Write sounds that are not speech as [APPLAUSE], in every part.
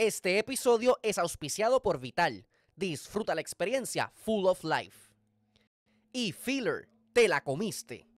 Este episodio es auspiciado por Vital. Disfruta la experiencia Full of Life. Y Filler, te la comiste.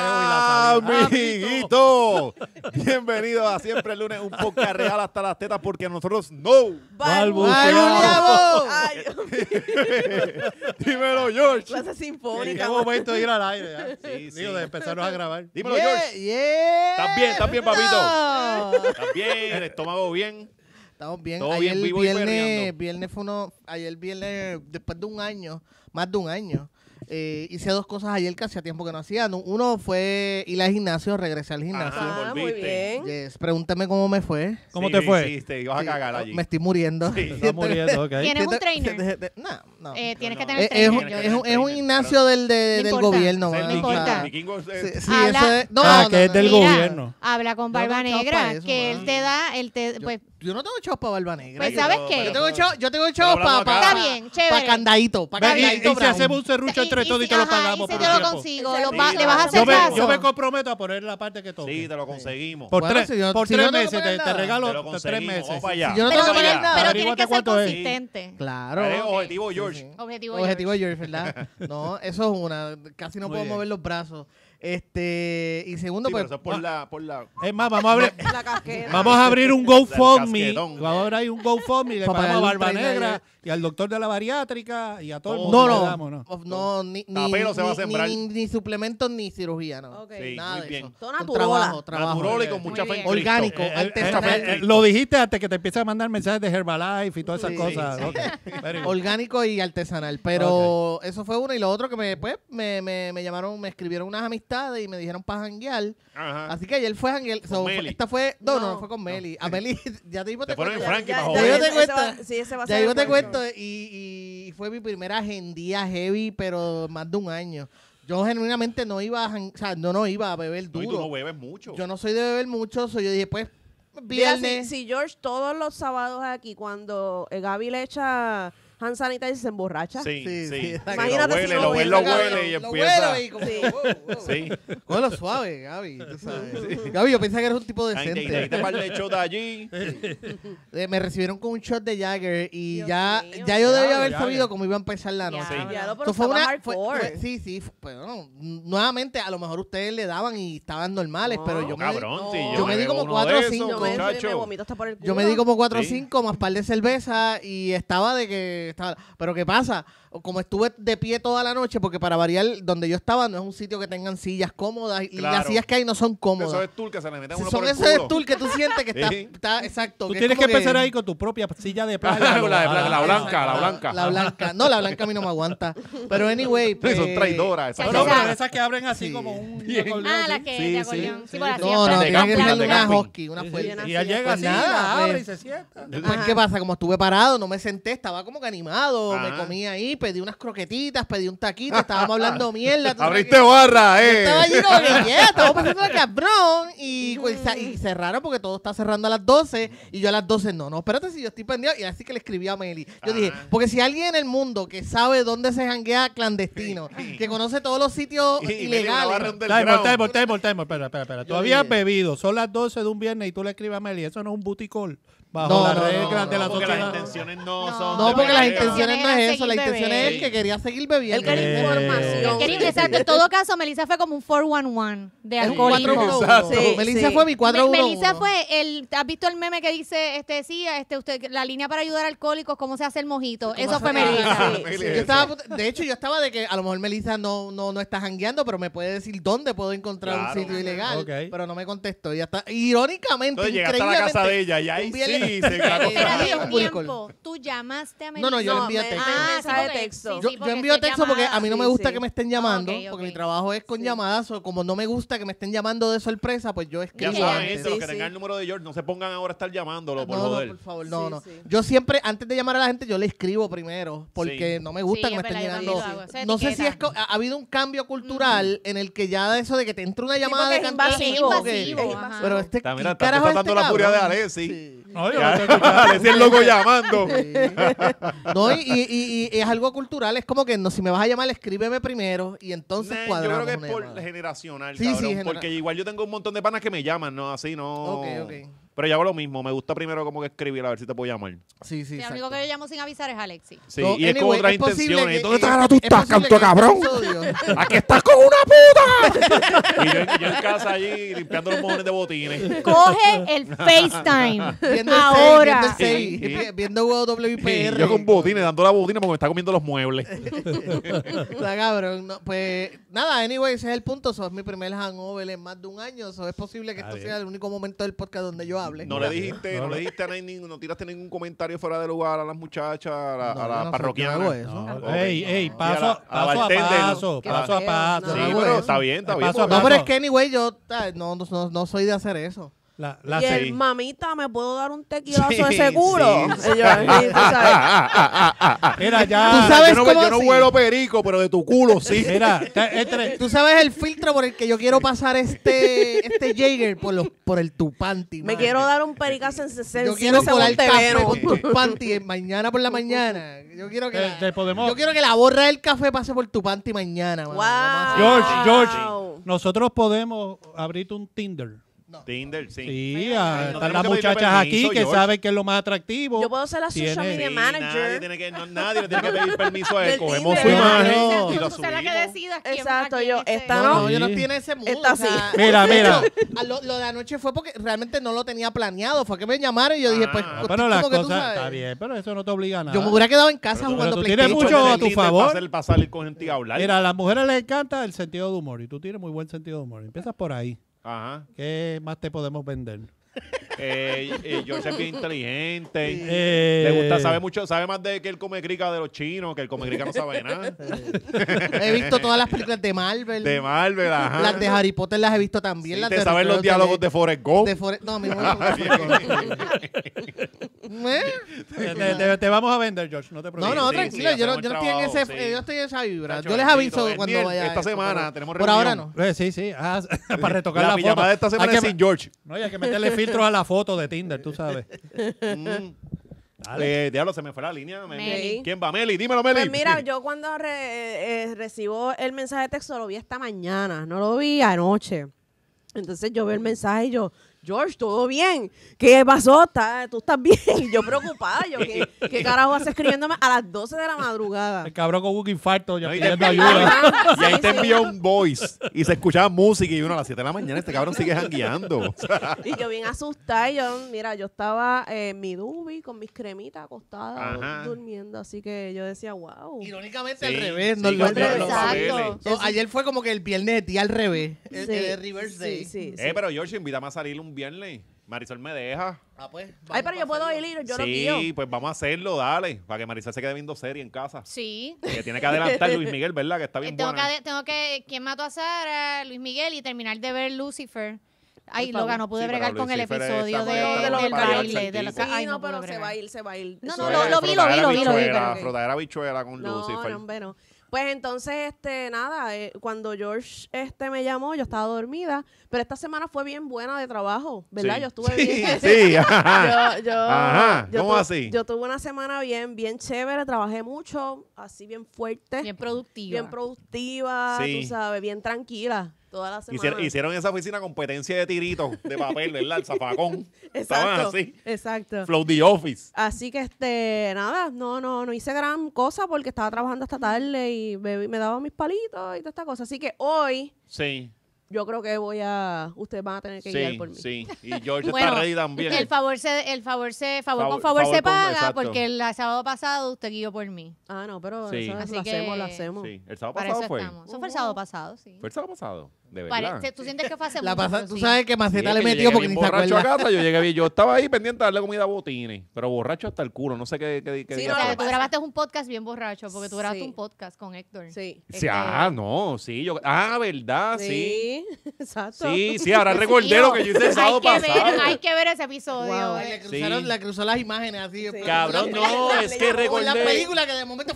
¡Amiguito! [LAUGHS] bienvenido a Siempre el Lunes, un poco real hasta las tetas, porque nosotros no. ¡Balbuceamos! [LAUGHS] Dímelo, George. Clase sinfónica. Qué momento de ir al aire. ¿eh? Sí, sí. de empezarnos a grabar. Dímelo, Yeah, George. yeah. ¿Estás bien? ¿Estás bien, papito? Ah. ¿Estás bien? ¿El estómago bien? Estamos bien. Todo ayer bien vivo y viernes, viernes fue uno, ayer viernes, después de un año, más de un año, eh, hice dos cosas ayer que hacía tiempo que no hacía. Uno fue ir al gimnasio, regresé al ah, gimnasio. Ah, muy bien. Yes. Pregúntame cómo me fue. ¿Cómo te fue? Hiciste, vas a cagar allí. Me estoy muriendo. Sí, [LAUGHS] estoy muriendo, okay. ¿Tienes un trainer? No, no. Eh, eh tienes que tener es, trainer. Es, un, gimnasio del, de, del gobierno. No, importa. Sí, sí, no, ah, que es del gobierno. Habla con Barba Negra, que él te da, él te, pues yo no tengo chavos para barba negra. Pues, ¿sabes qué? Yo tengo chavos, para, bien, para candadito. Para y- si hacemos un serrucho entre todos y te lo pagamos Y si yo lo consigo, le vas a hacer me, caso. yo me comprometo a poner la parte que toque. Sí, te lo conseguimos. Por tres, meses, te, regalo tres meses. para allá. yo no tengo Pero, que nada. pero tienes que ser consistente. Claro. objetivo, George. Objetivo. Objetivo George, ¿verdad? No, eso es una. Casi no puedo mover los brazos. Este, y segundo, Sí, pero pues. eso por la, por la Es más, vamos a abrir, La casquera. vamos a abrir un GoFundMe. Vamos a abrir un GoFundMe y le pagamos a Barba Negra y al doctor de la bariátrica y a todo el mundo. No, no, no. ni, se va a sembrar. Ni, suplementos ni cirugía, no. Nada de eso. Todo natural. Trabajo, trabajo. y con mucha fe Orgánico, artesanal. lo dijiste antes que te empiece a mandar mensajes de Herbalife y todas esas cosas. Orgánico y artesanal. Pero eso fue uno. Y lo otro que me, pues, me, me, me llamaron, me escribieron unas amistades y me dijeron para janguear. Así que ayer fue janguear. esta fue. No, no, fue con Meli. A Meli, ya te digo te, te ponen Frankie ya, Sí, ese va a Ya te cuento y, fue mi primera agendía heavy, pero más de un año. Yo genuinamente no iba a, o sea, no, no iba a beber duro. y tú no bebes mucho. Yo no soy de beber mucho, soy yo dije, pues, viernes. George todos los sábados aquí, cuando eh, Gaby le echa hand y se emborracha. Sí, sí. Imagínate lo huele, lo, huele, y lo empieza. Huele y como, Sí. Bueno, suave, Gaby. Tú sabes. Gaby, yo pensaba que eres un tipo decente. Eh, me recibieron con un shot de Jagger y ya, ya yo debía haber sabido cómo iba a empezar la noche. Sí fue una, sí, sí. Pero nuevamente, a lo mejor ustedes le daban y estaban normales, pero yo me, yo me di como 4 o 5. Yo me di como 4 o 5 más par de cerveza y estaba de que estaba. Pero ¿qué pasa? como estuve de pie toda la noche, porque para variar, donde yo estaba no es un sitio que tengan sillas cómodas y las sillas que hay no son cómodas. Eso es tul que se le meten uno son por el culo. Eso es tul que tú sientes que [LAUGHS] está, exacto. Tú tienes que empezar ahí con tu propia silla de [LAUGHS] playa. la, la, ah, blanca, la blanca. La blanca. No, la blanca a mí no me aguanta. Pero anyway. [LAUGHS] son eh, traidoras. Esas, pero esas que abren así como un. ah, la que de sí. Sí, sí No, no, tiene que una husky, una Y ya llega así, pues abre y pues. se sienta. Pues, ¿Qué pasa? Como estuve parado, no me senté, estaba como que animado, me ah. comía ahí, pedí unas croquetitas, pedí un taquito, estábamos hablando [LAUGHS] mierda. Abriste barra, eh. Estaba lleno de [LAUGHS] mierda, pasando de cabrón. Y, pues, y cerraron porque todo está cerrando a las 12. Y yo a las 12, no, no, espérate si yo estoy pendiente. Y así que le escribí a Meli. Yo dije, ah. porque si alguien en el mundo que sabe dónde se janguea clandestino, [LAUGHS] que conoce todos los sitios ilegales. Espera, espera, espera. Tú habías bebido. Son las 12 de un viernes y tú le escribes a Meli. Eso no es un buticol no, las la porque las intenciones no, son. No, porque las intenciones no es eso. La intención es que quería seguir bebiendo. Él quería eh, información. Exacto. En todo caso, Melisa fue como un 411 de alcoholismo. Melisa fue mi 411. Melisa fue el. ¿Has visto el meme que dice, este, sí, este, usted, la línea para ayudar a alcohólicos, cómo se hace el mojito? Eso fue Melisa de hecho, yo estaba de que a lo mejor Melisa no, no, no está jangueando, pero me puede decir dónde puedo encontrar un sitio ilegal. Pero no me contestó. Y hasta, irónicamente, llegaste a la casa de ella y ahí sí sí, claro tú llamaste a No, no, yo le texto. Ah, ah texto. Yo, yo envío texto porque a mí no me gusta que me estén llamando, porque mi trabajo es con llamadas, o como no me gusta que me estén llamando de sorpresa, pues yo escribo. Ya saben, eso, que tengan el número de George, no se pongan ahora a estar llamándolo, ah, por favor. No, no, no. Yo siempre, antes de llamar a la gente, yo le escribo primero, porque no me gusta que me estén llamando. No sé si es ha habido un cambio cultural en el que ya eso de que te entra una llamada de cantar. Pero este, Está, tratando este la furia de [LAUGHS] llamando. [LAUGHS] No, y, es algo cultural. Es como que no, si me vas a llamar, escríbeme primero y entonces Yo creo que es por generacional, porque igual yo tengo un montón de panas que me llaman, ¿no? Así, no. Ok, ok. Pero yo hago lo mismo. Me gusta primero como que escribir a ver si te puedo llamar. Sí, sí. el amigo que yo llamo sin avisar es Alexi. Sí, y es con otras intenciones. ¿Dónde estás tú estás, canto cabrón? [LAUGHS] ¡Aquí estás con una puta! Y yo, en casa allí limpiando los mojones de botines. Coge el FaceTime. Ahora. viendo el [LAUGHS] viendo WPR. Yo con botines, dando la botina porque me está comiendo los muebles. sea [LAUGHS] cabrón. pues nada, anyway, ese es el punto. Eso es mi primer hangover en más de un año. Eso es posible que esto sea el único momento del podcast donde yo no le dijiste, no, le dijiste a nadie, no tiraste ningún comentario fuera de lugar a las muchachas, a la, no, parroquiana. Ey, ey, paso a, paso, paso, a paso. Sí, pero está bien, está bien. No, pero es que anyway, yo ah, no, no soy de hacer eso y el, mamita, ¿me puedo dar un tequilazo de seguro? ya. yo, no, vuelo huelo perico, pero de tu culo sí. [LAUGHS] Mira, tú sabes el filtro por el que yo quiero pasar este, este Jaeger por, los, por el tu panty. Me quiero dar un pericazo en 60 Yo quiero colar café con tu panty mañana por la mañana. Yo quiero que, la, yo quiero que la borra del café pase por tu mañana. George, George, nosotros podemos abrirte un Tinder. Tinder, sí. Sí, ah, están las muchachas aquí que saben que es lo más atractivo. Yo puedo ser la social media Nadie, tiene que, nadie le tiene que pedir permiso a él. Cogemos su imagen la que decida Exacto, yo, está, No, no, yo no tiene ese mundo. Mira, mira. [LAUGHS] lo, de anoche fue porque realmente no lo tenía planeado. Fue que me llamaron y yo dije, pues, ah. pues pero está bien, pero eso no te obliga a nada. Yo me hubiera quedado en casa jugando PlayStation. tú tienes mucho a tu favor. Mira, a las mujeres les encanta el sentido de humor y tú tienes muy buen sentido de humor. Empiezas por ahí. Ajá. ¿Qué más te podemos vender? Eh, George es bien inteligente. Le gusta, sabe eh. mucho, sabe más de que el come de los chinos, que el come no sabe nada. he visto todas las películas de Marvel. De Marvel, ajá. Las de Harry Potter las he visto también. te de saben los diálogos de, Forest Forrest Gump. De Forrest, no, mi te, te, vamos a vender, George, no te preocupes. No, no, tranquilo, yo, no, estoy yo estoy en esa vibra. Yo les aviso cuando vaya. Esta semana tenemos reunión. Por ahora no. Eh, sí, sí, ah, [LAUGHS] para retocar la, la pijamada de esta semana es sin George. No, hay que meterle [LAUGHS] filtros a la foto de Tinder, tú sabes. Mm. Dale. Eh, diablo, se me fue la línea. Meli. ¿Quién va? Meli, dímelo, Meli. Pues mira, yo cuando eh, eh, recibo el mensaje de texto lo vi esta mañana, no lo vi anoche. Entonces yo veo el mensaje y yo, George, todo bien. ¿Qué pasó? ¿Tú estás bien? [LAUGHS] yo preocupada, yo, ¿qué, carajo vas escribiéndome a las 12 de la madrugada? El cabrón con un infarto, ya pidiendo ayuda. y ahí te envió un voice y se escuchaba música y uno a las 7 de la mañana, este cabrón sigue jangueando. [LAUGHS] y yo bien asustada, y yo, mira, yo estaba eh, en mi dubi con mis cremitas acostadas, durmiendo, así que yo decía, wow. Irónicamente al revés, no, no, ayer fue como que el viernes de al revés, el, reverse day. Eh, pero George invita a salir un viernes. Marisol me deja. Ah, pues. Ay, pero yo puedo ir, yo no guío. Sí, pues vamos a hacerlo, dale. Para que Marisol se quede viendo serie en casa. Sí. Que tiene que adelantar Luis [LAUGHS] Miguel, ¿verdad? Que está bien tengo Que, tengo que... ¿Quién mató a Sara? Luis Miguel y terminar de ver Lucifer. Ay, loca, no pude bregar con el episodio de, del baile. De la, sí, no, no pero se va a ir, se va a ir. No, no, no lo, lo, vi, lo vi, lo vi. Frotadera bichuela con Lucifer. No, no, no. Pues entonces, este, nada, eh, cuando George este me llamó, yo estaba dormida, pero esta semana fue bien buena de trabajo, ¿verdad? Yo estuve bien. Sí, [LAUGHS] [LAUGHS] ajá. Yo, yo, Yo ¿Cómo así? Yo tuve una semana bien, bien chévere, trabajé mucho, así bien fuerte. Bien productiva. Bien productiva, tú sabes, bien tranquila. Toda la semana. Hicieron, esa oficina competencia de tiritos de papel, ¿verdad? El zafacón. [LAUGHS] exacto, Estaban así. Exacto. Flow the office. Así que, este, nada, no, no, no hice gran cosa porque estaba trabajando hasta tarde y me, me daba mis palitos y toda esta cosa. Así que hoy. Sí yo creo que voy a ustedes van a tener que sí, guiar por mí. Sí, y George [LAUGHS] está ready también. El favor se el favor se favor, con favor, se paga porque el, sábado pasado usted guió por mí. Ah, no, pero sí. eso, lo hacemos, lo hacemos. Sí, el sábado pasado fue. eso fue el sábado uh-huh. pasado, sí. Fue el sábado pasado. De verdad. tú sientes que fue hace La mucho, tú sabes que Maceta le metió porque ni se a casa, yo llegué bien. Yo estaba ahí [LAUGHS] pendiente de darle comida a Botini, pero borracho hasta el culo. No sé qué, qué, qué Sí, no, tú grabaste un podcast bien borracho, porque tú grabaste un podcast con Héctor. Sí. Sí, este, ah, no, sí, yo, ah, verdad, sí, Sí, [LAUGHS] exacto. sí, sí, ahora recordé lo que yo hice el sábado hay pasado. Ver, hay que ver ese episodio. la Le, cruzó las imágenes así. Cabrón, no, es que recordé la película que de momento.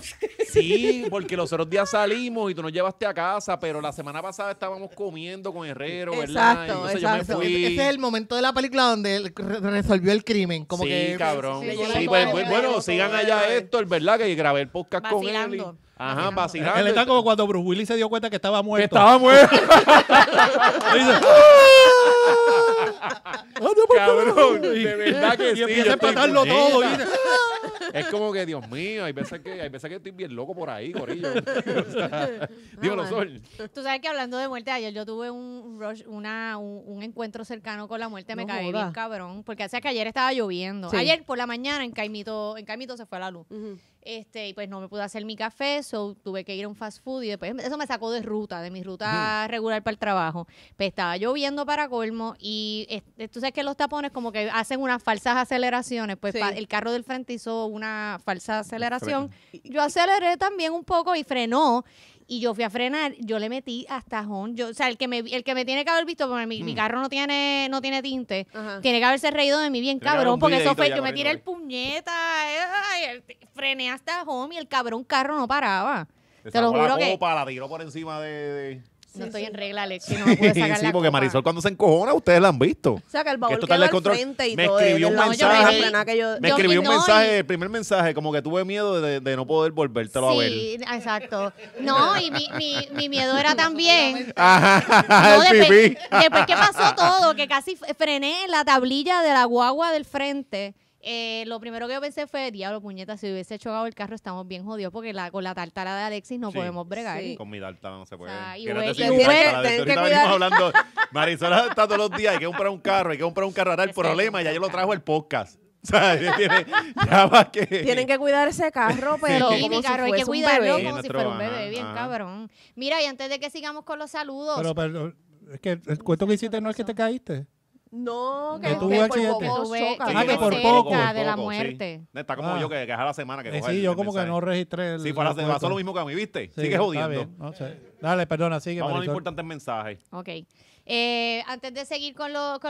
sí, porque los otros días salimos y tú nos llevaste a casa, pero la semana pasada estábamos comiendo con Herrero, ¿verdad? Ese es el momento de la película donde resolvió el crimen. Como sí, cabrón. Pues, bueno, sigan allá esto, eh. ¿verdad? Que grabé el podcast con él. Ajá, vacilando. Él está como cuando Bruce Willis se dio cuenta que estaba muerto. Que estaba muerto. [LAUGHS] Ah". Ah, cabrón, de verdad que y sí. empieza a empatarlo todo. Es como que, Dios mío, hay veces que, hay veces que estoy bien loco por ahí, Corillo. [LAUGHS] [LAUGHS] sol. Tú sabes que hablando de muerte, ayer yo tuve un un, encuentro cercano con la muerte, me caí bien cabrón. Porque hace que ayer estaba lloviendo. Ayer por la mañana en Caimito, en Caimito se fue la luz. Este, y pues no me pude hacer mi café, so tuve que ir a un fast food y después eso me sacó de ruta, de mi ruta regular para el trabajo. Pues estaba lloviendo para colmo y entonces este, tú sabes que los tapones como que hacen unas falsas aceleraciones, pues el carro del frente hizo una falsa aceleración. Yo aceleré también un poco y frenó y yo fui a frenar, yo le metí hasta home. o sea, el que me, el que me tiene que haber visto, porque mi, mm. carro no tiene, no tiene tinte, tiene que haberse reído de mí bien cabrón, porque eso fue, yo me tiré el puñeta, frené hasta home y el cabrón carro no paraba. Te, lo juro por encima de no estoy en regla, Alexi, no me sí, porque Marisol cuando se encojona, ustedes la han visto. O sea, que el baúl que quedó frente y me todo. Escribió eh, un mensaje, Me escribió un mensaje, el primer mensaje, como que tuve miedo de, no poder volvértelo a ver. Sí, exacto. No, y mi, mi, miedo era también... [LAUGHS] Ajá, no, el después, pipí. después que pasó todo, que casi frené la tablilla de la guagua del frente eh, lo primero que yo pensé fue, diablo, puñeta, si hubiese chocado el carro estamos bien jodidos porque la, con la tartara de Alexis no podemos bregar. Sí. Con mi tartara no se puede. O y güey, decir, hablando, [LAUGHS] Marisol está todos los días, hay que comprar un carro, hay que comprar un carro, ahora el problema, ya yo lo trajo el podcast. [LAUGHS] Tienen que cuidar ese carro, pero mi carro hay que cuidarlo como si fuera un bebé, bien cabrón. Mira, y antes de que sigamos con los saludos. Pero, pero es que el cuento que hiciste no es que te caíste. No, que, que tuve accidente. que ah, por poco. de la muerte. Está como yo ah. que, que a la semana que eh, Sí, yo como que no registré. El, sí, para el, pasó lo mismo que a mí, ¿viste? sigue jodiendo. Dale, perdona, sigue. Vamos a los importantes mensajes. Ok. Eh, antes de seguir con, con,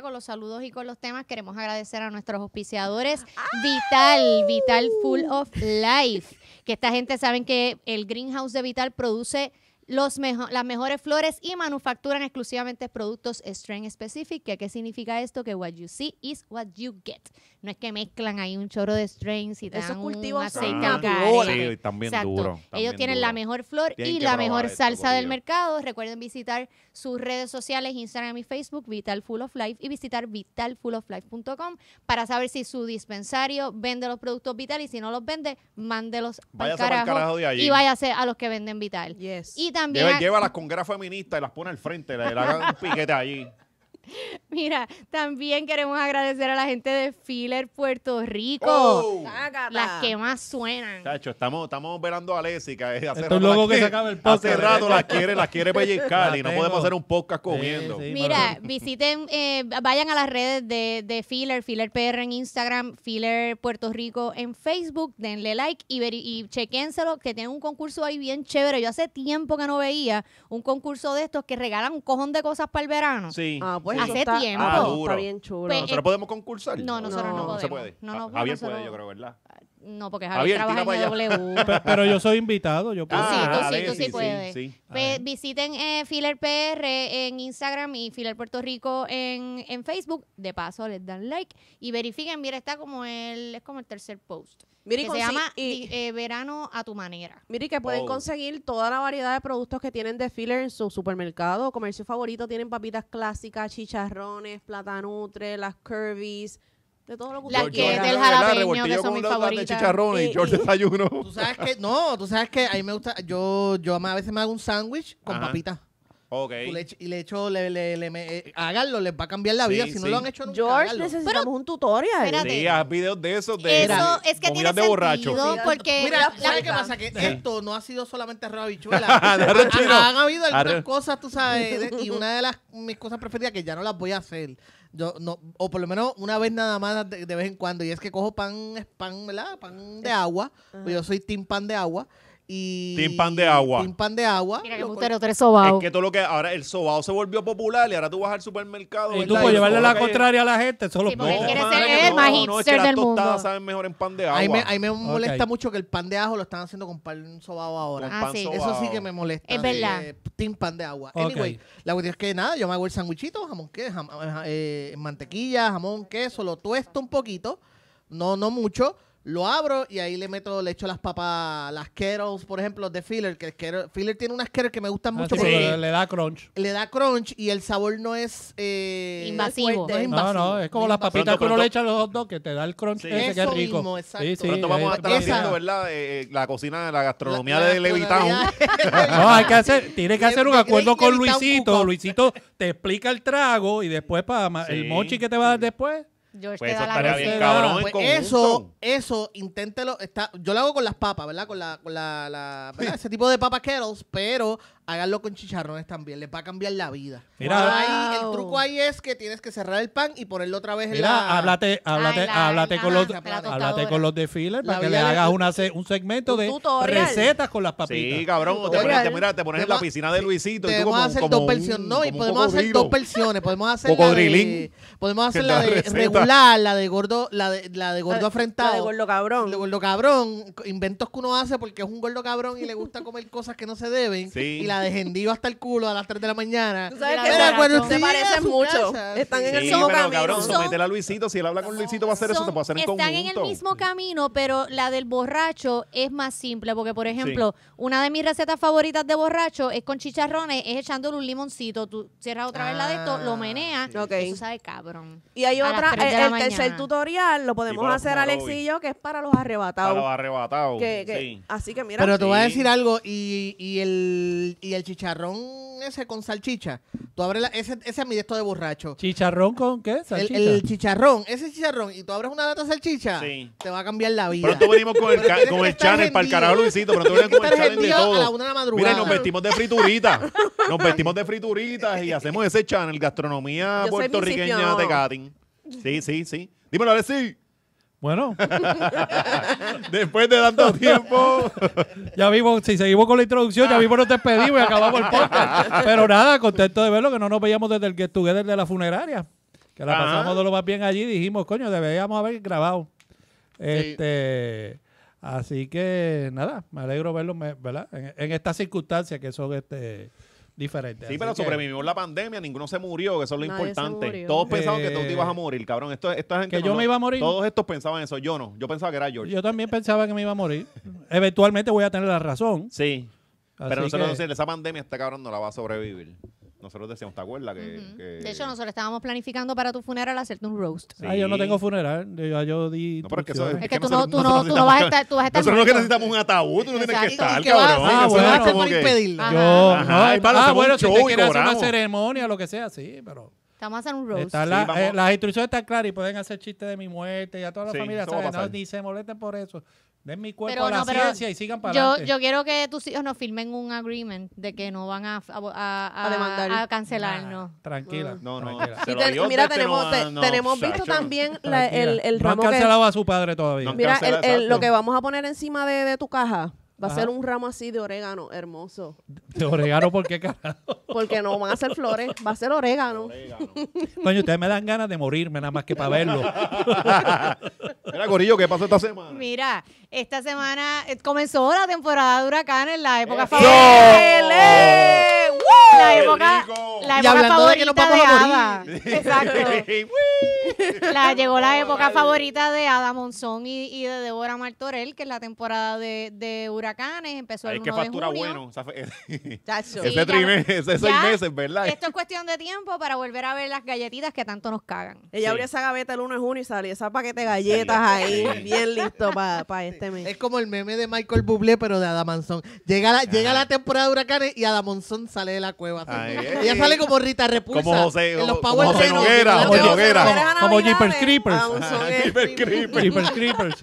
con los saludos y con los temas, queremos agradecer a nuestros auspiciadores Vital, Vital Full of Life. Que esta gente saben que el Greenhouse de Vital produce los las mejores flores y manufacturan exclusivamente productos strain specific. ¿Qué, significa esto? Que what you see is what you get. No es que mezclan ahí un chorro de strains y dan un aceite de Ellos tienen la mejor flor y la mejor salsa del mercado. Recuerden visitar sus redes sociales, Instagram y Facebook, Vital Full of Life, y visitar vitalfulloflife.com para saber si su dispensario vende los productos Vital y si no los vende, mándelos al carajo, de y váyase a los que venden Vital. Lleva, las congueras feministas y las pone al frente, le, le hagan un piquete allí. [LAUGHS] Mira, también queremos agradecer a la gente de Filler Puerto Rico. Oh. las que más suenan. Chacho, estamos, estamos velando a Leslie. hace rato, las quiere, la quiere pellizcar y no podemos hacer un podcast comiendo. Mira, visiten, eh, vayan a las redes de, Filler, Filler PR en Instagram, Filler Puerto Rico en Facebook. Denle like y, ver, y chequénselo, que tienen un concurso ahí bien chévere. Yo hace tiempo que no veía un concurso de estos que regalan un cojón de cosas para el verano. Sí. Ah, pues pues Hace tiempo. Ah, está bien chulo. Pues ¿Nosotros eh, podemos concursar? No, nosotros no, podemos. No, se puede. No, no, ah, Javier puede, yo creo, ¿verdad? No, porque Javier, trabaja en W. pero, yo soy invitado, yo ah, puedo. sí, tú sí, puedes. visiten eh, Filler PR en Instagram y Filler Puerto Rico en, Facebook. De paso, les dan like y verifiquen. Mira, está como el, es como el tercer post. se llama eh, Verano a tu manera. Mire que pueden conseguir toda la variedad de productos que tienen de filler en su supermercado. Comercio favorito tienen papitas clásicas, chicharrones, nutre, las curvies de que La que del jalapeño, que son mis favoritas. De chicharrones y George desayuno. Tú sabes que, no, tú sabes que a mí me gusta, yo, yo a veces me hago un sándwich con Ajá. papitas. Okay. y le echo, le, le, le me, eh, háganlo, les va a cambiar la vida. si no lo han hecho nunca, George, necesitamos un tutorial. Espérate. Sí, videos de esos. De, eso es que tiene de borracho. porque... Mira, ¿sabes qué pasa? Que esto no ha sido solamente arroz habichuela. [LAUGHS] han, habido algunas cosas, tú sabes, y una de las mis cosas preferidas que ya no las voy a hacer yo no, o por lo menos una vez nada más de, vez en cuando. Y es que cojo pan, pan, ¿verdad? Pan de agua. Pues yo soy team pan de agua y Team Pan de Agua. Team Pan de Agua. Mira que putero, Es que todo lo que ahora el sobao se volvió popular y ahora tú vas al supermercado. Y tú puedes llevarle la contraria a la gente, solo sí, porque él quiere ser el más hipster del mundo. Las saben mejor en pan de agua. Ahí me, ahí me molesta mucho que el pan de ajo lo están haciendo con pan sobao ahora. Ah, sí. Eso sí que me molesta. Es eh, verdad. team pan de agua. Anyway, la cuestión es que nada, yo me hago el sandwichito, jamón, queso eh, eh, mantequilla, jamón, queso, lo tuesto un poquito, no no mucho lo abro y ahí le meto, le echo las papas, las kettles, por ejemplo, de filler, que filler tiene unas kettles que me gustan ah, mucho. porque le, da crunch. Le da crunch y el sabor no es eh, invasivo. Fuerte, No, no, es como las papitas que uno le echa a los dos que te da el crunch ese que es rico. Mismo, exacto. vamos a pues estar ¿verdad? Eh, eh, la cocina, la gastronomía de Levitown. [LAUGHS] no, hay que hacer, tiene que hacer un acuerdo con Luisito. Luisito te explica el trago y después para el mochi que te va a dar después. George pues eso estaría cabrón pues Eso, eso, inténtelo. Está, yo lo hago con las papas, ¿verdad? Con la, con la, [LAUGHS] ese tipo de papas kettles, pero háganlo con chicharrones también, les va a cambiar la vida. Mira, el truco ahí es que tienes que cerrar el pan y ponerlo otra vez en Mira, la... háblate, háblate, háblate, con los, háblate con los de filler para que le hagas una, un segmento de recetas con las papitas. Sí, cabrón, te te, mira, te pones en la piscina de Luisito y tú como, hacer dos versiones, no, y podemos hacer dos versiones, podemos hacer la de, podemos hacer [LAUGHS] la de regular, la de gordo, la de, la de gordo afrentado. La de gordo cabrón. De gordo cabrón, inventos que uno hace porque es un gordo cabrón y le gusta comer cosas que no se deben. Sí la gendido hasta el culo a las 3 de la mañana. ¿Tú sabes se parecen mucho. Están en el mismo camino. cabrón, a Luisito. Si él habla con Luisito va a hacer eso, te puede hacer en están conjunto. Están en el mismo camino, pero la del borracho es más simple. Porque, por ejemplo, una de mis recetas favoritas de borracho es con chicharrones, es echándole un limoncito. Tú cierras otra vez la de esto, lo ah, meneas. y Okay. Eso cabrón. Y hay otra, el, tercer tutorial lo podemos hacer Alex y yo, que es para los arrebatados. Para los arrebatados, Así que mira. Pero te voy a decir algo, y el y el chicharrón ese con salchicha. Tú abres la, ese, ese es mi esto de borracho. ¿Chicharrón con qué? El, ¿Salchicha? el chicharrón, ese chicharrón, y tú abres una lata de salchicha, Sí. te va a cambiar la vida. Pronto venimos con el, con el channel para el carajo, Luisito. Pronto venimos con el channel de a la una de la madrugada. Mira, nos vestimos de frituritas. Nos [LAUGHS] vestimos de frituritas y hacemos ese channel, gastronomía puertorriqueña de Gatin. Sí, sí, sí. Dímelo, sí. Bueno, [LAUGHS] después de tanto tiempo. [LAUGHS] ya vimos, si seguimos con la introducción, ya vimos nos despedimos y acabamos el podcast. Pero nada, contento de verlo, que no nos veíamos desde el Get Together de la funeraria. Que la ah. pasamos de lo más bien allí dijimos, coño, deberíamos haber grabado. Este, Así que nada, me alegro verlo, ¿verdad? En, en estas circunstancias que son este diferente. Sí, pero sobrevivimos la pandemia, ninguno se murió, que eso es lo importante. Todos pensaban que tú te ibas a morir, cabrón. Esto, que yo me iba a morir. Todos estos pensaban eso, yo no. Yo pensaba que era George. Yo también pensaba que me iba a morir. Eventualmente voy a tener la razón. Sí. Así pero nosotros que... esa pandemia, este cabrón no la va a sobrevivir nosotros decíamos, ¿te acuerdas? Que, que... De hecho, nosotros estábamos planificando para tu funeral hacerte un roast. Sí. Ah, yo no tengo funeral. Yo, yo di. No, es que, eso es, es, que tú no, tú no, tú no vas a estar. Tú vas a estar nosotros no que necesitamos un ataúd, tú no tienes que estar, cabrón. Ah, bueno, vas a hacer ah, para impedirlo. Ajá, ah, bueno, si te quieres hacer una ceremonia, lo que sea, sí, pero. Estamos a hacer un roast. Está la, eh, las instrucciones están claras y pueden hacer chistes de mi muerte y a toda la sí, familia. No, ni se molesten por eso. Den mi cuerpo a la ciencia y sigan para yo, adelante. Yo quiero que tus hijos nos firmen un agreement de que no van a, a, a, cancelarnos. tranquila. Ah. No, no. Tranquila. mira, tenemos, este tenemos visto también el, el, ramo. No han cancelado a su padre todavía. mira, lo que vamos a poner encima de, de tu caja Va a ser un ramo así de orégano, hermoso. ¿De orégano por qué [LAUGHS] Porque no van a ser flores, va a ser orégano. orégano. Coño, ustedes me dan ganas de morirme nada más que para verlo. [LAUGHS] Mira, Corillo, ¿qué pasó esta semana? Mira, esta semana eh, comenzó la temporada de en la época favorita. E. La época, la época favorita de que Exacto. llegó la época favorita de Ada Monzón y, de Débora Martorell, que es la temporada de, de huracanes, empezó el 1 que factura bueno. O [LAUGHS] ese trimestre, ese seis meses, ¿verdad? Esto es cuestión de tiempo para volver a ver las galletitas que tanto nos cagan. Ella Sí. abrió esa gaveta el 1 de junio y salió esa paquete de galletas ahí, bien listo para este mes. Es como el meme de Michael Bublé, pero de Adamanzón. Llega la, llega la temporada de huracanes y Adamanzón sale de la cueva. Ella eh. sale como Rita Repulsa. Como José- los como Noguera, Como Jeepers Creepers. Jeepers Creepers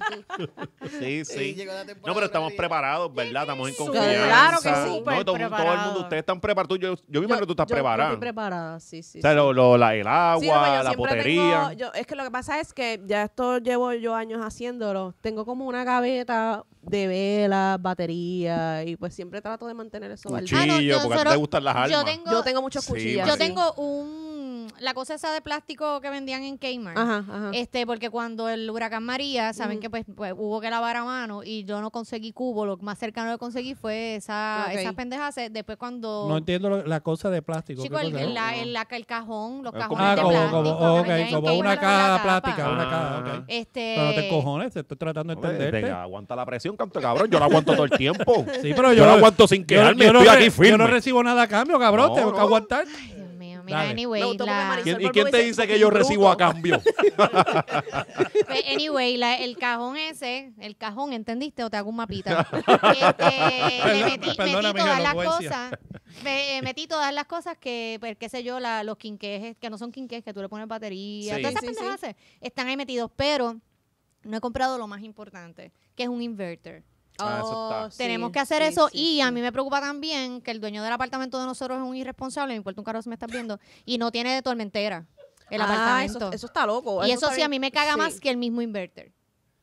Sí, sí. No, pero estamos preparados ¿verdad? Estamos en confianza. Claro que sí. todo, el mundo, ustedes están preparados. Yo, yo me que tú estás preparada. estoy preparada, sí, sí. O Lo, la, el pues, agua, la potería. es que lo que pasa es que ya esto llevo yo años haciéndolo. Tengo como una gaveta de velas, baterías y pues siempre trato de mantener eso. Cuchillo, porque a ti te gustan las armas. Yo tengo, pues yo muchos cuchillos. yo tengo un Mm, la cosa esa de plástico que vendían en Kmart. Ajá, Este, porque cuando el huracán María, saben que pues, pues, hubo que lavar a mano y yo no conseguí cubo, lo más cercano que conseguí fue esa, esas pendejas. Eh, después cuando... No entiendo la cosa de plástico. Chico, ah. el, el, cajón, los ah, cajones ah, de como, plástico. Como, una caja plástica, plástico, una caja, este... Pero no te cojones, te estoy tratando de entender. aguanta la presión, canto cabrón, yo la aguanto todo el tiempo. Sí, pero yo, la aguanto sin quedarme, yo, estoy no, aquí Yo no recibo nada a cambio, cabrón, tengo que aguantar. ¿Y, quién te dice que yo recibo a cambio? [LAUGHS] Pues, anyway, el cajón ese, el cajón, ¿entendiste? O te hago un mapita. Este, [LAUGHS] metí, todas las cosas. me- eh, metí todas las cosas que, pues, qué sé yo, la- los quinquejes, eh, que no son quinquejes, que tú le pones batería. Todas están ahí metidos, pero no he comprado lo más importante, que es un inverter. Ah, oh, Tenemos que hacer eso. y a mí me preocupa también que el dueño del apartamento de nosotros es un irresponsable, me importa un carro si me estás viendo, y no tiene de tormentera el ah, apartamento. Eso, está loco. Y eso, sí, a mí me caga más que el mismo inverter.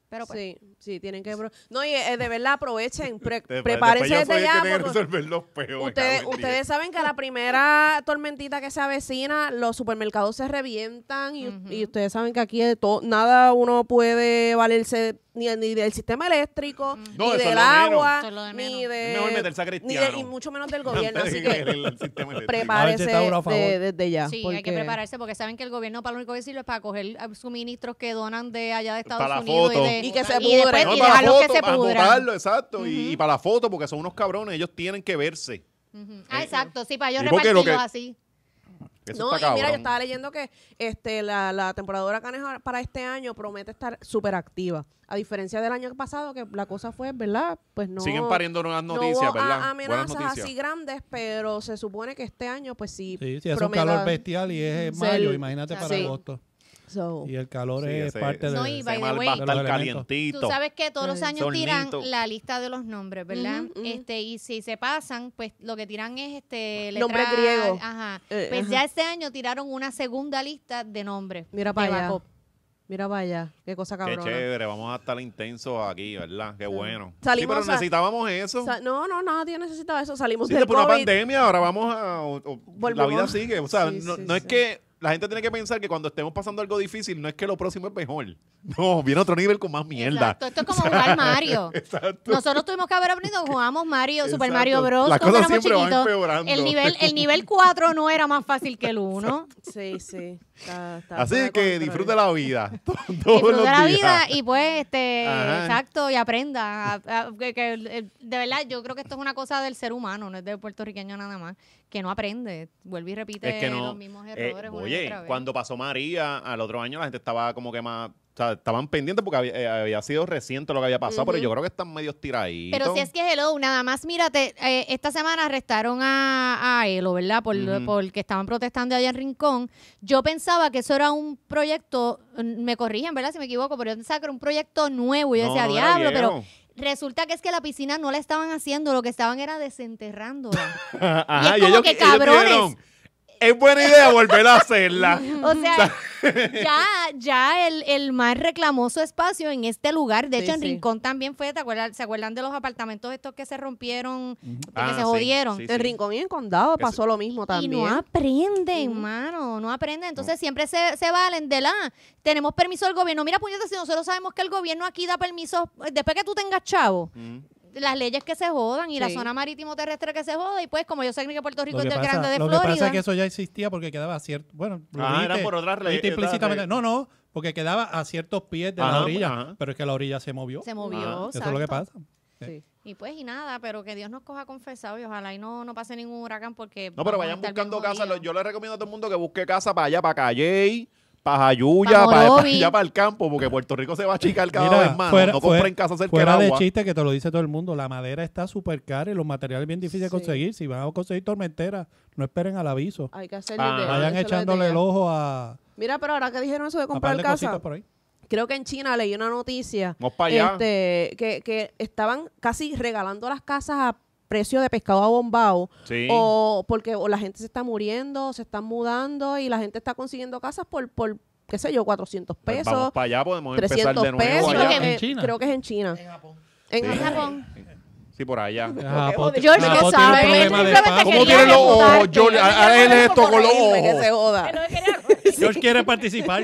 Pero pues Sí, sí, tienen que. No, y eh, de verdad aprovechen, [LAUGHS] prepárense desde pues, ya. ustedes, ustedes saben que a la primera tormentita que se avecina, los supermercados se revientan y, ustedes saben que aquí de todo, nada uno puede valerse ni, del sistema eléctrico, ni del agua, ni de, ni y mucho menos del [LAUGHS] gobierno. así que prepárense desde ya. Sí, porque... hay que prepararse porque saben que el gobierno para lo único que sirve es para coger eh, suministros que donan de allá de Estados Unidos y y que se pudre. Y, exacto. y, para la foto, porque son unos cabrones, ellos tienen que verse. Eh, ah, exacto. Sí, para yo repartirlos así. no, mira, yo estaba leyendo que este, la, temporada para este año promete estar súper activa. A diferencia del año pasado, que la cosa fue, ¿verdad? Pues no. Siguen pariendo nuevas noticias, no amenazas así grandes, pero se supone que este año, pues sí. Sí, es un calor bestial y es mayo, imagínate para agosto. Y el calor es parte no, de, y by the way, calientito. Tú sabes que todos los años tiran la lista de los nombres, ¿verdad? Este y si se pasan, pues lo que tiran es este nombre griego. Ajá. Eh, pues ya este año tiraron una segunda lista de nombres. Mira para allá. Mira Mira vaya, qué cosa cabrona. Qué chévere, vamos a estar intensos aquí, ¿verdad? Qué bueno. sí, pero necesitábamos eso. no, no, nadie necesitaba eso. Salimos sí, después una pandemia, ahora vamos a... la vida sigue. O sea, no es que la gente tiene que pensar que cuando estemos pasando algo difícil, no es que lo próximo es mejor. [LAUGHS] No, viene otro nivel con más mierda. Esto es como [LAUGHS] jugar Mario. Exacto. Nosotros tuvimos que haber aprendido, jugamos Mario, Super Mario Bros. siempre van El nivel, el nivel 4 no era más fácil que el 1. Sí, sí. Así que disfrute la vida. [LAUGHS] disfrute la vida y pues, este, exacto, y aprenda. de verdad, yo creo que esto es una cosa del ser humano, no es de puertorriqueño nada más que no aprende, vuelve y repite los mismos eh, errores. oye, otra vez. cuando pasó María, al otro año la gente estaba como que más o sea, estaban pendientes porque había, eh, sido reciente lo que había pasado, pero yo creo que están medio tiraditos. Pero si es que es Hello, nada más, mírate, eh, esta semana arrestaron a, a ¿verdad? Por, Porque estaban protestando allá en Rincón. Yo pensaba que eso era un proyecto, mm, me corrigen, ¿verdad? Si me equivoco, pero yo pensaba que era un proyecto nuevo. Y yo decía, diablo, pero Resulta que es que la piscina no la estaban haciendo, lo que estaban era desenterrándola. [LAUGHS] y es como que cabrones es buena idea volver a hacerla. [LAUGHS] o sea, [LAUGHS] ya, ya el, más reclamoso espacio en este lugar. De hecho, en Rincón también fue, ¿se acuerdan de los apartamentos estos que se rompieron, que ah, se jodieron? en Rincón y en Condado pasó lo mismo también. Y no aprenden, hermano, no aprenden. Entonces siempre se, se, valen de la, tenemos permiso del gobierno. Mira, puñetas, si nosotros sabemos que el gobierno aquí da permiso eh, después que tú tengas chavo, las leyes que se jodan y la zona marítimo terrestre que se joda. Y pues, como yo sé que Puerto Rico es del grande de Florida. Lo que que eso ya existía porque quedaba cierto. Bueno, ah, era por otras Implícitamente. No, no, porque quedaba a ciertos pies de la orilla. Pero es que la orilla se movió. Se movió. Eso es lo que pasa. Y pues, y nada, pero que Dios nos coja confesado y ojalá y no, no pase ningún huracán porque. No, pero vayan buscando casa Yo les recomiendo a todo el mundo que busque casa para allá, para Calle para pa, para el campo, porque Puerto Rico se va a achicar cada vez más. no compren casas cerca fuera de chiste que te lo dice todo el mundo, la madera está súper cara y los materiales bien difíciles de conseguir. Si van a conseguir tormentera, no esperen al aviso. Hay que hacerle ah. Vayan echándole el ojo a... Mira, pero ahora que dijeron eso de comprar casa... Creo que en China leí una noticia este, que, que estaban casi regalando las casas a precio de pescado abombado bombao o porque o la gente se está muriendo, se están mudando y la gente está consiguiendo casas por, por qué sé yo, 400 pues pesos. para allá, podemos empezar de nuevo. Pesos, eh, Creo que es en China. En Japón. Sí, por allá. George, que sabe. ¿Cómo tienen los ojos? George, ahora él esto con los ojos. Que se joda. [LAUGHS] [LAUGHS] George quiere participar.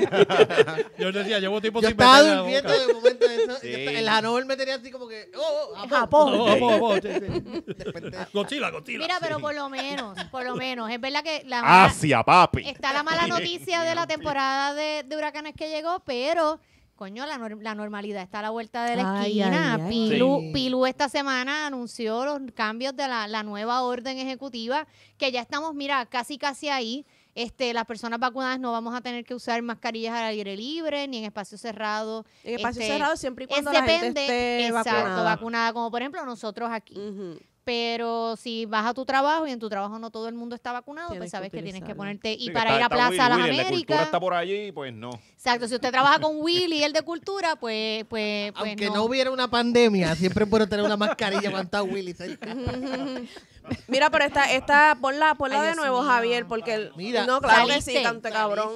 George decía, llevo tiempo yo sin Estaba durmiendo de momento. En el Hanover me tenía así como que. ¡Oh, oh ah, Japón! Pues". Oh, oh, oh, oh Godzilla, Godzilla. Mira, pero por lo menos, por lo menos. Es verdad que. La mala, Asia, papi. Está la mala [LAUGHS] noticia de la temporada de, de huracanes que llegó, pero coño, la, normalidad está a la vuelta de la esquina. Pilu, esta semana anunció los cambios de la, nueva orden ejecutiva, que ya estamos, mira, casi casi ahí. Este, las personas vacunadas no vamos a tener que usar mascarillas al aire libre ni en espacios cerrados. En espacios este, cerrados siempre y cuando la depende, gente esté exacto, vacunada. como por ejemplo nosotros aquí. Pero si vas a tu trabajo y en tu trabajo no todo el mundo está vacunado, pues sabes que, tienes que ponerte. Y para ir a Plaza a las Américas. La está por allí, pues no. Exacto. Si usted trabaja con Willy, el de cultura, pues. pues, pues Aunque no. hubiera una pandemia, siempre puedo tener una mascarilla aguantada Willy. [LAUGHS] Mira, pero esta, esta, ponla, de nuevo, Javier, porque no, claro que sí, tanto cabrón.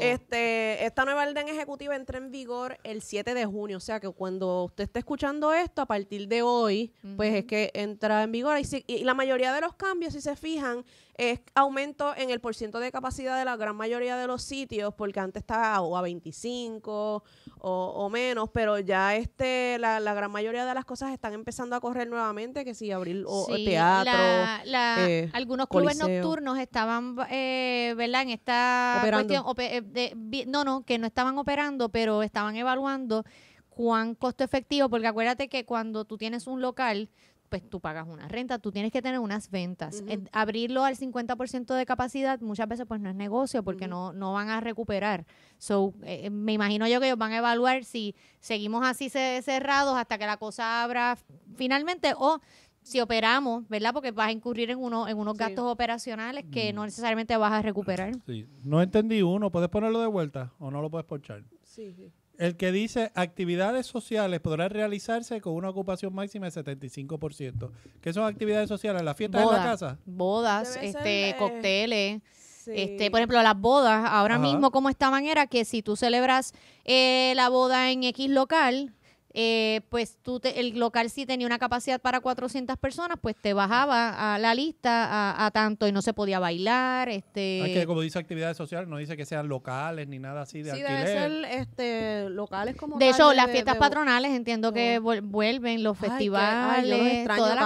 Este, esta nueva orden ejecutiva entra en vigor el 7 de junio, o sea que cuando usted esté escuchando esto, a partir de hoy, pues es que entra en vigor. Y, y la mayoría de los cambios, si se fijan, es aumento en el porcentaje de capacidad de la gran mayoría de los sitios, porque antes estaba o a 25 o, menos, pero ya este la, la, gran mayoría de las cosas están empezando a correr nuevamente, que si abrir o, sí, La, eh, algunos clubes nocturnos estaban, eh, ¿verdad? En esta cuestión, eh, no, no, que no estaban operando, pero estaban evaluando cuán costo efectivo, porque acuérdate que cuando tú tienes un local, pues tú pagas una renta, tú tienes que tener unas ventas. abrirlo al 50% de capacidad muchas veces pues no es negocio porque no, no van a recuperar. So, eh, eh, me imagino yo que ellos van a evaluar si seguimos así cerrados hasta que la cosa abra finalmente o si operamos, ¿verdad? Porque vas a incurrir en, uno, en unos gastos operacionales que no mm. necesariamente vas a recuperar. Sí. No entendí uno, ¿puedes ponerlo de vuelta o no lo puedes ponchar? Sí, sí. El que dice actividades sociales podrán realizarse con una ocupación máxima de 75%. ¿Qué son actividades sociales? ¿Las fiestas en la casa? Bodas, este, eh, cócteles. Este, por ejemplo, las bodas, ahora mismo como estaban era que si tú celebras eh, la boda en X local, eh, pues tú el local sí tenía una capacidad para 400 personas, pues te bajaba a la lista a, tanto y no se podía bailar. Este... como dice actividades sociales, no dice que sean locales ni nada así de sí, alquiler. ser, este, locales como De hecho, las fiestas patronales entiendo que vuelven, los festivales, sí, a, mí, me encantan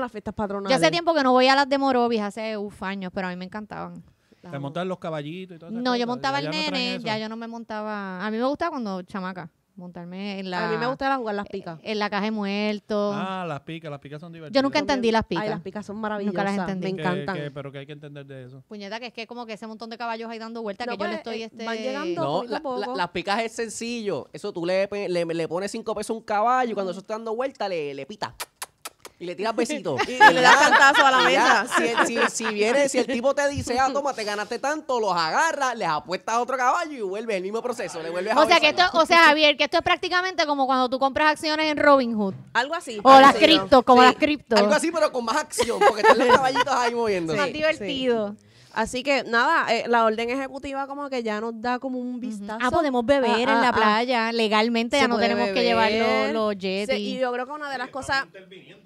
las fiestas patronales. Yo hace tiempo que no voy a las de Morovis, hace uf, años, pero a mí me encantaban. ¿Te los caballitos y todo eso No, yo montaba el nene, ya yo no me montaba. A mí me gustaba cuando chamaca montarme en la. A mí me gustaba jugar las picas. En la caja de muertos. Ah, las picas, las picas son divertidas. Yo nunca entendí las picas. Ay, las picas son maravillosas. Nunca las entendí. Me encantan. qué, pero que hay que entender de eso. Puñeta, que es que como que ese montón de caballos ahí dando vueltas que yo le pues, estoy. Eh, este... Van llegando. No, la, las picas es sencillo. Eso tú le, le, le pones cinco pesos a un caballo y cuando eso está dando vuelta le, le pita y le tiras besitos. [LAUGHS] y, le das cantazo a la mesa. Si, si, si, viene, si el tipo te dice, ah, toma, te ganaste tanto, los agarras, les apuestas otro caballo y vuelve el mismo proceso. Le a o sea, que esto, o sea, Javier, que esto es prácticamente como cuando tú compras acciones en Robin Hood. Algo así. O las criptos, como las criptos. Algo así, pero con más acción, porque están los caballitos ahí moviéndose. Sí, más divertido. Así que nada, eh, la orden ejecutiva como que ya nos da como un ah, vistazo. Ah, podemos beber ah, en ah, la playa, legalmente ya no tenemos que llevar los, Sí, y yo creo que una de las cosas,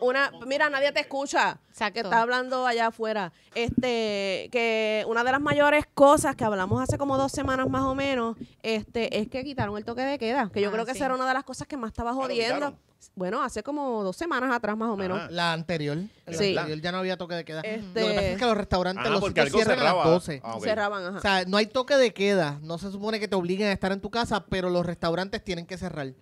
una, mira, nadie te escucha, que está hablando allá afuera. Este, que una de las mayores cosas que hablamos hace como dos semanas más o menos, este, es que quitaron el toque de queda, que yo creo que esa era una de las cosas que más estaba jodiendo bueno, hace como dos semanas atrás más o menos. Ah. La anterior. La sí. anterior ya no había toque de queda. Lo que este pasa es que los restaurantes ah, los que cierran a las 12. Ah, Cerraban, O sea, no hay toque de queda. No se supone que te obliguen a estar en tu casa, pero los restaurantes tienen que cerrar.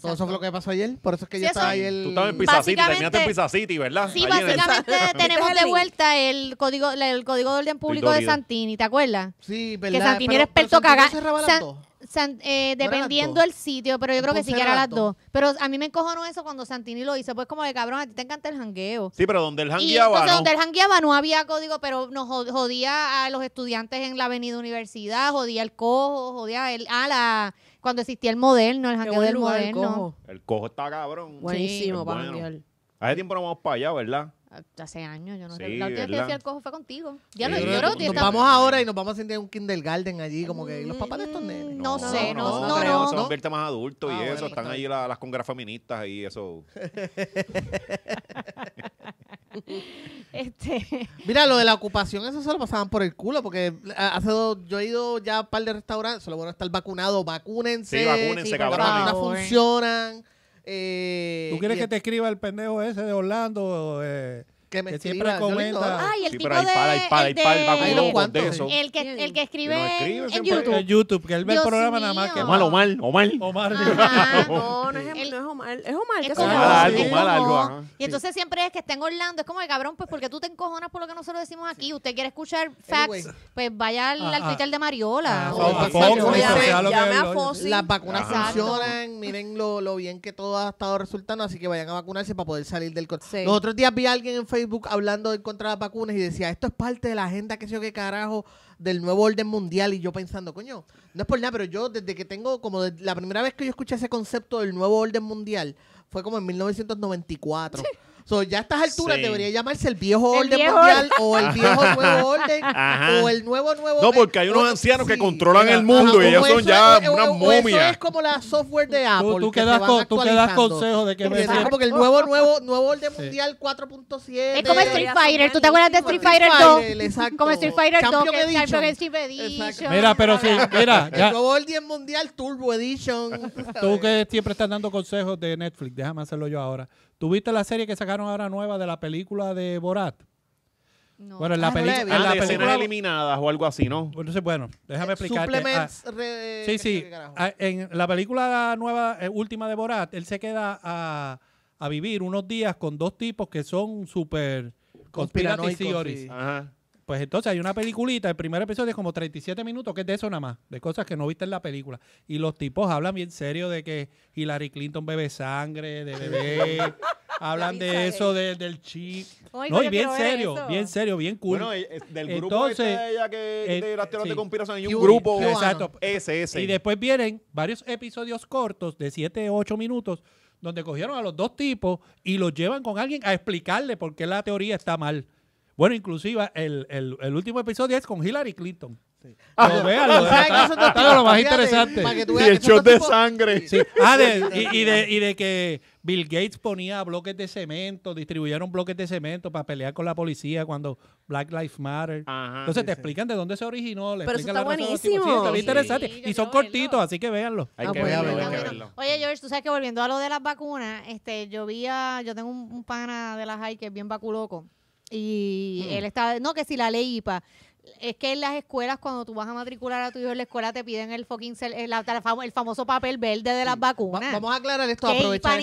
Todo eso fue lo que pasó ayer. Por eso es que yo estaba ahí. ayer. Tú estabas en Pizza City, terminaste en City, ¿verdad? Sí, básicamente tenemos de vuelta el código, el código de orden público de Santini, ¿te acuerdas? Sí, ¿verdad? Que Santini era experto cagando. San, eh, dependiendo del sitio, pero yo creo que sí que era las dos. Pero a mí me encojonó eso cuando Santini lo hizo, pues como de cabrón, a ti te encanta el jangueo. Sí, pero donde el jangueaba. Entonces, no. donde el jangueaba no había código, pero nos jodía a los estudiantes en la avenida universidad, jodía el cojo, jodía el, a la cuando existía el moderno, el jangueo del moderno. El cojo. el cojo está cabrón. Buenísimo para bueno. Hace tiempo no vamos para allá, ¿verdad? Hace años, yo no sí, sé. La última vez que fui el cojo fue contigo. Ya no, nos vamos ahora y nos vamos a sentir en un kindergarten allí, como que los papás de estos nenes. No, no sé, no, no. no, no, no. Se convierte más adulto y ah, eso. Están ahí las congras feministas y eso. [LAUGHS] [LAUGHS] [LAUGHS] este. Mira, lo de la ocupación, eso se lo pasaban por el culo, porque hace dos, yo he ido ya a un par de restaurantes, solo bueno estar vacunado, vacúnense. Sí, vacúnense, cabrón. funcionan. Eh, ¿Tú quieres que te escriba el pendejo ese de Orlando? que siempre comenta. Ay, el tipo de, el que, el que escribe, en, YouTube. que él ve el programa nada más. Que mal, o mal o mal no, no es, es Omar. Es Es como, Y entonces siempre es que estén en Orlando. Es como, el cabrón, pues porque tú te encojonas por lo que nosotros decimos aquí. Usted quiere escuchar facts, pues vaya al, Twitter de Mariola. Ah, Llame a Las vacunas funcionan. Miren lo bien que todo ha estado resultando. Así que vayan a vacunarse para poder salir del... Los otros días vi a alguien en Facebook hablando en contra de las vacunas y decía, esto es parte de la agenda, Que se yo carajo, del nuevo orden mundial. Y yo pensando, coño, no es por nada, pero yo desde que tengo, como la primera vez que yo escuché ese concepto del nuevo orden mundial, fue como en 1994. So, ya a estas alturas debería llamarse el viejo orden mundial o el viejo nuevo orden [LAUGHS] o el nuevo nuevo No, porque hay unos ancianos que controlan el mundo y ellos son ya unas Eso es como la software de Apple. Tú, que tú que das consejos de que Porque me el nuevo, nuevo, nuevo orden mundial 4.7. Es como Street Fighter. ¿Tú te acuerdas de Street Fighter 2? Como Street Fighter 2, Edition. Mira, pero sí, [LAUGHS] mira, El nuevo orden mundial Turbo Edition. tú que siempre estás dando consejos de Netflix, déjame hacerlo yo ahora. ¿Tuviste la serie que sacaron ahora nueva de la película de Borat? No. Bueno, en la, ah, ah, película eliminadas o algo así, ¿no? Entonces, bueno, déjame eh, explicarte. Ah, sí, sí. en la película nueva, eh, última de Borat, él se queda a, vivir unos días con dos tipos que son súper conspiranoicos. Ajá. Pues entonces hay una peliculita, el primer episodio es como 37 minutos, que es de eso nada más, de cosas que no viste en la película. Y los tipos hablan bien serio de que Hillary Clinton bebe sangre, de bebé. [LAUGHS] hablan de eso, del chip. no, y bien serio, bien serio, bien cool. Bueno, este, del grupo este de ella que eh, de las teorías de conspiración y un grupo exacto. Ah, ese, ese. Y después vienen varios episodios cortos de 7, 8 minutos donde cogieron a los dos tipos y los llevan con alguien a explicarle por qué la teoría está mal. Bueno, inclusive el, último episodio es con Hillary Clinton. Ah, lo, más interesante. Y el de sangre. Ah, y, de, que Bill Gates ponía bloques de cemento, distribuyeron bloques de cemento para pelear con la policía cuando Black Lives Matter. Entonces te explican de dónde se originó. Pero eso está buenísimo. Sí, está interesante. y son cortitos, así que véanlo. Ah, pues, Oye, George, tú sabes que volviendo a lo de las vacunas, este, yo vi yo tengo un, pana de las high que es bien vaculoco. Y mm. él estaba, no, que si la ley IPA. Es que en las escuelas, cuando tú vas a matricular a tu hijo en la escuela, te piden el fucking el, el famoso papel verde de las vacunas. vamos a aclarar esto, aprovechar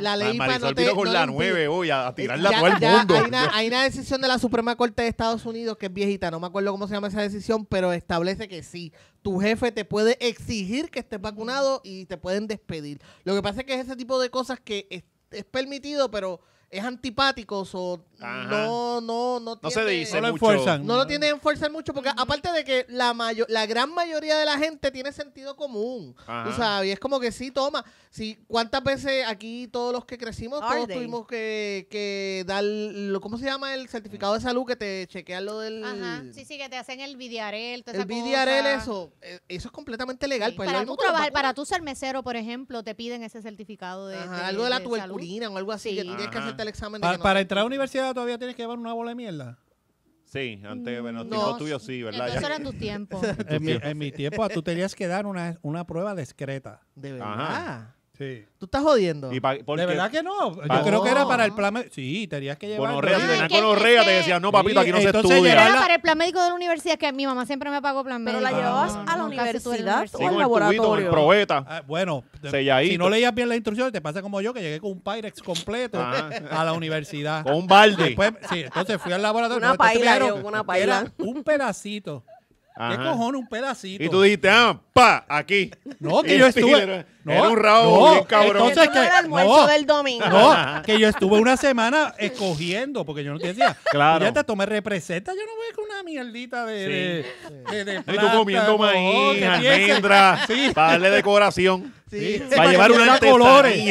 La ley IPA no te, la 9 a, tirarla todo el mundo. Hay una, hay una, decisión de la Suprema Corte de Estados Unidos que es viejita, no me acuerdo cómo se llama esa decisión, pero establece que sí. Tu jefe te puede exigir que estés vacunado y te pueden despedir. Lo que pasa es que es ese tipo de cosas que es permitido, pero es antipático, o no, no, no, no se dice no lo enfuerzan No lo tienen que enforzar mucho, porque aparte de que la mayor, la gran mayoría de la gente tiene sentido común, tú sabes, y es como que sí, toma, si cuántas veces aquí todos los que crecimos, todos tuvimos que, que dar, lo, ¿cómo se llama el certificado de salud que te chequean lo del... Ajá, sí, sí, que te hacen el vidiarel, El vidiarel, eso, eh, eso es completamente legal. Pues, para, tú para ser mesero, por ejemplo, te piden ese certificado de... algo de, la tuberculina o algo así, que tienes que hacer el examen. para, entrar a la universidad todavía tienes que llevar una bola de mierda. Sí, antes, bueno, los mm, sí, ¿verdad? Eso era tu tiempo. [LAUGHS] en, mi, tiempo, tú tenías que dar una, una prueba discreta. De verdad. Ajá. Sí. Tú estás jodiendo. de verdad que no. Yo creo que era para el plan. médico. Sí, tenías que llevar. Gonorrea, si tenías te decían, no, papito, aquí no se entonces estudia. era para el plan médico de la universidad, que mi mamá siempre me pagó plan médico. Pero la llevabas a la universidad la universidad Sí, con tubito, laboratorio. probeta. Ah, bueno, si no leías bien las instrucciones, te pasa como yo, que llegué con un Pyrex completo ah. [LAUGHS] a la universidad. Con un balde. sí, entonces fui al laboratorio. Una paila, una paila. un pedacito. ¿Qué cojones un pedacito? Y tú dijiste, ah, pa, aquí. No, que yo [LAUGHS] estuve. No, un rabo cabrón. Entonces que, el no, del domingo. que yo estuve una semana escogiendo, porque yo no te decía, claro. ya te tomé representa, yo no voy con una mierdita de, de, Y tú comiendo maíz, oh, almendras, sí. para darle decoración. Sí. Para llevar una colores.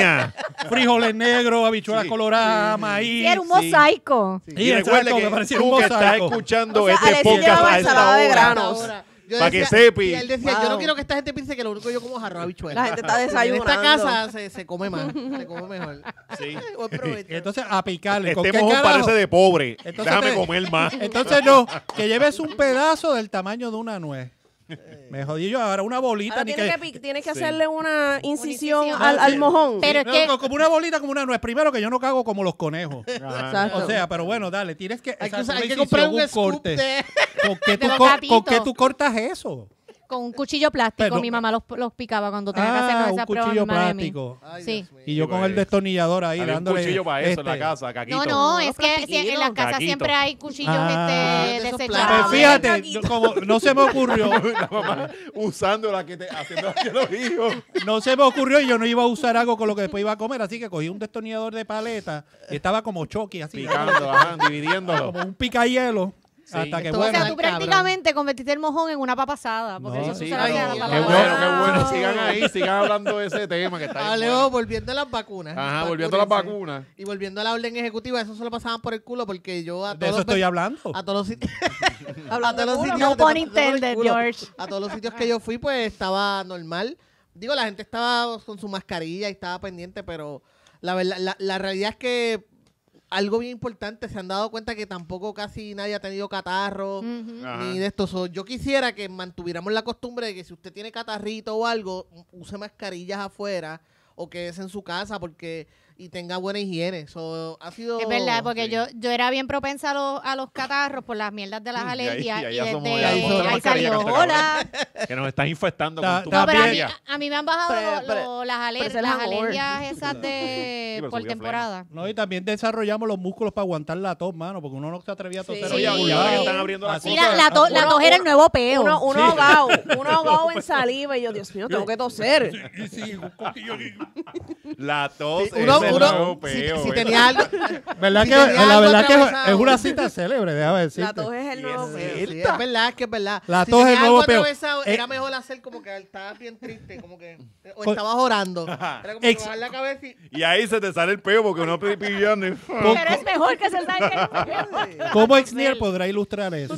Frijoles negros, habichuelas coloradas, maíz. era un mosaico. Y, recuerda que, tú que estás escuchando este podcast a esta de granos para que sepi. Y él decía, yo no quiero que esta gente piense que lo único que yo como es arroz habichuela. La gente está desayunando. En esta casa se, se come más, se come mejor. Sí. [LAUGHS] Entonces, a picarle. Este mojón un parece de pobre. Déjame comer más. [LAUGHS] Entonces, no, que lleves un pedazo del tamaño de una nuez. Me jodí yo ahora una bolita. tienes, que, hacerle una incisión, al, mojón. Como una bolita, como una nuez. Primero que yo no cago como los conejos. o sea, pero bueno, dale, tienes que... Hay, que, comprar un, corte. ¿Con [LAUGHS] qué tú cortas eso? Con un cuchillo plástico. Mi mamá los, los picaba cuando tenía que ah, hacer con un esa prueba. cuchillo plástico. Y yo con el destornillador ahí Había un cuchillo para eso en la este. casa, caquito. No, no, es que en las casas siempre hay cuchillos ah. este, De pues esos fíjate, no- como no se me ocurrió, [LAUGHS] La mamá usando la que te haciendo los hijos. no se me ocurrió y yo no iba a usar algo con lo que después iba a comer, así que cogí un destornillador de paleta y estaba como choque así, Picando, dividiéndolo. como un picahielo hasta que bueno. O sea, tú prácticamente convertiste el mojón en una papa asada. Porque eso sí, la Qué bueno, qué bueno. Sigan ahí, sigan hablando de ese tema que está ahí. volviendo a las vacunas. Ajá, volviendo a las vacunas. Y volviendo a la orden ejecutiva, eso se lo pasaban por el culo porque yo a todos. De eso estoy hablando. A todos los sitios. [LAUGHS] a todos los sitios. No George. A todos los sitios que yo fui, pues estaba normal. Digo, la gente estaba con su mascarilla y estaba pendiente, pero la, verdad, la realidad es que algo bien importante, se han dado cuenta que tampoco casi nadie ha tenido catarro ni de estos. yo quisiera que mantuviéramos la costumbre de que si usted tiene catarrito o algo, use mascarillas afuera o quédese en su casa porque y tenga buena higiene. Eso ha sido. Es verdad, porque yo, yo era bien propensa a los, catarros por las mierdas de las [LAUGHS] alergias. Y, ahí, salió, hola. [LAUGHS] Que nos estás infectando con tu no, a, mí, me han bajado las, alergias esas [LAUGHS] de por temporada. No, y también desarrollamos los músculos para aguantar la tos, mano, porque uno no se atrevía a toser. Sí. Oye, están abriendo Mira, la, la tos era el nuevo peo. Uno, uno ahogado, uno ahogado en saliva y yo, Dios mío, tengo que toser. La tos es si, eh. tenía algo. ¿Verdad que, la verdad que es una cita célebre, déjame decir. La tos es el nuevo peo. Sí, es verdad, que es verdad. La tos es el nuevo peo. Era eh, mejor hacer como que estaba bien triste, como que. Eh, o estabas orando. Era como que la cabeza y. ahí se te sale el peo porque uno pillando. Y... [LAUGHS] Pero es mejor que se salga ¿Cómo Exnier podrá ilustrar eso?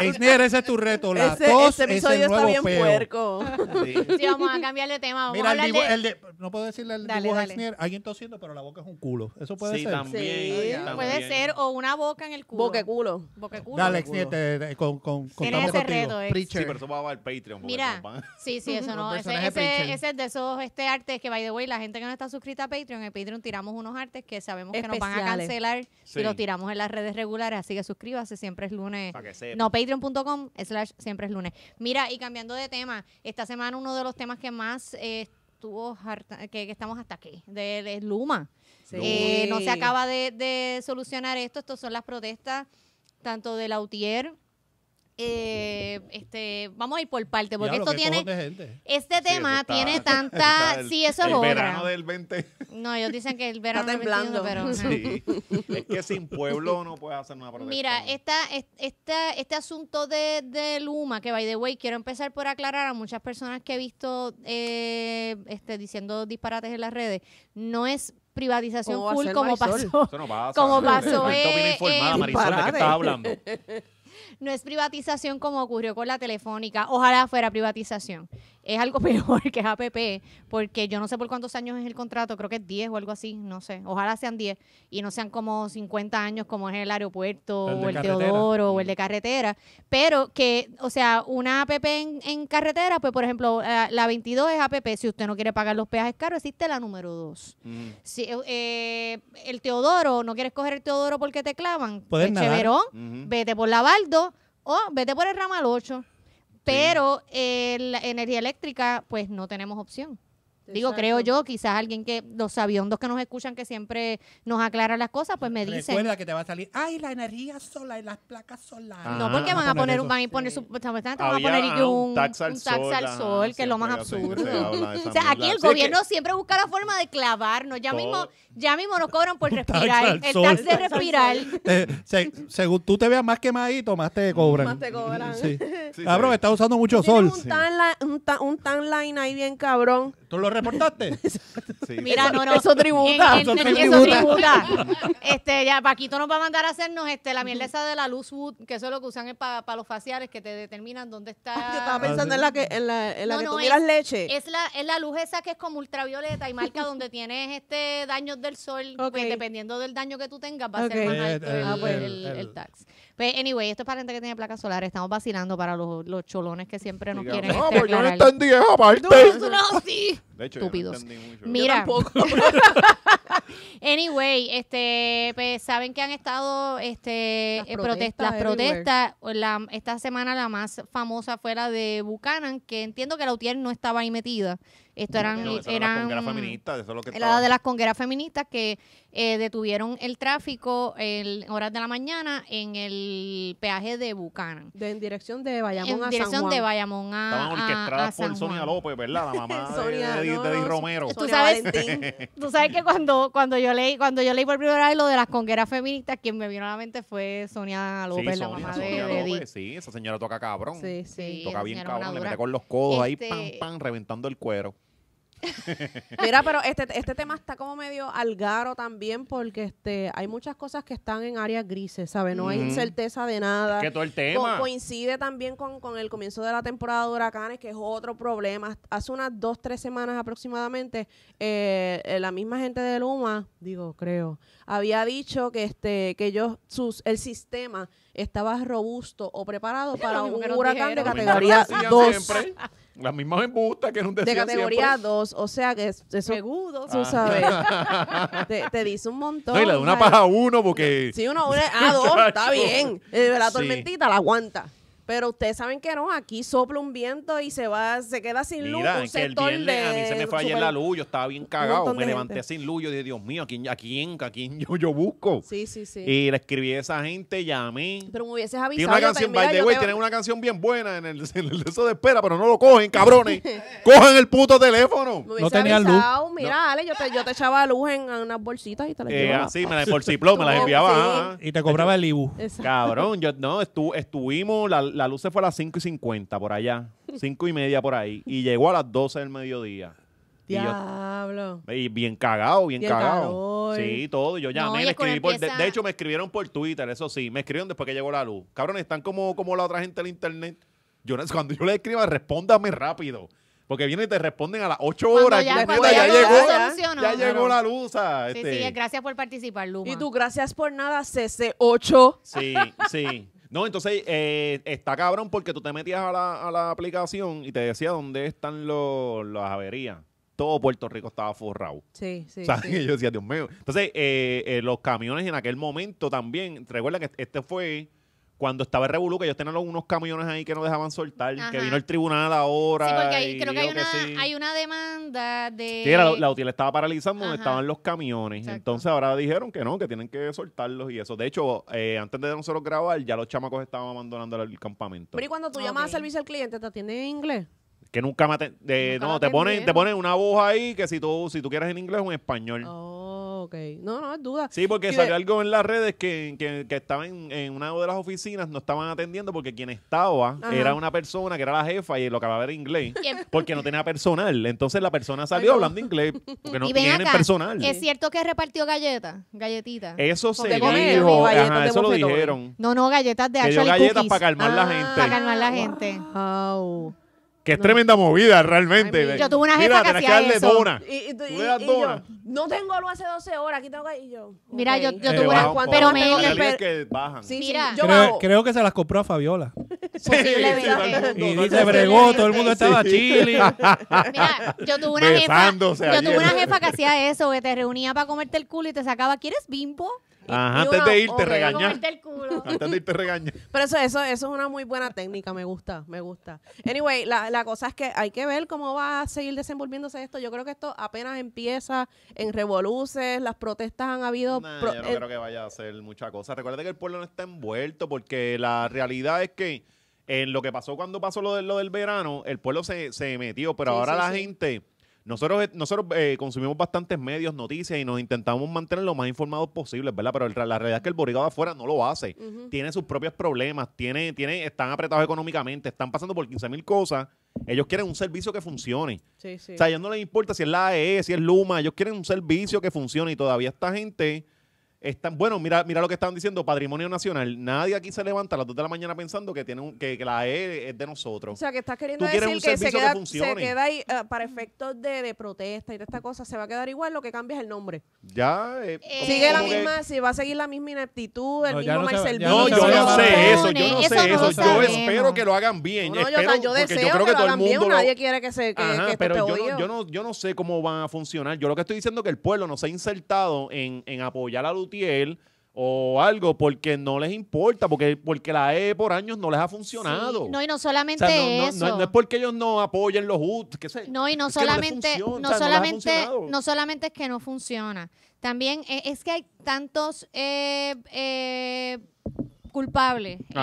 Exnier, ese es tu reto. La tos es el nuevo peo. Sí. sí. vamos a cambiar de tema. Vamos a el de... El de... no puedo decirle el dibujo Exnier. Alguien siendo, pero la boca es un culo. Eso puede ser. sí, también. Puede ser o una boca en el culo. Boque culo. culo. Dale, con con, con, Sí, pero eso va al Patreon. Mira, sí, sí, eso [LAUGHS] no. ese, ese, es de esos este, artes que, by the way, la gente que no está suscrita a Patreon, en Patreon tiramos unos artes que sabemos que nos van a cancelar y los tiramos en las redes regulares. Así que suscríbase, siempre es lunes. Para que sepa. No, patreon.com slash siempre es lunes. Mira, y cambiando de tema, esta semana uno de los temas que más... Eh, que, estamos hasta aquí, de, Luma. Eh, no se acaba de, solucionar esto, estas son las protestas tanto de Lautier eh, este, vamos a ir por parte, porque esto tiene. este tema tiene [LAUGHS] tanta. si sí, eso es el verano del 20. No, ellos dicen que el verano está temblando. Del pero. [LAUGHS] es que sin pueblo no puedes hacer una protesta. Mira, esta, esta, este asunto de, Luma, que by the way, quiero empezar por aclarar a muchas personas que he visto eh, este, diciendo disparates en las redes. No es privatización full como pasó. Como pasó. Eh, eh ¿de estás hablando? No es privatización como ocurrió con la telefónica. Ojalá fuera privatización es algo [LAUGHS] peor que APP, porque yo no sé por cuántos años es el contrato, creo que es 10 o algo así, no sé. Ojalá sean 10 y no sean como 50 años como es el aeropuerto o el Teodoro o el mm. de carretera, pero que, o sea, una APP en, carretera, pues por ejemplo, eh, la 22 es APP, si usted no quiere pagar los peajes caros, existe la número 2. Mm. Si, eh, eh, el Teodoro, no quieres coger el Teodoro porque te clavan, el Cheverón, vete por la o vete por el Ramal 8. Pero en la energía eléctrica, pues no tenemos opción. Digo, creo yo, quizás alguien que, los sabiondos que nos escuchan, que siempre nos aclara las cosas, pues me dicen. Recuerda que te va a salir, ay, la energía solar y las placas solares. no, porque ah, van a poner, un, van a poner, su, van a poner un, tax al sol, ah, que es lo más absurdo. [LAUGHS] o sea, aquí el gobierno siempre busca la forma de clavarnos. Ya mismo, ya mismo nos cobran por [LAUGHS] respirar. El tax de respirar. [LAUGHS] según tú te veas más quemadito, más te cobran. Más te cobran. Sí. está usando mucho sol. Un tan line ahí bien cabrón ¿Tú lo reportaste? [LAUGHS] sí. Mira, no, no. Eso tributa. eso, tributa. Este, ya, Paquito nos va a mandar a hacernos este, la mierda esa de la luz que eso es lo que usan para los faciales, que te determinan dónde está. Yo estaba pensando ah, en la que, en la, en la tú miras leche. Es la, es la luz esa que es como ultravioleta y marca donde tienes este daños del sol. Pues, okay. dependiendo del daño que tú tengas, va a ser más eh, alto el, ah, el, tax. Pues, anyway, esto es para gente que tiene placas solares. Estamos vacilando para los, los cholones que siempre nos quieren. No, este, pues yo no entendí esa aparte. No, sí. De hecho, estúpidos. Mira. [LAUGHS] [LAUGHS] anyway, este, pues, saben que han estado este, las eh, protestas. la, esta semana la más famosa fue la de Buchanan, que entiendo que la UTIER no estaba ahí metida. Esto eran, las eso lo que la de las congueras feministas que eh, detuvieron el tráfico en horas de la mañana en el peaje de Bucanan. De, en dirección de Bayamón a San Juan. de Bayamón a Estaban orquestadas por Sonia López, ¿verdad? La mamá de, de, Romero. [LAUGHS] Tú sabes, que cuando, cuando yo leí cuando yo leí por primera vez lo de las congueras feministas, quien me vino a la mente fue Sonia López, la mamá de, López, Sí, esa señora toca cabrón. Sí, sí. Toca bien cabrón, le mete con los codos ahí, este pam, pam, reventando el cuero. [LAUGHS] Mira, pero este, este tema está como medio algaro también porque este hay muchas cosas que están en áreas grises, ¿sabes? No hay certeza de nada. que todo el tema. coincide también con, el comienzo de la temporada de huracanes, que es otro problema. Hace unas dos, tres semanas aproximadamente, eh, eh, la misma gente de Luma, digo, creo, había dicho que este que ellos, sus, el sistema estaba robusto o preparado para un huracán de categoría 2. Las mismas embustas que en un De categoría 2, o sea que es, eso, tú ah. sabes, [LAUGHS] te, te dice un montón. No, una paja a uno porque... Sí, uno, uno a ah, dos, [LAUGHS] está bien. Eh, la tormentita la aguanta. Pero ustedes saben que no, aquí sopla un viento y se va, se queda sin luz. Mira, un que el viernes a mí se me fue ayer la luz, yo estaba bien cagado, me levanté sin luz, yo dije, Dios mío, ¿a quién, a quién, yo, yo busco? Sí, sí, sí. Y le escribí a esa gente, llamé. Pero me hubieses avisado. Tiene una canción, by the way, tienen una canción bien buena en el, en el, eso de espera, pero no lo cogen, cabrones. [LAUGHS] cojan el puto teléfono. Me no tenía luz. Mira, Ale, yo te, yo te echaba luz en, unas bolsitas y te las eh, Sí, me las enviaba. Y te cobraba el Ibu. Cabrón, yo, no, estuvimos, la, la luz se fue a las 5 y 50 por allá, 5 y media por ahí, y llegó a las 12 del mediodía. Y Diablo. y bien cagado, bien, cagado. Sí, todo. Yo llamé, me escribí por, de, hecho, me escribieron por Twitter, eso sí. Me escribieron después que llegó la luz. Cabrón, están como, como la otra gente del internet. Yo, [LAUGHS] cuando yo le escriba, respóndame rápido. Porque viene y te responden a las 8 horas. Ya, llegó, la luz. Ah, sí, este. sí, gracias por participar, Luma. Y tú, gracias por nada, CC8. Sí, sí. No, entonces eh, está cabrón porque tú te metías a la, a la aplicación y te decía dónde están los, las averías. Todo Puerto Rico estaba forrado. Sí, sí. O sea, [LAUGHS] yo decía, Dios mío. Entonces, eh, eh, los camiones en aquel momento también, recuerda que este fue cuando estaba el que ellos tenían unos camiones ahí que no dejaban soltar, que vino el tribunal ahora. Sí, porque ahí, creo que, hay una, hay una, demanda de... Sí, la, utilidad estaba paralizando donde estaban los camiones. Entonces ahora dijeron que no, que tienen que soltarlos y eso. De hecho, eh, antes de nosotros grabar, ya los chamacos estaban abandonando el campamento. Pero y cuando tú ah, llamas a servicio al cliente, ¿te atienden en inglés? que nunca me no te ponen te ponen una voz ahí que si tú si tú quieres en inglés o en español oh ok. No, no, es duda. Sí, porque salió algo en las redes que, estaban en, una de las oficinas, no estaban atendiendo porque quien estaba era una persona que era la jefa y lo acababa de inglés. porque no tenía personal. Entonces la persona salió hablando inglés porque no tiene personal. Es cierto que repartió galletas, galletitas. Eso se dijo. eso lo dijeron. No, no, galletas de agua. galletas para calmar la ah. gente. Para calmar la gente. Wow. Que es no. tremenda movida realmente. Ay, yo tuve una jefa Mira, que hacía eso. Y, y, y, y yo, no tengo algo hace 12 horas, aquí tengo que ir yo. Mira, yo, yo eh, tuve unas cuantas. pero me que, que bajan. Sí, Mira, sí, yo creo, creo, que se las compró a Fabiola. sí, y se bregó, todo el mundo estaba chile. [LAUGHS] Mira, yo tuve una jefa, yo tuve una jefa que hacía eso, que te reunía para comerte el culo y te sacaba, ¿quieres bimbo? antes de irte regañar. Antes de irte regañar. Pero eso, eso, es una muy buena técnica, me gusta, me gusta. Anyway, la, cosa es que hay que ver cómo va a seguir desenvolviéndose esto. Yo creo que esto apenas empieza en revoluces, las protestas han habido... yo no eh, creo que vaya a ser mucha cosa. Recuerda que el pueblo no está envuelto porque la realidad es que en lo que pasó cuando pasó lo, lo del verano, el pueblo se, metió, pero ahora la gente nosotros, eh, nosotros eh, consumimos bastantes medios, noticias y nos intentamos mantener lo más informados posible, ¿verdad? Pero la realidad es que el boricua de afuera no lo hace. Tiene sus propios problemas, tiene, tiene, están apretados económicamente, están pasando por 15 mil cosas. Ellos quieren un servicio que funcione. Sí, O sea, a ellos no les importa si es la AE, si es Luma, ellos quieren un servicio que funcione y todavía esta gente están, bueno, mira, mira lo que estaban diciendo, patrimonio nacional. Nadie aquí se levanta a las 2 de la mañana pensando que, tiene que, la E es de nosotros. O sea, que estás queriendo decir que, se queda, se queda ahí, eh, para efectos de, protesta y de esta cosa, se va a quedar igual, lo que cambia es el nombre. Ya. Eh, eh, sigue la misma, si va a seguir la misma ineptitud, el mismo mal servicio. No, yo no sé eso, yo no sé eso. espero que lo hagan bien. yo, deseo que, lo hagan Bien, Nadie quiere que se. Que, Ajá, pero yo no, yo, no, sé cómo van a funcionar. Yo lo que estoy diciendo es que el pueblo no se ha insertado en, en apoyar la lucha o algo porque no les importa, porque, porque la E por años no les ha funcionado. no, y no solamente eso. No, es porque ellos no apoyen los UT, No, y no solamente, no, solamente, no solamente es que no funciona. También e, es que hay tantos eh, eh, culpable y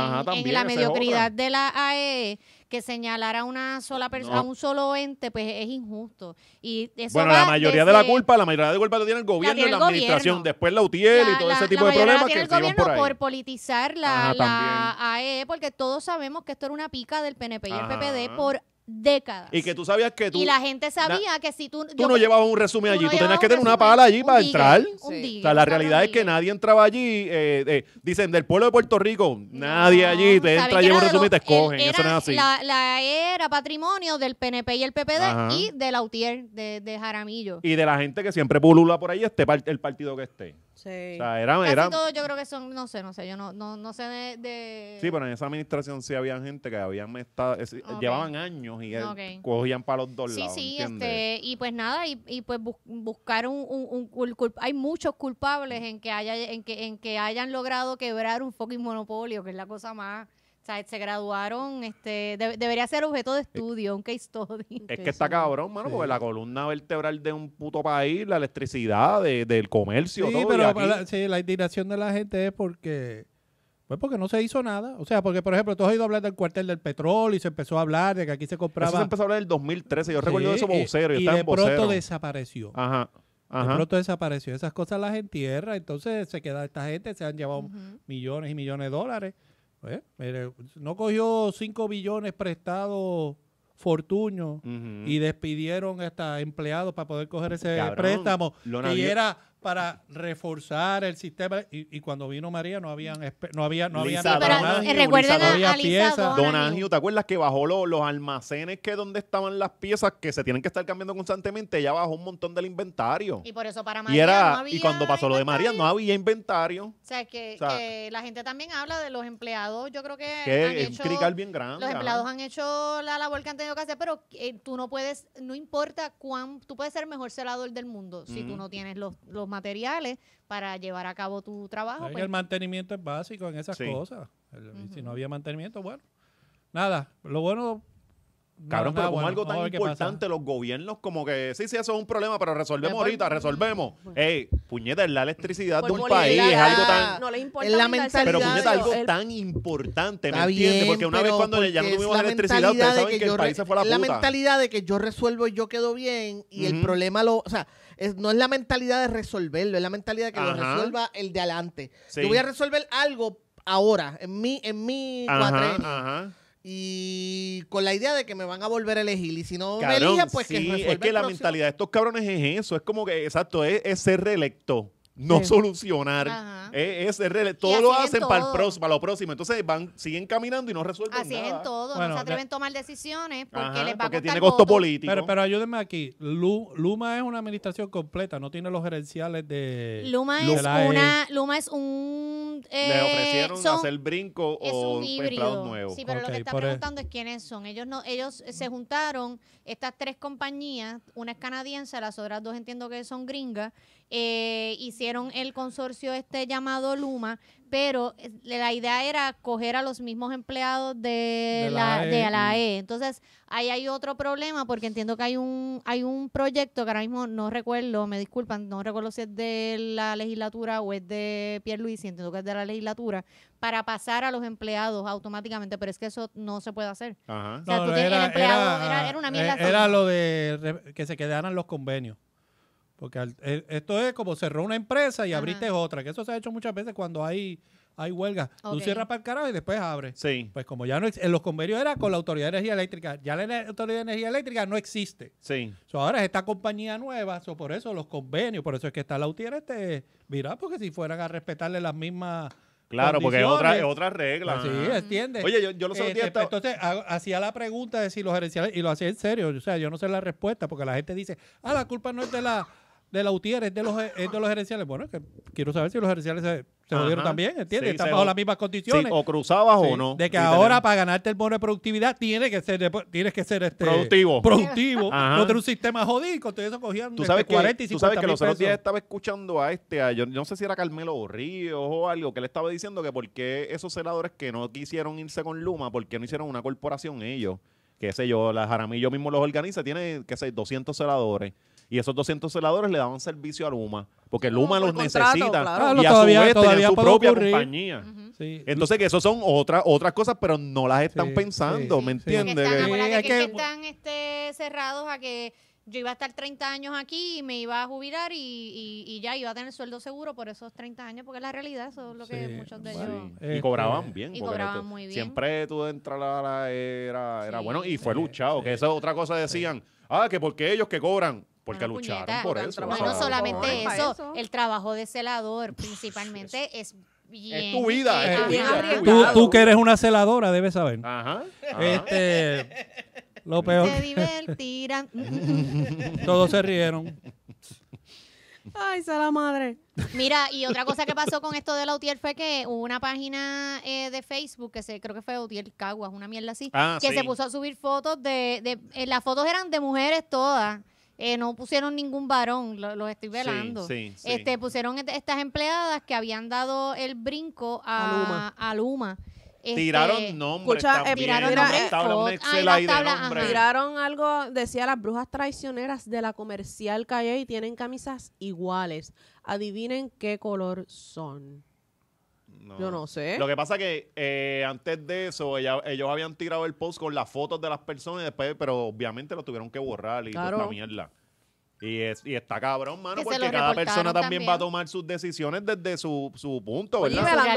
en, la mediocridad de la AEE que señalar a una sola persona, a un solo ente, pues es injusto. Y bueno, la mayoría de la culpa, la mayoría de la culpa la tiene el gobierno y la administración, después la UTIEL y todo ese tipo de problemas que el gobierno por, ahí. politizar la, la AE, porque todos sabemos que esto era una pica del PNP y el PPD por décadas. Y que tú sabías que tú. Y la gente sabía que si tú. Tú no llevabas un resumen allí, tú, tenías que tener una pala allí para entrar. o sea, la realidad es que nadie entraba allí. Eh, eh, dicen, del pueblo de Puerto Rico, nadie allí te entra, lleva un resumen y te escogen. Eso no es así. La, era patrimonio del PNP y el PPD y de la e de, de Jaramillo. Y de la gente que siempre pulula por ahí, este el partido que esté. Sí. O Casi yo creo que son, no sé, no sé, yo no, no, sé de, Sí, pero en esa administración sí había gente que habían estado, llevaban años y eh, cogían para los dos lados, Sí, este, y pues nada, y, pues buscar un, hay muchos culpables en que haya, en que, en que hayan logrado quebrar un fucking monopolio, que es la cosa más o se graduaron, este, debería ser objeto de eh, estudio, un case study. [LAUGHS] Es que está cabrón, mano, porque la columna vertebral de un puto país, la electricidad, del comercio, sí, Pero la, sí, la indignación de la gente es porque... Pues porque no se hizo nada. O sea, porque, por ejemplo, tú has oído hablar del cuartel del petróleo y se empezó a hablar de que aquí se compraba... Eso se empezó a hablar en el 2013. Yo recuerdo eso vocero. Y, y de pronto desapareció. Ajá. Ajá. De pronto desapareció. Esas cosas las entierra, entonces se queda esta gente, se han llevado millones y millones de dólares. Eh, no cogió 5 billones prestados Fortuño y despidieron hasta empleados para poder coger ese préstamo. Y era para reforzar el sistema. Y, y cuando vino María no habían no había no había nada. Eh, recuerden no Don ¿te acuerdas que bajó los almacenes que donde estaban las piezas que se tienen que estar cambiando constantemente? Ella bajó un montón del inventario. Y por eso para María y cuando pasó lo de María no había inventario. O sea, que, la gente también habla de los empleados. Yo creo que, han es hecho, bien grande. Los ¿ah? empleados han hecho la labor que han tenido que hacer, pero eh, tú no puedes, no importa cuán, tú puedes ser el mejor celador del mundo si tú no tienes los, los materiales para llevar a cabo tu trabajo. Pues. El mantenimiento es básico en esas cosas. Si no había mantenimiento, bueno. Nada, lo bueno Cabrón, pero como algo tan importante, los gobiernos como que, sí, sí, eso es un problema, pero resolvemos ahorita, resolvemos. Ey, puñeta, la electricidad de un país, es algo tan... No le importa la mentalidad. Pero puñeta, algo tan importante, ¿me entiendes? Porque una vez cuando ya no tuvimos la electricidad, ustedes que, yo el país fue la, puta. La mentalidad de que yo resuelvo y yo quedo bien, y el problema lo... O sea, no es la mentalidad de resolverlo, es la mentalidad de que lo resuelva el de adelante. Yo voy a resolver algo ahora, en mi, en Y con la idea de que me van a volver a elegir. Y si no me eligen, pues que Es que la mentalidad de estos cabrones es eso. Es como que, exacto, es, es ser reelecto no solucionar. Eh, todo lo hacen para, El próximo, lo próximo. Entonces van, siguen caminando y no resuelven así nada. Así es en todo. no se atreven a tomar decisiones porque les va a porque tiene costo político. Pero, pero ayúdenme aquí. Luma es una administración completa, no tiene los gerenciales de. Luma, es e. una. Luma es un. Le eh, ofrecieron son, hacer brinco es o empleados nuevos. Sí, pero lo que está e- preguntando es quiénes son. Ellos no, ellos se juntaron estas tres compañías, una es canadiense, las otras dos entiendo que son gringas. Eh, hicieron el consorcio este llamado Luma, pero eh, la idea era coger a los mismos empleados de, la, de e, e. Entonces, ahí hay otro problema porque entiendo que hay un hay un proyecto que ahora mismo no recuerdo, me disculpan, no recuerdo si es de la legislatura o es de Pierluisi, entiendo que es de la legislatura, para pasar a los empleados automáticamente, pero es que eso no se puede hacer. O sea, tú era, empleado, era, una mierda. E, era lo de que se quedaran los convenios. Porque eh, esto es como cerró una empresa y abriste otra, que eso se ha hecho muchas veces cuando hay, hay huelga. Tú cierras para el carajo y después abres. Sí. Pues como ya no en los convenios era con la Autoridad de Energía Eléctrica, ya la Autoridad de Energía Eléctrica no existe. Sí. ahora es esta compañía nueva, por eso los convenios, por eso es que está la UTR este, mira, porque si fueran a respetarle las mismas Claro, porque es otra, otra regla. Pues sí, ¿entiendes? Oye, yo, yo sé eh, Entonces, hacía la pregunta de si los gerenciales, y lo hacía en serio, o sea, yo no sé la respuesta, porque la gente dice, ah, la culpa no es de la de la es de los, es de los gerenciales. Bueno, es que quiero saber si los gerenciales se, jodieron también, ¿entiendes? Están bajo las mismas condiciones. o cruzabas o no. De que ahora para ganarte el bono de productividad tiene que ser, tienes que ser este, productivo. Productivo. No tener un sistema jodido. entonces cogían ¿Tú sabes que, Tú sabes que los otros días estaba escuchando a este, a, yo no sé si era Carmelo Ríos o algo, que le estaba diciendo que por qué esos senadores que no quisieron irse con Luma, por qué no hicieron una corporación ellos que sé yo, la Jaramillo mismo los organiza, tiene, que sé, 200 celadores. Y esos 200 celadores le daban servicio a Luma, porque Luma los necesita y a su vez su propia compañía. Entonces que eso son otras otras cosas, pero no las están pensando, ¿me entiendes? Que, que están, este, cerrados a que yo iba a estar 30 años aquí y me iba a jubilar y, ya iba a tener sueldo seguro por esos 30 años, porque es la realidad, eso es lo que muchos de ellos... Y este, cobraban bien. Y cobraban muy bien. Siempre tú entras la era, era bueno y fue luchado, que esa es otra cosa decían, ah, que porque ellos que cobran, porque lucharon por eso. no solamente eso, el trabajo de celador principalmente es Bien. Es tu vida. tu eh, Tú, que eres una celadora, debes saber. Ajá. Este, lo peor. Se divertirán. [LAUGHS] Todos se rieron. Ay, se la madre. Mira, y otra cosa que pasó con esto de la UTIER fue que hubo una página eh, de Facebook que se creo que fue UTIER Caguas, una mierda así, ah, que se puso a subir fotos de, de eh, las fotos eran de mujeres todas. Eh, no pusieron ningún varón, los estoy velando. este, Pusieron estas empleadas que habían dado el brinco a, Luma. Este, tiraron nombres tiraron algo, decía las brujas traicioneras de la comercial calle y tienen camisas iguales. Adivinen qué color son. Yo no sé. Lo que pasa que eh, antes de eso, ellos habían tirado el post con las fotos de las personas, y después, pero obviamente lo tuvieron que borrar y mierda. Y, es, y está cabrón, mano, porque cada persona también, va a tomar sus decisiones desde su, punto, ¿verdad?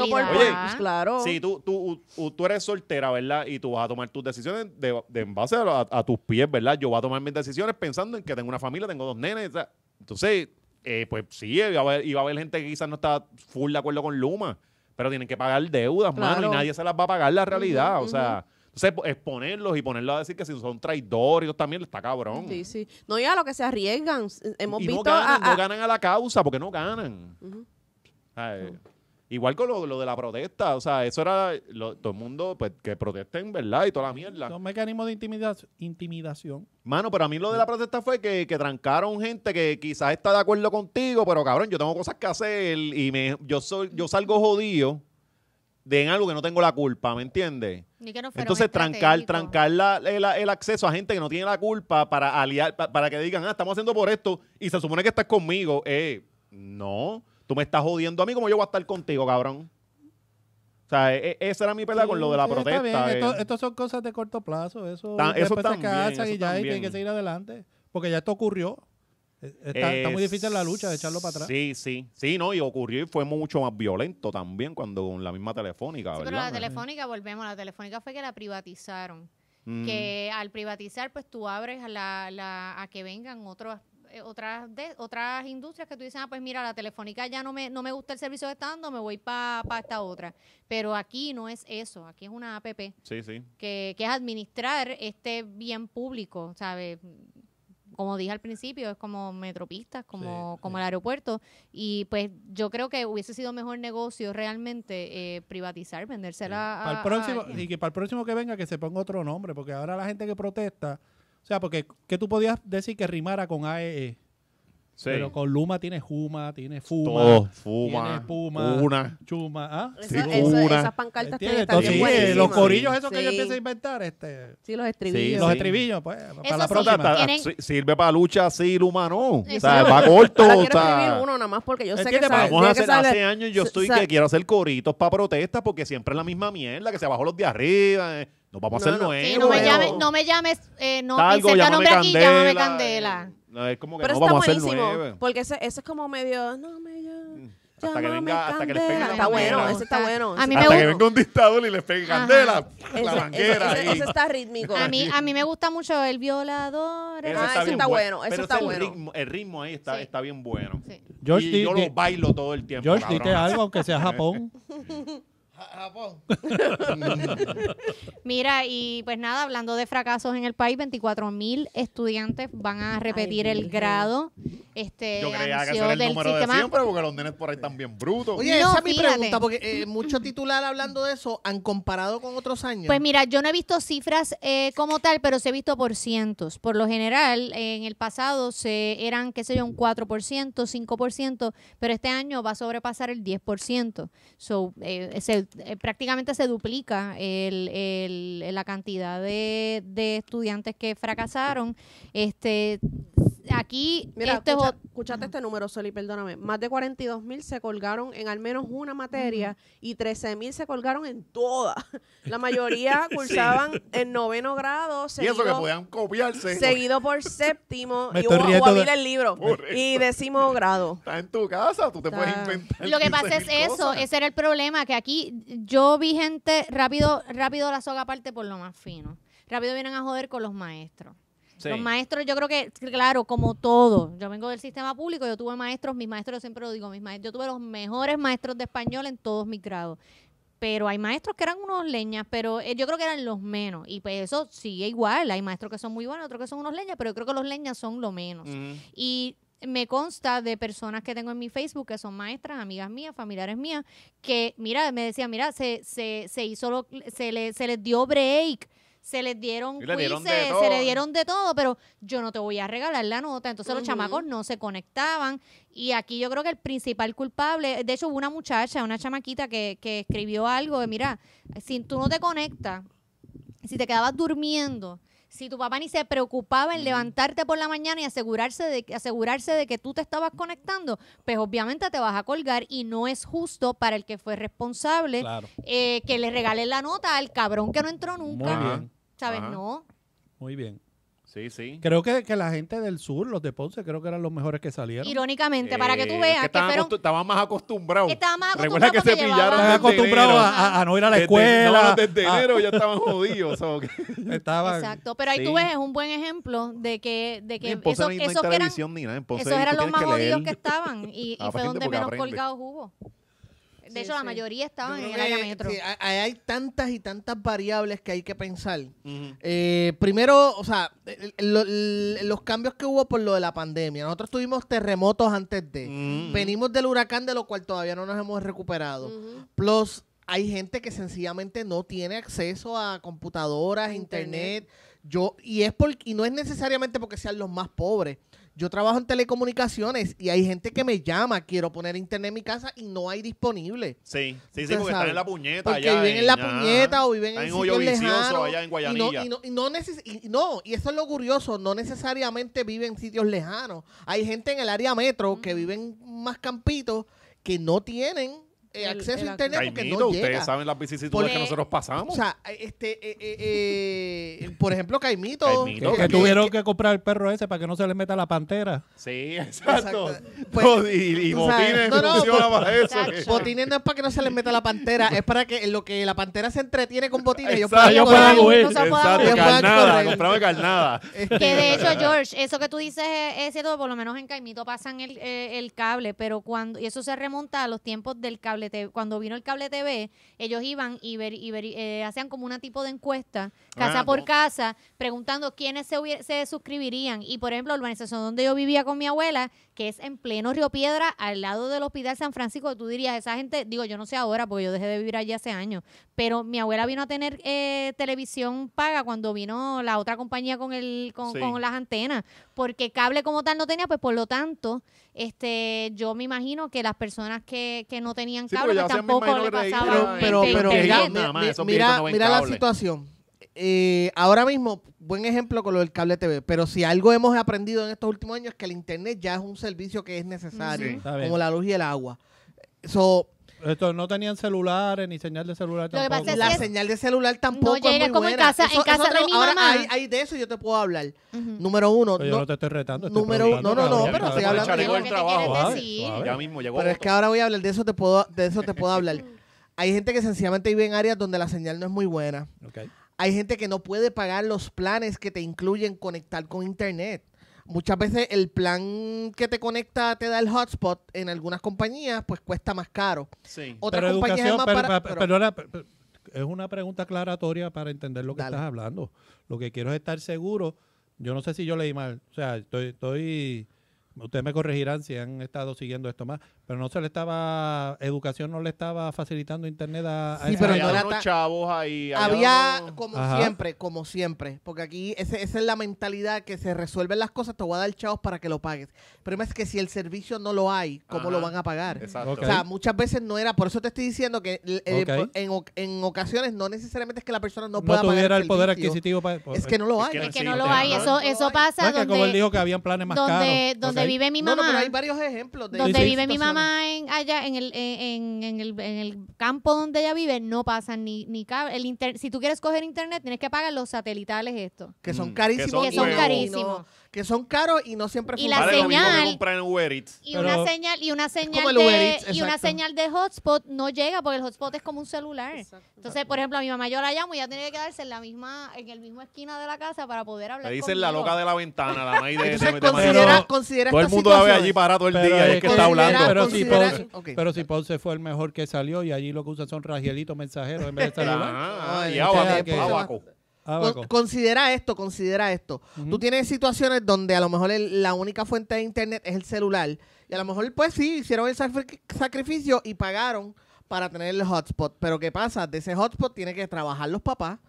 claro. Sí, tú, tú, tú eres soltera, ¿verdad? Y tú vas a tomar tus decisiones en base a, tus pies, ¿verdad? Yo voy a tomar mis decisiones pensando en que tengo una familia, tengo dos nenes. Entonces, eh, pues sí, iba a, iba a haber gente que quizás no está full de acuerdo con Luma pero tienen que pagar deudas, mano, y nadie se las va a pagar la realidad. o sea, pues, exponerlos y ponerlos a decir que si son traidores, también está cabrón. Sí, sí. No, ya lo que se arriesgan. Hemos visto. No ganan, a, ganan a la causa porque no ganan. Igual con lo, de la protesta, o sea, eso era todo el mundo pues, que protesten, ¿verdad? Y toda la mierda. Son mecanismos de intimidación. Mano, pero a mí lo de la protesta fue que, trancaron gente que quizás está de acuerdo contigo, pero cabrón, yo tengo cosas que hacer y me, yo, soy, yo salgo jodido de en algo que no tengo la culpa, ¿me entiendes? Entonces trancar, trancar el, acceso a gente que no tiene la culpa para aliar, para que digan, ah, estamos haciendo por esto y se supone que estás conmigo. Eh, no. Tú me estás jodiendo a mí como yo voy a estar contigo, cabrón. O sea, e, e, esa era mi pelea con lo de la protesta. Está eh. Esto, son cosas de corto plazo. Eso, eso y ya que seguir adelante. Porque ya esto ocurrió. E, está, muy difícil la lucha de echarlo para atrás. Sí, sí. Sí, no, y ocurrió y fue mucho más violento también cuando con la misma telefónica, pero la telefónica, volvemos, la telefónica fue que la privatizaron. Mm. Que al privatizar, pues tú abres a, la- a que vengan otros eh, otras otras industrias que tú dices, ah, pues mira, la telefónica ya no me, no me gusta el servicio que está dando, me voy para pa esta otra. Pero aquí no es eso, aquí es una APP. Que, es administrar este bien público, ¿sabes? como dije al principio, es como metropistas, como, como el aeropuerto. Y pues yo creo que hubiese sido mejor negocio realmente eh, privatizar, vendérsela a, próximo, Y que para el próximo que venga que se ponga otro nombre, porque ahora la gente que protesta o sea, porque que tú podías decir que rimara con AEE. E? Sí. Pero con Luma tiene Juma, tiene Fuma. Fuma. Tiene Puma. Una. Chuma. ¿ah? sí, eso, una. esas pancartas tienen Entonces, sí, eh, los corillos esos que yo empiezan a inventar. Este, sí, los estribillos. los estribillos, pues, para la próxima. Sirve para lucha, sí, Luma no. O sea, va [LAUGHS] corto. Ah, o uno nada más porque yo sé que te Vamos a hacer, hace años yo estoy que quiero hacer coritos para protestas porque siempre es la misma mierda, que se bajó los de arriba. Eh. No, vamos a hacer no, nuevo. no me llames, no me llames, eh, no, Talgo, nombre aquí, llámame Candela. No, es como que Pero no, vamos a hacer Porque eso ese es como medio, no me llames. Hasta que venga, hasta que Está bueno, ese está bueno. A mí hasta me que venga un dictador y le pegue candela. la manguera. Ese, está rítmico. A mí, a mí me gusta mucho el violador. eso Ah, ese está, bueno, está el bueno. Ritmo, el ritmo, ahí está, está bien bueno. yo lo bailo todo el tiempo. George, dite algo, aunque sea Japón. [LAUGHS] Japón. [LAUGHS] Mira, y pues nada, hablando de fracasos en el país, 24 mil estudiantes van a repetir el grado. Este, Yo creía que era el número de siempre porque los nenes por ahí están bien brutos. Oye, esa es mi pregunta, porque eh, muchos titulares hablando de eso han comparado con otros años. Pues mira, yo no he visto cifras eh, como tal, pero se he visto por cientos. Por lo general, en el pasado se eran, qué sé yo, un 4%, 5%, pero este año va a sobrepasar el 10%. So, el eh, eh, prácticamente se duplica la cantidad de, de, estudiantes que fracasaron. Este, aquí. Este escuchate este número, Soli, perdóname. Más de 42 mil se colgaron en al menos una materia y 13 mil se colgaron en todas. [LAUGHS] La mayoría cursaban en noveno grado. Seguido, que podían copiarse. Seguido por [LAUGHS] séptimo y hubo, a el libro. Y décimo grado. Está en tu casa, tú te puedes inventar. Lo que pasa es eso, ese era el problema, que aquí yo vi gente rápido, rápido la soga aparte por lo más fino. Rápido vienen a joder con los maestros. Los maestros, yo creo que, claro, como todo, yo vengo del sistema público, yo tuve maestros, mis maestros, yo siempre lo digo, mis maestros, yo tuve los mejores maestros de español en todos mis grados. Pero hay maestros que eran unos leñas, pero eh, yo creo que eran los menos. Y pues eso sigue igual. Hay maestros que son muy buenos, otros que son unos leñas, pero yo creo que los leñas son lo menos. Y me consta de personas que tengo en mi Facebook que son maestras, amigas mías, familiares mías, que, mira, me decían, mira, se, se, se hizo, se, le, se les dio break se les dieron, le dieron se le dieron de todo, pero yo no te voy a regalar la nota. Entonces los chamacos no se conectaban. Y aquí yo creo que el principal culpable, de hecho hubo una muchacha, una chamaquita que, escribió algo de, mira, si tú no te conectas, si te quedabas durmiendo, si tu papá ni se preocupaba en levantarte por la mañana y asegurarse de, asegurarse de que tú te estabas conectando, pues obviamente te vas a colgar y no es justo para el que fue responsable eh, que le regalen la nota al cabrón que no entró nunca. ¿Sabes? No. Muy bien. Sí, sí. Creo que, que, la gente del sur, los de Ponce, creo que eran los mejores que salieron. Irónicamente, para que tú eh, veas que, estaban, estaban más acostumbrados. Estaban más acostumbrados. Recuerda que se pillaron. Estaban acostumbrados a, no ir a la escuela. desde, no, ah. desde enero ya estaban [LAUGHS] jodidos. o sea, estaban, Exacto. Pero ahí tú ves, es un buen ejemplo de que, de que esos, no esos, eran, ni nada, esos eran los más jodidos que estaban y, y [LAUGHS] fue donde menos colgados hubo. De hecho, la mayoría estaban en el área metro. hay, tantas y tantas variables que hay que pensar. Eh, primero, o sea, eh, eh, los cambios que hubo por lo de la pandemia. Nosotros tuvimos terremotos antes de. Mm. Venimos del huracán, de lo cual todavía no nos hemos recuperado. Plus, hay gente que sencillamente no tiene acceso a computadoras, internet. internet. Yo, y es por, y no es necesariamente porque sean los más pobres. Yo trabajo en telecomunicaciones y hay gente que me llama, quiero poner internet en mi casa y no hay disponible. Sí, sí, sí, porque están en la puñeta. Porque viven en, la puñeta o viven en, sitios lejanos. en Y no, y, no, y, no y eso es lo curioso, no necesariamente viven en sitios lejanos. Hay gente en el área metro que viven más campitos que no tienen eh, acceso internet porque no llega ustedes saben las vicisitudes que nosotros pasamos. O sea, este, eh, eh, eh, por ejemplo, Caimito. que, tuvieron que, comprar el perro ese para que no se le meta la pantera. Sí, exacto. [LAUGHS] Pues, y, botines no, no, para eso. Botines no es para que no se le meta la pantera, es para que lo que la pantera se entretiene con botines. yo puedo yo pago huir. Exacto, carnada, comprame carnada. Este, que de hecho, [LAUGHS] George, eso que tú dices es cierto, por lo menos en Caimito pasan el, el cable, pero cuando, y eso se remonta a los tiempos del cable cuando vino el cable TV, ellos iban y, ver, y eh, hacían como una tipo de encuesta, casa ah, por casa, preguntando quiénes se, suscribirían. Y por ejemplo, la organización donde yo vivía con mi abuela, que es en pleno Río Piedra, al lado del Hospital San Francisco. Tú dirías, esa gente, digo, yo no sé ahora, porque yo dejé de vivir allí hace años, pero mi abuela vino a tener eh, televisión paga cuando vino la otra compañía con, el, con, las antenas, porque cable como tal no tenía, pues por lo tanto, este yo me imagino que las personas que, no tenían cable pues, tampoco le pasaba. Pero, mira, mira la situación eh, ahora mismo, buen ejemplo con lo del cable TV, pero si algo hemos aprendido en estos últimos años es que el Internet ya es un servicio que es necesario, como la luz y el agua. no tenían celulares ni señal de celular tampoco. la señal de celular tampoco no, es muy como buena. En casa, en casa de ahora Hay, de eso yo te puedo hablar. Número uno. yo no, te estoy retando. número uno. No, no, no, pero de es que ahora voy a hablar de eso te puedo de eso te puedo [LAUGHS] hablar. Hay gente que sencillamente vive en áreas donde la señal no es muy buena. Okay. Hay gente que no puede pagar los planes que te incluyen conectar con internet. Muchas veces el plan que te conecta te da el hotspot en algunas compañías, pues cuesta más caro. Sí. Otra pero es perdona, es una pregunta aclaratoria para entender lo que estás hablando. Lo que quiero es estar seguro. Yo no sé si yo leí mal. O sea, estoy, estoy ustedes me corregirán si han estado siguiendo esto más, pero no se le estaba, educación no le estaba facilitando internet a, a chavos ahí. Había, como siempre, como siempre, porque aquí esa es la mentalidad que se resuelven las cosas, te voy a dar chavos para que lo pagues. El problema es que si el servicio no lo hay, ¿cómo lo van a pagar? O sea, muchas veces no era, por eso te estoy diciendo que en, ocasiones no necesariamente es que la persona no, pueda pagar. tuviera el, poder adquisitivo Es que no lo hay. Es que no, lo hay. Eso, pasa. como él dijo que habían planes más caros. Donde donde vive mi mamá. hay varios ejemplos Donde vive mi mamá en, allá en el, en, el, en el campo donde ella vive, no pasa ni, ni El inter, si tú quieres coger internet, tienes que pagar los satelitales estos. Que son mm, carísimos. Que son, carísimos. que son caros y no siempre y la señal y una señal y una señal de, y una señal de hotspot no llega porque el hotspot es como un celular entonces por ejemplo a mi mamá yo la llamo y ya tiene que quedarse en la misma en el mismo esquina de la casa para poder hablar le dicen la loca de la ventana la de, [LAUGHS] considera, todo el mundo la allí parado el día, es que está hablando. Pero si, Ponce, fue el mejor que salió y allí lo que usa son ragielitos mensajeros en vez de estar [LAUGHS] ah, ah considera esto, considera esto. Tú tienes situaciones donde a lo mejor la única fuente de internet es el celular. Y a lo mejor, pues sí, hicieron el sacrificio y pagaron para tener el hotspot. Pero ¿qué pasa? De ese hotspot tiene que trabajar los papás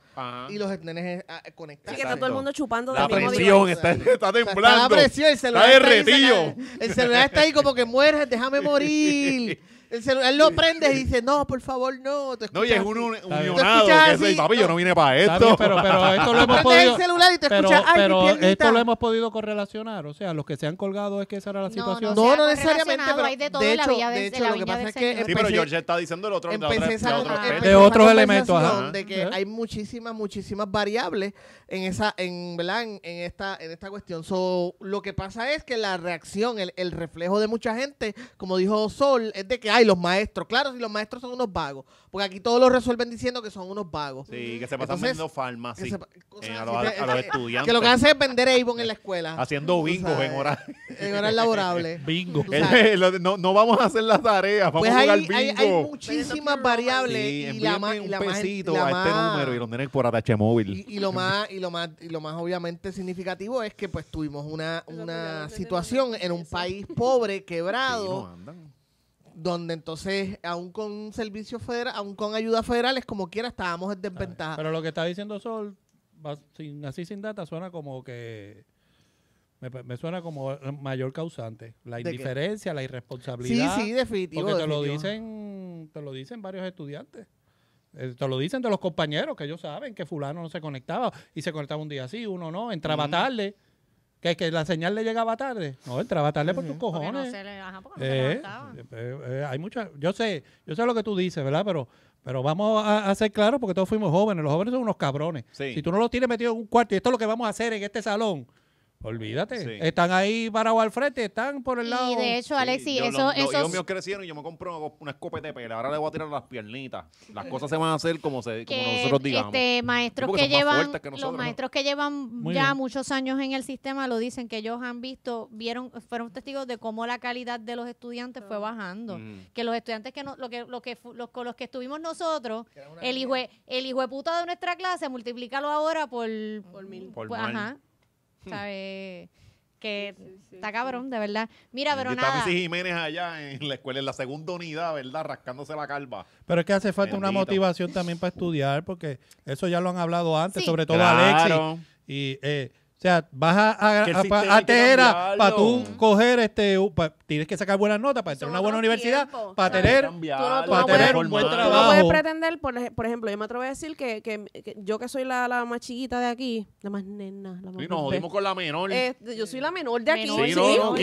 y los nenes eh, ah, conectados. Sí, que está todo el mundo chupando de la presión está, temblando. la presión, el celular está, el celular está ahí como que muere, déjame morir. [LAUGHS] El celular lo prende y dice no, por favor, no. Te No, y es un así? yo no vine para esto. pero, pero esto lo [LAUGHS] hemos Prendes podido. el celular y te escuchas, pero esto lo hemos podido correlacionar. O sea, los que se han colgado es que esa era la situación. No, no necesariamente, pero hay de todo de la de lo que pasa es que Sí, pero está diciendo el otro. Ah, de De otros elementos, de que ¿Eh? hay muchísimas muchísimas variables en esa en verdad en, esta en esta cuestión So, lo que pasa es que la reacción el, el reflejo de mucha gente como dijo Sol es de que hay los maestros. Claro, si los maestros son unos vagos. Porque aquí todos lo resuelven diciendo que son unos vagos. Sí, que se pasan vendiendo farmacia eh, a, los, eh, estudiantes. Que lo que hacen es vender Avon en la escuela. Haciendo bingo en horas. En horas laborables. [LAUGHS] bingo. No, no, vamos a hacer las tareas, vamos pues a jugar hay, bingo. Hay, hay muchísimas variables. y la más, un y pesito a este número y lo tienen por atache móvil. Y, lo más, y lo más, y lo más obviamente significativo es que pues tuvimos una, una situación en un país pobre, quebrado donde entonces, aún con servicio federal, aún con ayuda federal, como quiera, estábamos en desventaja. Pero lo que está diciendo Sol, así sin data, suena como que... Me, suena como mayor causante. La indiferencia, la irresponsabilidad. Sí, sí, definitivo. Porque te lo dicen, te lo dicen varios estudiantes. Eh, te lo dicen de los compañeros que ellos saben que fulano no se conectaba y se conectaba un día así, uno no, entraba tarde. Que, que la señal le llegaba tarde. No, entraba tarde por tus cojones. Porque no se eh, eh, eh, hay Yo sé, yo sé lo que tú dices, ¿verdad? Pero, pero vamos a, ser claros porque todos fuimos jóvenes. Los jóvenes son unos cabrones. Si tú no los tienes metido en un cuarto y esto es lo que vamos a hacer en este salón. Olvídate. Están ahí para al frente, están por el lado. Y de hecho, Alexi, eso, los, crecieron y yo me compré una, escopeta de Ahora le voy a tirar las piernitas. Las cosas se van a hacer como, se, como nosotros este digamos. Este, maestros que llevan, los maestros que llevan ya muchos años en el sistema lo dicen que ellos han visto, vieron, fueron testigos de cómo la calidad de los estudiantes fue bajando. Mm. Que los estudiantes que no, lo que, lo que los, con los que estuvimos nosotros, el hijo, el hijo de puta de nuestra clase, multiplícalo ahora por, pues, mil. ajá. Hmm. que está cabrón, de verdad. Mira, pero nada. Está Jiménez allá en la escuela, en la segunda unidad, ¿verdad? Rascándose la calva. Pero es que hace falta una motivación también para estudiar, porque eso ya lo han hablado antes, sobre todo claro. Y eh, o sea, vas a, a, para tú coger este. tienes que sacar buenas notas para entrar a una buena universidad, para tener, para tener un buen trabajo. no puedes pretender, por, ejemplo, yo me atrevo a decir que, que, yo que soy la, la, más chiquita de aquí, la más nena. La más nos jodimos con la menor. Este, yo soy la menor de aquí. sí,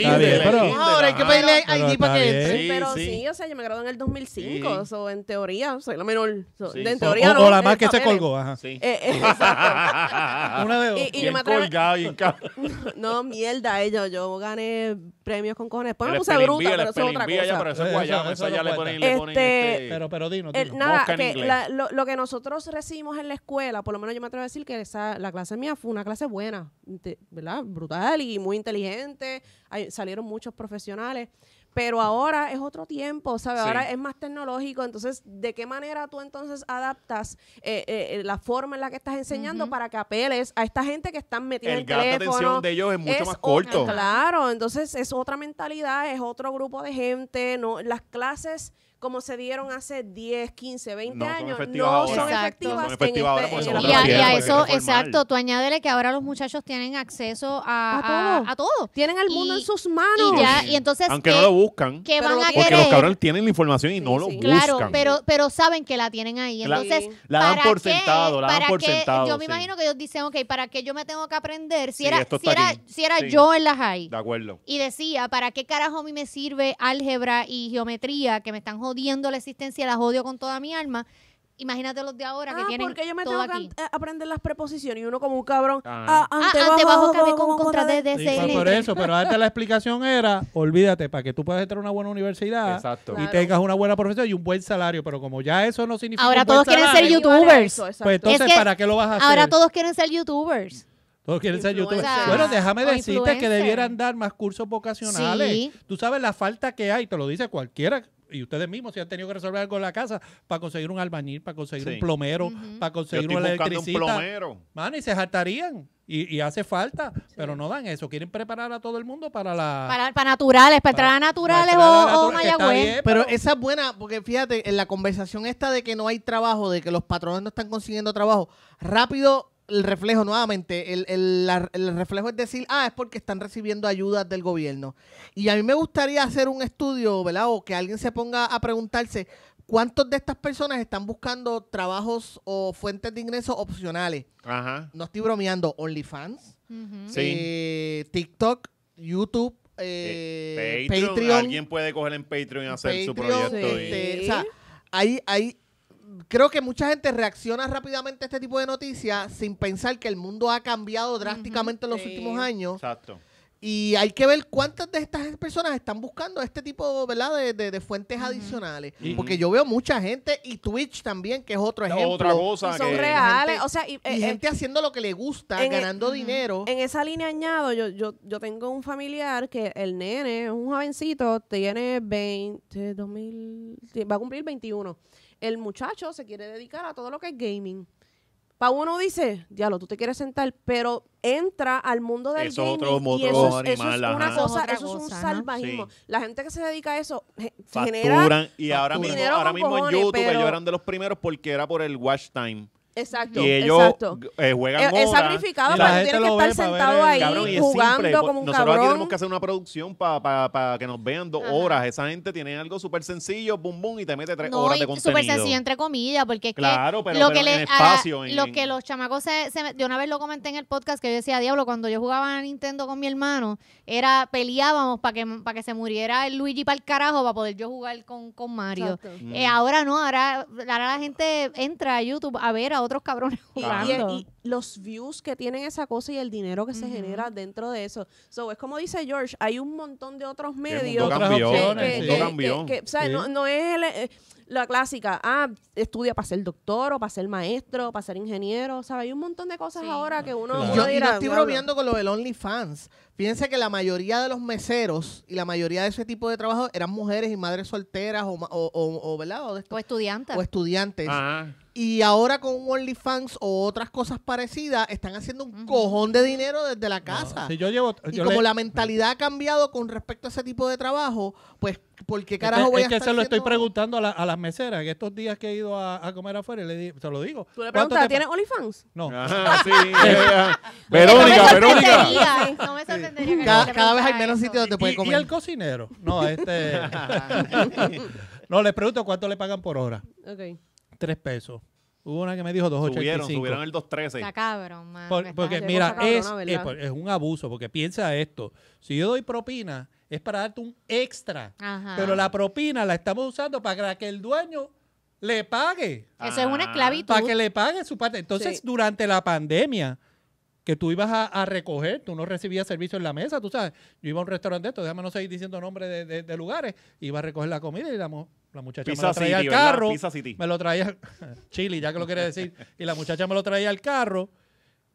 pero, ahora hay que pedirle ID para que Pero sí, o sea, yo me gradué en el 2005. So, en teoría, soy la menor. en teoría, o, no, la más que se colgó. Ajá. Eh, eh, sí. [LAUGHS] una de dos. Y, me atrevo [LAUGHS] No, mierda, ellos. Yo gané premios con cojones. Después pues me puse bruta, pero eso es otra cosa. le ponen, este, este Pero, pero dinos, eh, nada, que lo, que nosotros recibimos en la escuela, por lo menos yo me atrevo a decir que esa, la clase mía fue una clase buena, ¿verdad? Brutal y muy inteligente. salieron muchos profesionales pero ahora es otro tiempo, ¿sabes? Ahora es más tecnológico, entonces, ¿de qué manera tú entonces adaptas eh, eh, eh, la forma en la que estás enseñando para que apeles a esta gente que están metiendo en teléfono? El de atención de ellos es mucho más corto. claro, entonces es otra mentalidad, es otro grupo de gente, no las clases como se dieron hace 10, 15, 20 años, no son efectivas. ahora, y, a, eso, exacto, tú añádele que ahora los muchachos tienen acceso a, a, todo. Tienen el mundo en sus manos. Y, ya, y entonces, Aunque no lo buscan. Que van porque los cabrones tienen la información y no lo buscan. Claro, pero, pero saben que la tienen ahí. Entonces, la, dan por sentado, la Yo me imagino que ellos dicen, ok, ¿para qué yo me tengo que aprender? Si era, si era, yo en la high. De acuerdo. Y decía, ¿para qué carajo a mí me sirve álgebra y geometría que me están jodiendo? odiando la existencia, las odio con toda mi alma. Imagínate los de ahora que ah, tienen porque yo me tengo aquí. que aprender las preposiciones y uno como un cabrón. Ah, ah, ah ante, bajo, ante, bajo, con contra de, Por eso, pero antes la explicación era, olvídate, para que tú puedas entrar a una buena universidad y tengas una buena profesión y un buen salario, pero como ya eso no significa Ahora todos quieren ser youtubers. pues entonces ¿para qué lo vas a hacer? Ahora todos quieren ser youtubers. Todos quieren ser youtubers. Bueno, déjame decirte que debieran dar más cursos vocacionales. Tú sabes la falta que hay, te lo dice cualquiera y ustedes mismos si han tenido que resolver algo en la casa para conseguir un albañil, para conseguir un plomero, para conseguir un electricista. Un plomero. Man, y se saltarían. Y, hace falta, pero no dan eso. Quieren preparar a todo el mundo para la. Para, para naturales, para, a naturales o, o Mayagüez. pero, pero, esa es buena, porque fíjate, en la conversación esta de que no hay trabajo, de que los patrones no están consiguiendo trabajo, rápido el reflejo nuevamente, el, reflejo es decir, ah, es porque están recibiendo ayudas del gobierno. Y a mí me gustaría hacer un estudio, ¿verdad? O que alguien se ponga a preguntarse cuántos de estas personas están buscando trabajos o fuentes de ingresos opcionales. No estoy bromeando, OnlyFans, sí. Eh, TikTok, YouTube. Eh, eh, Patreon. Alguien puede coger en Patreon y hacer su proyecto. Este, o sea, hay, hay, creo que mucha gente reacciona rápidamente a este tipo de noticias sin pensar que el mundo ha cambiado drásticamente en los últimos años. Exacto. Y hay que ver cuántas de estas personas están buscando este tipo, De, de, de fuentes adicionales. Porque yo veo mucha gente y Twitch también, que es otro ejemplo. Otra cosa. Son reales. o sea, y, eh, eh, gente haciendo lo que le gusta, e- ganando dinero. En esa línea añado, yo, yo, yo tengo un familiar que el nene, un jovencito, tiene 20, 2000, va a cumplir 21 el muchacho se quiere dedicar a todo lo que es gaming. Para uno dice, diablo, tú te quieres sentar, pero entra al mundo del gaming y eso es, una cosa, eso es un salvajismo. La gente que se dedica a eso eh, genera y ahora mismo, ahora mismo en YouTube ellos eran de los primeros porque era por el watch time. Exacto. Y ellos exacto. Eh, juegan Es, es sacrificado, pero que estar sentado ahí jugando pues, como un cabrón. Nosotros tenemos que hacer una producción para que nos vean dos horas. Esa gente tiene algo súper sencillo, bum bum, y te mete tres horas de contenido. Súper sencillo, entre comillas, porque es claro, que pero, lo que, le espacio, lo que los chamacos se, De una vez lo comenté en el podcast que yo decía, diablo, cuando yo jugaba a Nintendo con mi hermano, era peleábamos para que, que se muriera el Luigi para el carajo para poder yo jugar con, con Mario. Eh, ahora no, ahora, ahora la gente entra a YouTube a ver a otros cabrones jugando. Y, los views que tienen esa cosa y el dinero que se genera dentro de eso. So, es como dice George, hay un montón de otros medios. Que, no, es eh, la clásica, ah, estudia para ser doctor o para ser maestro, para ser ingeniero, sea, Hay un montón de cosas ahora que uno... dirá, estoy bromeando con lo del OnlyFans. Fíjense que la mayoría de los meseros y la mayoría de ese tipo de trabajo eran mujeres y madres solteras o, o, ¿verdad? O, estudiantes. O estudiantes. Y ahora con OnlyFans o otras cosas parecidas están haciendo un cojón de dinero desde la casa. y como la mentalidad ha cambiado con respecto a ese tipo de trabajo, pues ¿por qué carajo voy a Es que se lo estoy preguntando a, las meseras, que estos días que he ido a, comer afuera, le di, se lo digo. ¿Tú le preguntas, ¿tienes OnlyFans? No. [LAUGHS] Verónica, Verónica. No me eh, cada, vez hay menos sitio sitios donde puede comer. ¿Y el cocinero? No, este... [LAUGHS] no, le pregunto cuánto le pagan por hora. Ok. Tres pesos. Hubo una que me dijo 285. Subieron, tuvieron el 213. Está cabrón, man. porque mira, es, es, un abuso, porque piensa esto. Si yo doy propina, es para darte un extra. Pero la propina la estamos usando para que el dueño le pague. Eso es una ah. esclavitud. Para que le pague su parte. Entonces, durante la pandemia, que tú ibas a, recoger, tú no recibías servicio en la mesa, tú sabes. Yo iba a un restaurante, esto, déjame no seguir diciendo nombres de, lugares, iba a recoger la comida y la, la muchacha me lo traía al carro. Pizza City. Me lo traía, [LAUGHS] Chili, ya que lo quiere decir, y la muchacha me lo traía al carro.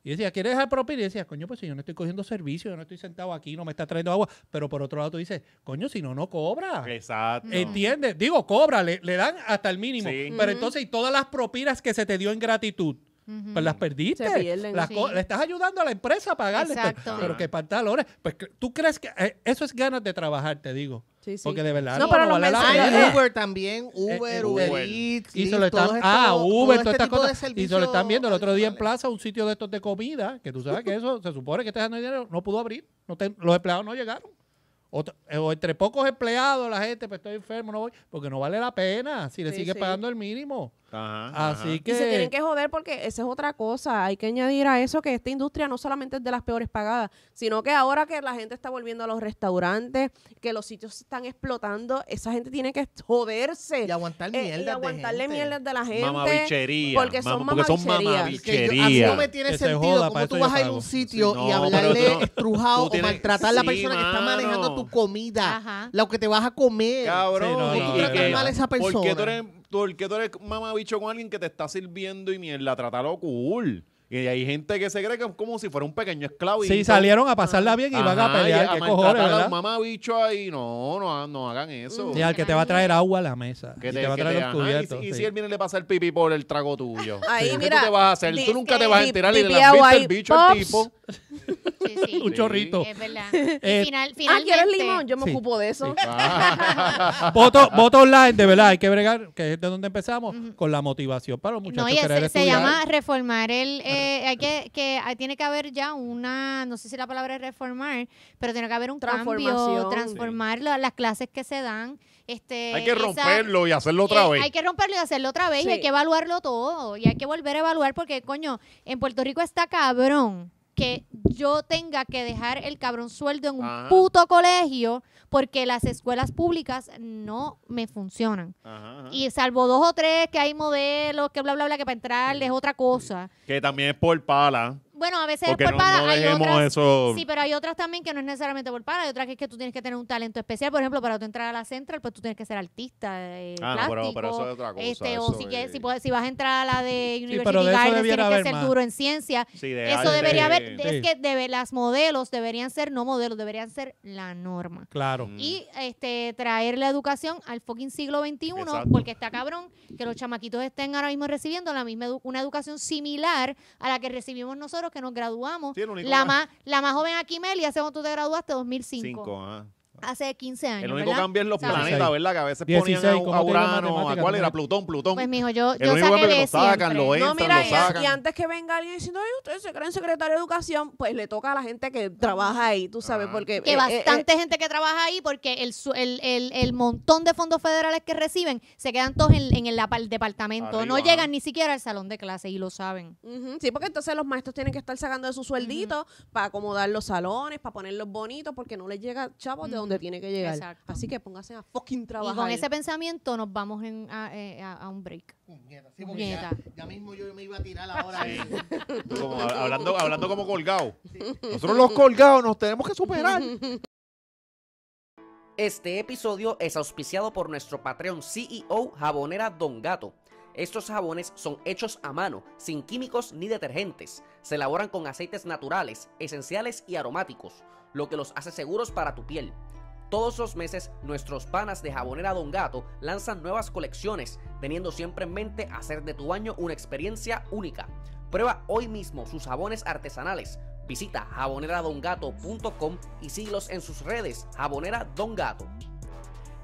Y decía, ¿quieres dejar propina? Y decía, coño, pues si yo no estoy cogiendo servicio, yo no estoy sentado aquí, no me está trayendo agua. Pero por otro lado tú dices, coño, si no, no cobra. Exacto. ¿Entiendes? Digo, cobra, le, dan hasta el mínimo. Pero entonces, y todas las propinas que se te dio en gratitud, pues las perdiste. Le estás ayudando a la empresa a pagarle. Pues, pero, que pantalones. Pues tú crees que eh, eso es ganas de trabajar, te digo. Sí, sí. Porque de verdad. No, pero no ah, Uber también. Eh, eh, Uber, Uber, Eats. Y se están, este ah, Uber, este este Y se lo están viendo el otro día en plaza un sitio de estos de comida, que tú sabes que eso se supone que está dejando dinero, no pudo abrir. los empleados no llegaron. o entre pocos empleados, la gente, pues estoy enfermo, no voy, porque no vale la pena si le sigue pagando el mínimo. Ajá, Así que. se tienen que joder porque esa es otra cosa. Hay que añadir a eso que esta industria no solamente es de las peores pagadas, sino que ahora que la gente está volviendo a los restaurantes, que los sitios están explotando, esa gente tiene que joderse. Y aguantar mierda. Eh, y aguantarle mierda de la gente. mamavichería Porque son mamavicherías Así no me tiene sentido como cómo tú vas a ir a un sitio y hablarle estrujado o maltratar a la persona que está manejando tu comida. Lo que te vas a comer. Cabrón. tú tratas mal a esa persona? Porque tú eres que tú eres mamabicho con alguien que te está sirviendo y mierda, trátalo cool. Y hay gente que se cree que es como si fuera un pequeño esclavo. Sí, salieron a pasarla bien y van a pelear. ¿Qué a cojones, ¿verdad? bicho ahí. No, no, no hagan eso. Y al que te va a traer agua a la mesa. Que te, te va a traer los cubiertos. Y, si él viene le pasa el pipí por el trago tuyo. Ahí, mira, ¿Qué tú te vas a hacer? Tú nunca te vas a enterar y le lambiste el bicho al tipo. [LAUGHS] un chorrito. Es verdad. [LAUGHS] Eh, final, Ah, limón? Yo me ocupo de eso. [LAUGHS] Ah. voto, voto online, de verdad, hay que bregar, que es de donde empezamos, con la motivación para los muchachos. se, llama reformar el... Eh, hay que, que ah, tiene que haber ya una, no sé si la palabra es reformar, pero tiene que haber un cambio, transformar las clases que se dan. Este, hay que romperlo y hacerlo eh, otra vez. Hay que romperlo y hacerlo otra vez y hay que evaluarlo todo y hay que volver a evaluar porque, coño, en Puerto Rico está cabrón que yo tenga que dejar el cabrón sueldo en un puto colegio porque las escuelas públicas no me funcionan. Y salvo dos o tres que hay modelos, que bla, bla, bla, que para entrar es otra cosa. Que también es por pala. Bueno, a veces es por no- Sí, pero hay otras también que no es necesariamente por para, Hay otras que es que tú tienes que tener un talento especial. Por ejemplo, para entrar a la Central, pues tú tienes que ser artista, eh, Ah, pero- eso es otra cosa, Este, o si, si, vas a entrar a la de University tienes que ser duro en ciencia. Sí, de Eso debería haber. Es que debe, las modelos deberían ser no modelos, deberían ser la norma. Claro. Mm. Y este traer la educación al fucking siglo XXI, porque está cabrón que los chamaquitos estén ahora mismo recibiendo la misma una educación similar a la que recibimos nosotros que nos graduamos. la, más, la más joven aquí, Melia, hace cuando tú te graduaste, 2005. Cinco, ah hace 15 años. El único cambio es los planetas, ¿verdad? Que a veces ponían a, Urano, ¿a cuál era? Plutón, Plutón. Pues mijo, yo, yo saqué que lo sacan, lo entran, no, mira, lo Y antes que venga alguien diciendo, ay, ustedes se creen secretario de educación, pues le toca a la gente que trabaja ahí, tú sabes, porque... Ah. Eh, que eh, bastante eh, gente que trabaja ahí porque el, el, el, montón de fondos federales que reciben se quedan todos en, el, departamento. No llegan ni siquiera al salón de clase y lo saben. Sí, porque entonces los maestros tienen que estar sacando de su sueldito para acomodar los salones, para ponerlos bonitos, porque no les llega chavos de tiene que llegar. Así que póngase a fucking trabajar. Y con ese pensamiento nos vamos eh, a, un break. sí, ya, mismo yo me iba a tirar ahora. hablando, como colgado. Nosotros los colgados nos tenemos que superar. Este episodio es auspiciado por nuestro Patreon CEO Jabonera Don Gato. Estos jabones son hechos a mano, sin químicos ni detergentes. Se elaboran con aceites naturales, esenciales y aromáticos, lo que los hace seguros para tu piel. Todos los meses, nuestros panas de Jabonera Don Gato lanzan nuevas colecciones, teniendo siempre en mente hacer de tu baño una experiencia única. Prueba hoy mismo sus jabones artesanales. Visita jaboneradongato.com y síguelos en sus redes, Jabonera Don Gato.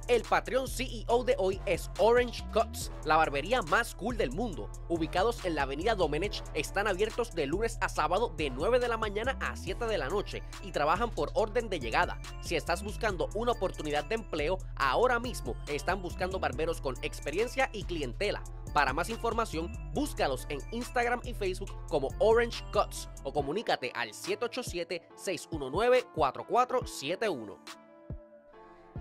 El Patreon CEO de hoy es Orange Cuts, la barbería más cool del mundo. Ubicados en la avenida Domenech, están abiertos de lunes a sábado de 9 de la mañana a 7 de la noche y trabajan por orden de llegada. Si estás buscando una oportunidad de empleo, ahora mismo están buscando barberos con experiencia y clientela. Para más información, búscalos en Instagram y Facebook como Orange Cuts o comunícate al 787-619-4471.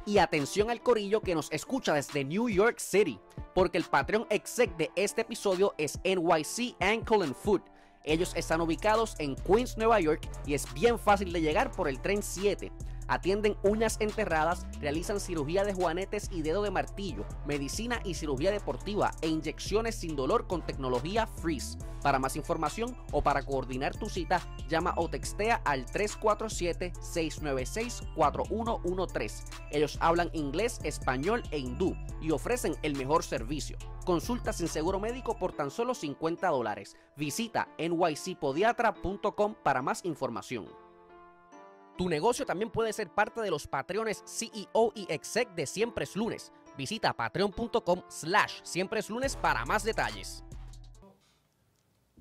Y atención al corillo que nos escucha desde New York City, porque el Patreon exec de este episodio es NYC Ankle and Foot. Ellos están ubicados en Queens, Nueva York y es bien fácil de llegar por el tren 7. Atienden uñas enterradas, realizan cirugía de juanetes y dedo de martillo, medicina y cirugía deportiva e inyecciones sin dolor con tecnología Freeze. Para más información o para coordinar tu cita, llama o textea al 347-696-4113. Ellos hablan inglés, español e hindú y ofrecen el mejor servicio. Consulta sin seguro médico por tan solo 50 dólares. Visita nycpodiatra.com para más información. Tu negocio también puede ser parte de los patrones CEO y Exec de Siempre es Lunes. Visita patreon.com slash Siempre es Lunes para más detalles.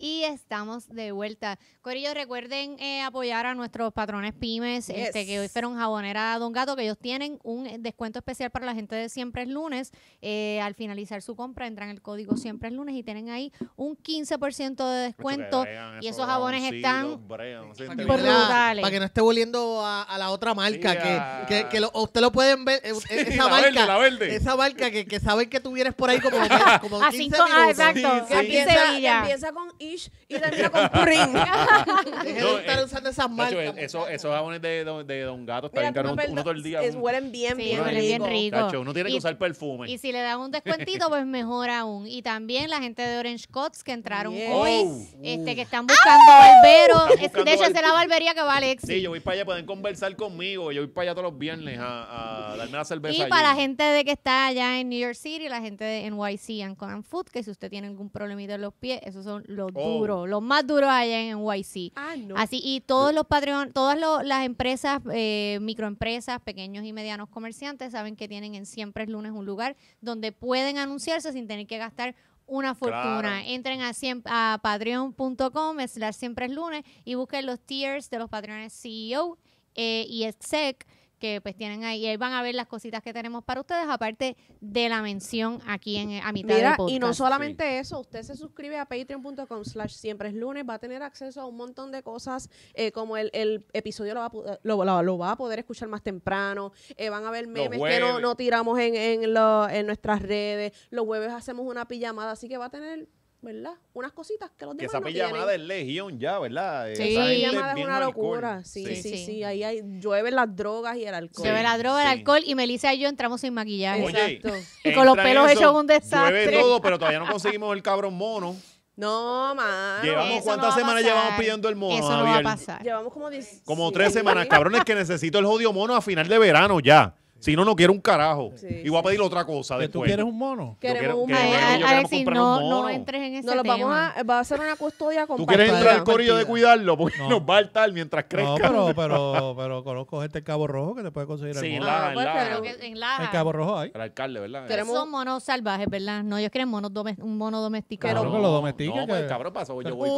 Y estamos de vuelta. Corillo, recuerden eh, apoyar a nuestros patrones pymes, este, que hoy fueron jabonera Don Gato, que ellos tienen un eh, descuento especial para la gente de Siempre es Lunes. Eh, al finalizar su compra, entran el código Siempre es Lunes y tienen ahí un 15% de descuento. y esos jabones están Para que no esté volviendo a, la otra marca, que, que, lo, usted lo pueden ver, esa, marca, esa, marca, que, saben que tú por ahí como, como 15 [LAUGHS] Ah, exacto, empieza con y y termina con Pring. [LAUGHS] no, de eh, usando esas marcas. Eso, esos jabones de, Don- de Don Gato están bien Uno, todo el día. es- huelen bien, bien, huelen bien rico. uno tiene que usar perfume. Y si le dan un descuentito, pues mejor aún. Y también la gente de Orange Cots que entraron hoy, oh. este, que están buscando barberos. Este, de hecho, es la barbería que va Alex Sí, yo voy para allá, pueden conversar conmigo. Yo voy para allá todos los viernes a, a darme la cerveza. Y para la gente de que está allá en New York City, la gente de NYC and Food, que si usted tiene algún problemito en los pies, esos son los Duro, oh. los más duros allá en YC. Ah, no. Así, y todos los Patreon, todas las empresas, eh, microempresas, pequeños y medianos comerciantes, saben que tienen en Siempre es lunes un lugar donde pueden anunciarse sin tener que gastar una fortuna. Entren a, a es la siempre es lunes y busquen los tiers de los patrones CEO eh, y exec que pues tienen ahí. Y ahí van a ver las cositas que tenemos para ustedes, aparte de la mención aquí en eh, a mitad del podcast. Y no solamente eso, usted se suscribe a patreon.com slash siempre es lunes, va a tener acceso a un montón de cosas, eh, como el, el, episodio lo va, a, lo, va a poder escuchar más temprano, eh, van a ver memes que no, no tiramos en, en, en nuestras redes, los jueves hacemos una pijamada, así que va a tener ¿verdad? Unas cositas que los demás Que esa pijamada es legión ya, ¿verdad? Eh, sí, esa pijamada es, una locura. Sí, sí, sí. Ahí hay, las drogas y el alcohol. Llueve la droga, el alcohol y Melissa y yo entramos sin maquillaje. Exacto. Y con los pelos hechos un desastre. Llueve todo, pero todavía no conseguimos el cabrón mono. No, mano. Llevamos cuántas semanas llevamos pidiendo el mono. Eso no va a pasar. Llevamos como Como tres semanas, cabrones, que necesito el jodio mono a final de verano ya. Si no, no quiero un carajo. Y voy a pedir otra cosa después. ¿Tú quieres un mono? Queremos un mono. Alexis, no, no entres en ese no, lo Vamos a, va a ser una custodia compartida. ¿Tú quieres entrar al corillo de cuidarlo? Porque nos va a hartar mientras crezca. No, pero, pero, pero conozco este Cabo Rojo que te puede conseguir sí, el mono. Sí, en Laja. Cabo Rojo ahí. El alcalde, ¿verdad? Queremos... Son monos salvajes, ¿verdad? No, ellos quieren monos un mono domesticado. Claro, que lo domestiquen. No, que... Pues, cabrón, pasó. Yo voy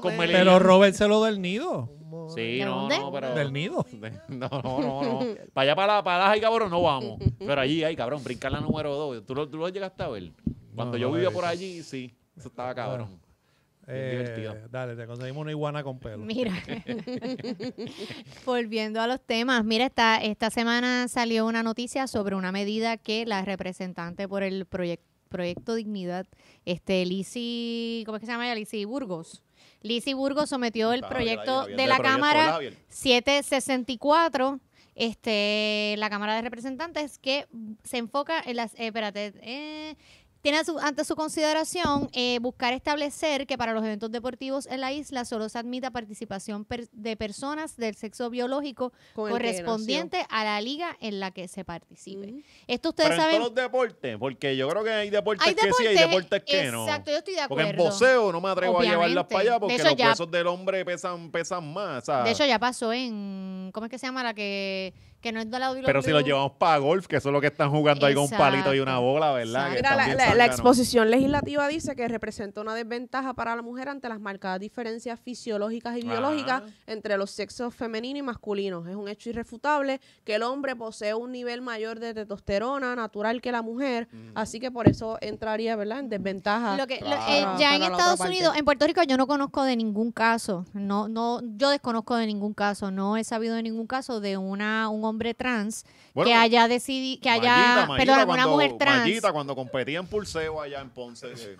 con Meli. Pero Robert se lo del nido. Sí, no, no, pero. Del nido. [LAUGHS] no, no, no, no. para allá, para la para Cabrón, no vamos. Pero allí, hay cabrón, brincar la número dos. ¿Tú lo, tú lo llegaste a ver? Cuando yo vivía por allí, sí. Eso estaba cabrón. Eh, divertido. dale, te conseguimos una iguana con pelo. Mira, [LAUGHS] volviendo a los temas, mira, esta, esta semana salió una noticia sobre una medida que la representante por el proyecto Dignidad, este, Lisi, ¿cómo es que se llama ella? Lizy Burgos, Lizzie Burgo sometió el proyecto de la Cámara 764 este, la Cámara de Representantes que se enfoca en las, eh, espérate, eh, tiene ante su consideración eh, buscar establecer que para los eventos deportivos en la isla solo se admita participación de personas del sexo biológico correspondiente a la liga en la que se participe. Esto ustedes saben. En todos los deportes, porque yo creo que hay deportes, que sí, hay deportes que no. Exacto, yo estoy de acuerdo. Porque en boxeo no me atrevo a llevarlas para allá porque los huesos del hombre pesan, pesan más. De hecho, ya pasó en. ¿Cómo es que se llama la que pero si lo llevamos para golf, que eso es lo que están jugando ahí con un palito y una bola, ¿verdad? Mira, la, exposición legislativa dice que representa una desventaja para la mujer ante las marcadas diferencias fisiológicas y biológicas entre los sexos femeninos y masculinos Es un hecho irrefutable que el hombre posee un nivel mayor de testosterona natural que la mujer, mm. así que por eso entraría, ¿verdad?, en desventaja. Eh, ya en Estados Unidos, en Puerto Rico yo no conozco de ningún caso, no no yo desconozco de ningún caso, no he sabido de ningún caso de una un hombre trans que haya decidido, que haya, pero Mayita, una mujer trans. cuando competía en pulseo allá en Ponce, eh,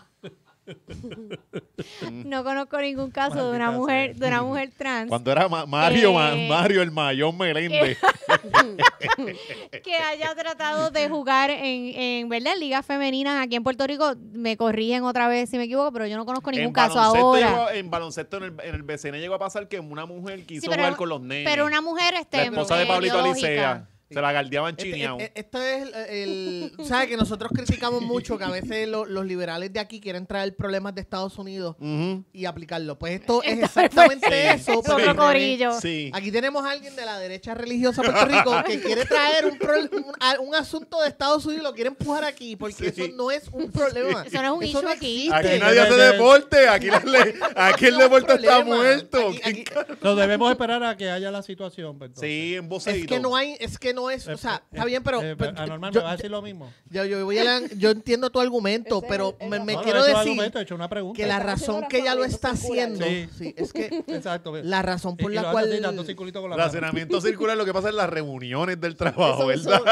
no conozco ningún caso de una mujer de una mujer trans. Cuando era Mario, eh, Mario el mayor melende [LAUGHS] Que, haya tratado de jugar en, en ¿verdad? ligas femeninas aquí en Puerto Rico. Me corrigen otra vez si me equivoco, pero yo no conozco ningún caso ahora. en baloncesto en el, BCN llegó a pasar que una mujer quiso jugar con los negros Pero una mujer este, La esposa de Pablito Alicea. Se la galdeaban este, chineado. Este, es el, ¿Sabes? Que nosotros criticamos mucho que a veces los liberales de aquí quieren traer problemas de Estados Unidos y aplicarlo. Pues esto es exactamente eso. Sí. Aquí tenemos a alguien de la derecha religiosa Puerto Rico que quiere traer un, un, asunto de Estados Unidos y lo quiere empujar aquí porque eso no es un problema. Eso no es un issue. aquí. Aquí nadie hace deporte. Aquí, el deporte está muerto. debemos esperar a que haya la situación. Pues, sí, en alta Es que no hay... Es que no es, o eh, sea, eh, está bien, pero... Eh, anormal, yo, me va a decir lo mismo. Yo, entiendo tu argumento, pero me, quiero decir que la razón que ella lo está haciendo, es que [LAUGHS] la razón por la cual... El Racionamiento circular lo que pasa en las reuniones del trabajo,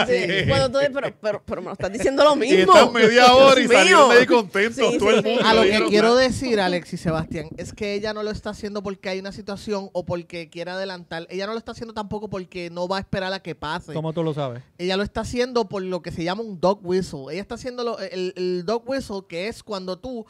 pero, me lo estás diciendo lo mismo. media hora y contento A lo que quiero decir, Alex Sebastián, es que ella no lo está haciendo porque hay una situación o porque quiere adelantar. Ella no lo está haciendo tampoco porque no va a esperar a que pase. ¿Cómo tú lo sabes? Ella lo está haciendo por lo que se llama un dog whistle. Ella está haciendo el, el, dog whistle, que es cuando tú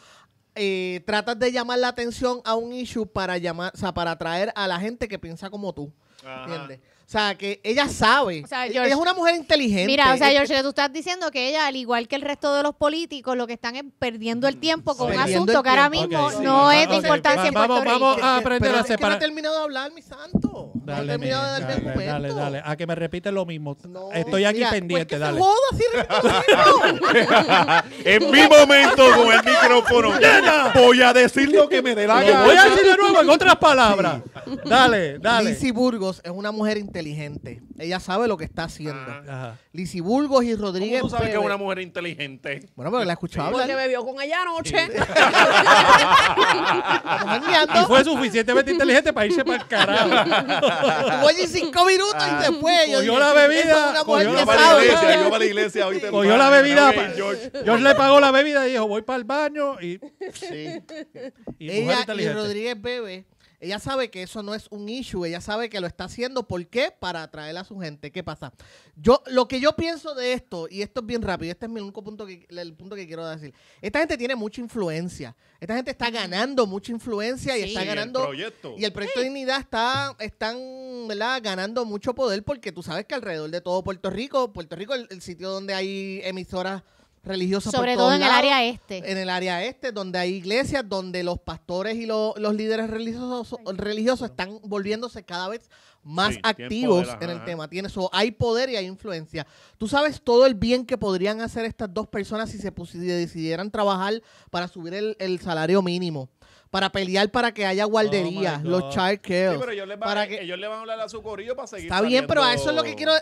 eh, tratas de llamar la atención a un issue para llamar, o sea, para atraer a la gente que piensa como tú. ¿Entiendes? O sea, que ella sabe. ella es una mujer inteligente. Mira, o sea, George, tú estás diciendo que ella, al igual que el resto de los políticos, lo que están es perdiendo el tiempo con un asunto que ahora mismo no es de importancia en vamos, Vamos a aprender a separar. Es no he terminado de hablar, mi santo. Dale, no he terminado de darme dale, dale, dale, A que me repite lo mismo. Estoy aquí pendiente, pues, dale. Joda, [LAUGHS] en mi momento con el micrófono. Voy a decir lo que me dé la gana. Voy a decir de nuevo en [LAUGHS] otras palabras. Dale, dale. Lizzie Burgos es una mujer inteligente inteligente. Ella sabe lo que está haciendo. Ah. Ajá. Burgos y Rodríguez. ¿Cómo tú sabes que es una mujer inteligente? Bueno, porque la escuchaba hablar. Porque bebió con ella anoche. [LAUGHS] y fue suficientemente inteligente para irse para el carajo. [LAUGHS] Fue allí cinco minutos y ah. después. Cogió yo, la bebida. cogió la, la iglesia, yo para la iglesia. cogió la bebida. George. le pagó la bebida y dijo, voy para el baño. Y, sí. [LAUGHS] y ella y Rodríguez Bebe ella sabe que eso no es un issue, ella sabe que lo está haciendo. ¿Por qué? Para atraer a su gente. ¿Qué pasa? Yo, lo que yo pienso de esto, y esto es bien rápido, este es mi único punto que, el punto que quiero decir. Esta gente tiene mucha influencia. Esta gente está ganando mucha influencia y está ganando. Y el proyecto. de dignidad está, están, Ganando mucho poder porque tú sabes que alrededor de todo Puerto Rico, Puerto Rico, es el sitio donde hay emisoras religiosa. Sobre todo en el área este. En el área este, donde hay iglesias, donde los pastores y los líderes religiosos, religiosos están volviéndose cada vez más activos en el tema. Tiene, eso hay poder y hay influencia. Tú sabes todo el bien que podrían hacer estas dos personas si se decidieran trabajar para subir el, el salario mínimo para pelear para que haya guardería oh los child care. ellos le van a hablar a su corillo para seguir. Está bien, pero eso lo que quiero,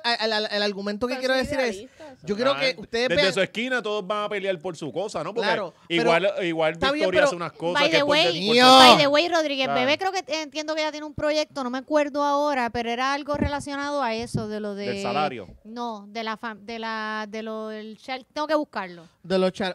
el argumento que quiero decir es, yo quiero que ustedes Desde su esquina todos van a pelear por su cosa, ¿no? Porque igual, igual Victoria hace unas cosas. By que the, way, Rodríguez Bebé creo que entiendo que ella tiene un proyecto, no me acuerdo ahora, pero era algo relacionado a eso, de lo de... Del salario. No, de la, de la, de lo, el, tengo que buscarlo. De los, char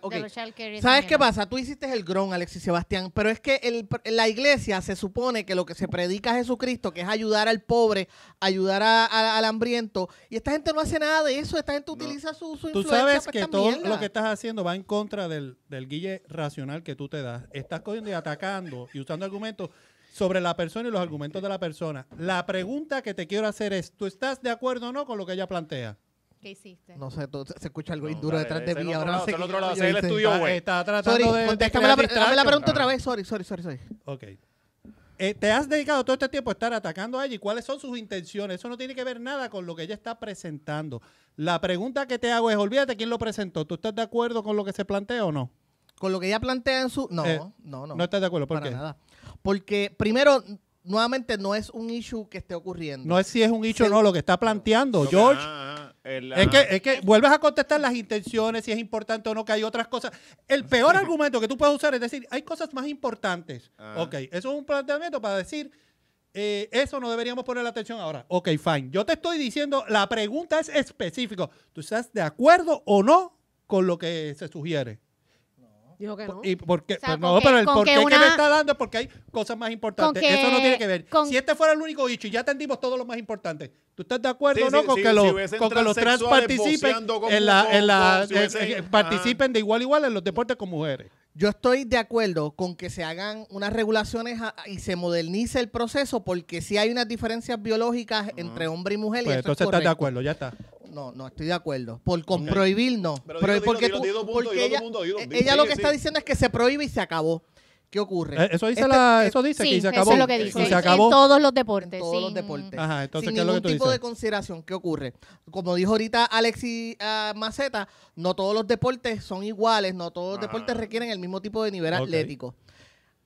¿Sabes qué pasa? Tú hiciste el grón Alexis Sebastián, pero es que el, la iglesia se supone que lo que se predica a Jesucristo, que es ayudar al pobre, ayudar al hambriento, y esta gente no hace nada de eso, esta gente utiliza su, su Tú sabes que todo lo que estás haciendo va en contra del, del guille racional que tú te das. Estás cogiendo y atacando y usando argumentos sobre la persona y los argumentos de la persona. La pregunta que te quiero hacer es, ¿tú estás de acuerdo o no con lo que ella plantea? ¿Qué hiciste? No sé, se escucha algo induro detrás de mí. Ahora no sé otro lado, estudio güey. Está tratando de- de. contéstame la, la pregunta otra ah. vez. Sorry, sorry, sorry. sorry. Ok. Eh, te has dedicado todo este tiempo a estar atacando a ella y cuáles son sus intenciones. Eso no tiene que ver nada con lo que ella está presentando. La pregunta que te hago es, olvídate quién lo presentó. ¿Tú estás de acuerdo con lo que se plantea o no? Con lo que ella plantea en su... No, eh, no, no. No, estás de acuerdo. ¿Por qué? Porque, primero, nuevamente, no es un issue que esté ocurriendo. No es si es un issue o no lo que está planteando, George. Ah, ah, es, que, es que vuelves a contestar las intenciones, si es importante o no, que hay otras cosas. El peor argumento que tú puedes usar es decir, hay cosas más importantes. Ah. Ok, eso es un planteamiento para decir, eh, eso no deberíamos poner la atención ahora. Ok, fine. Yo te estoy diciendo, la pregunta es específica. ¿Tú estás de acuerdo o no con lo que se sugiere? Dijo que no. ¿Y por pues pero el por que me está dando es porque hay cosas más importantes. Eso no tiene que ver. Si este fuera el único dicho y ya atendimos todo lo más importante, ¿tú estás de acuerdo o no con, que los trans participen, participen de igual igual en los deportes con mujeres? Yo estoy de acuerdo con que se hagan unas regulaciones y se modernice el proceso porque si hay unas diferencias biológicas entre hombre y mujer. Pues entonces estás de acuerdo, ya está no, no estoy de acuerdo. Por con prohibir, no. Pero porque ella, ella lo que está diciendo es que se prohíbe y se acabó. ¿Qué ocurre? Eh, eso dice, este, la, eh, eso que se acabó. Eso es lo que Se acabó. todos los deportes. En todos los deportes. sin ningún tipo de consideración. ¿Qué ocurre? Como dijo ahorita Alexi ah, Maceta, no todos los deportes son iguales, no todos los deportes ah. requieren el mismo tipo de nivel atlético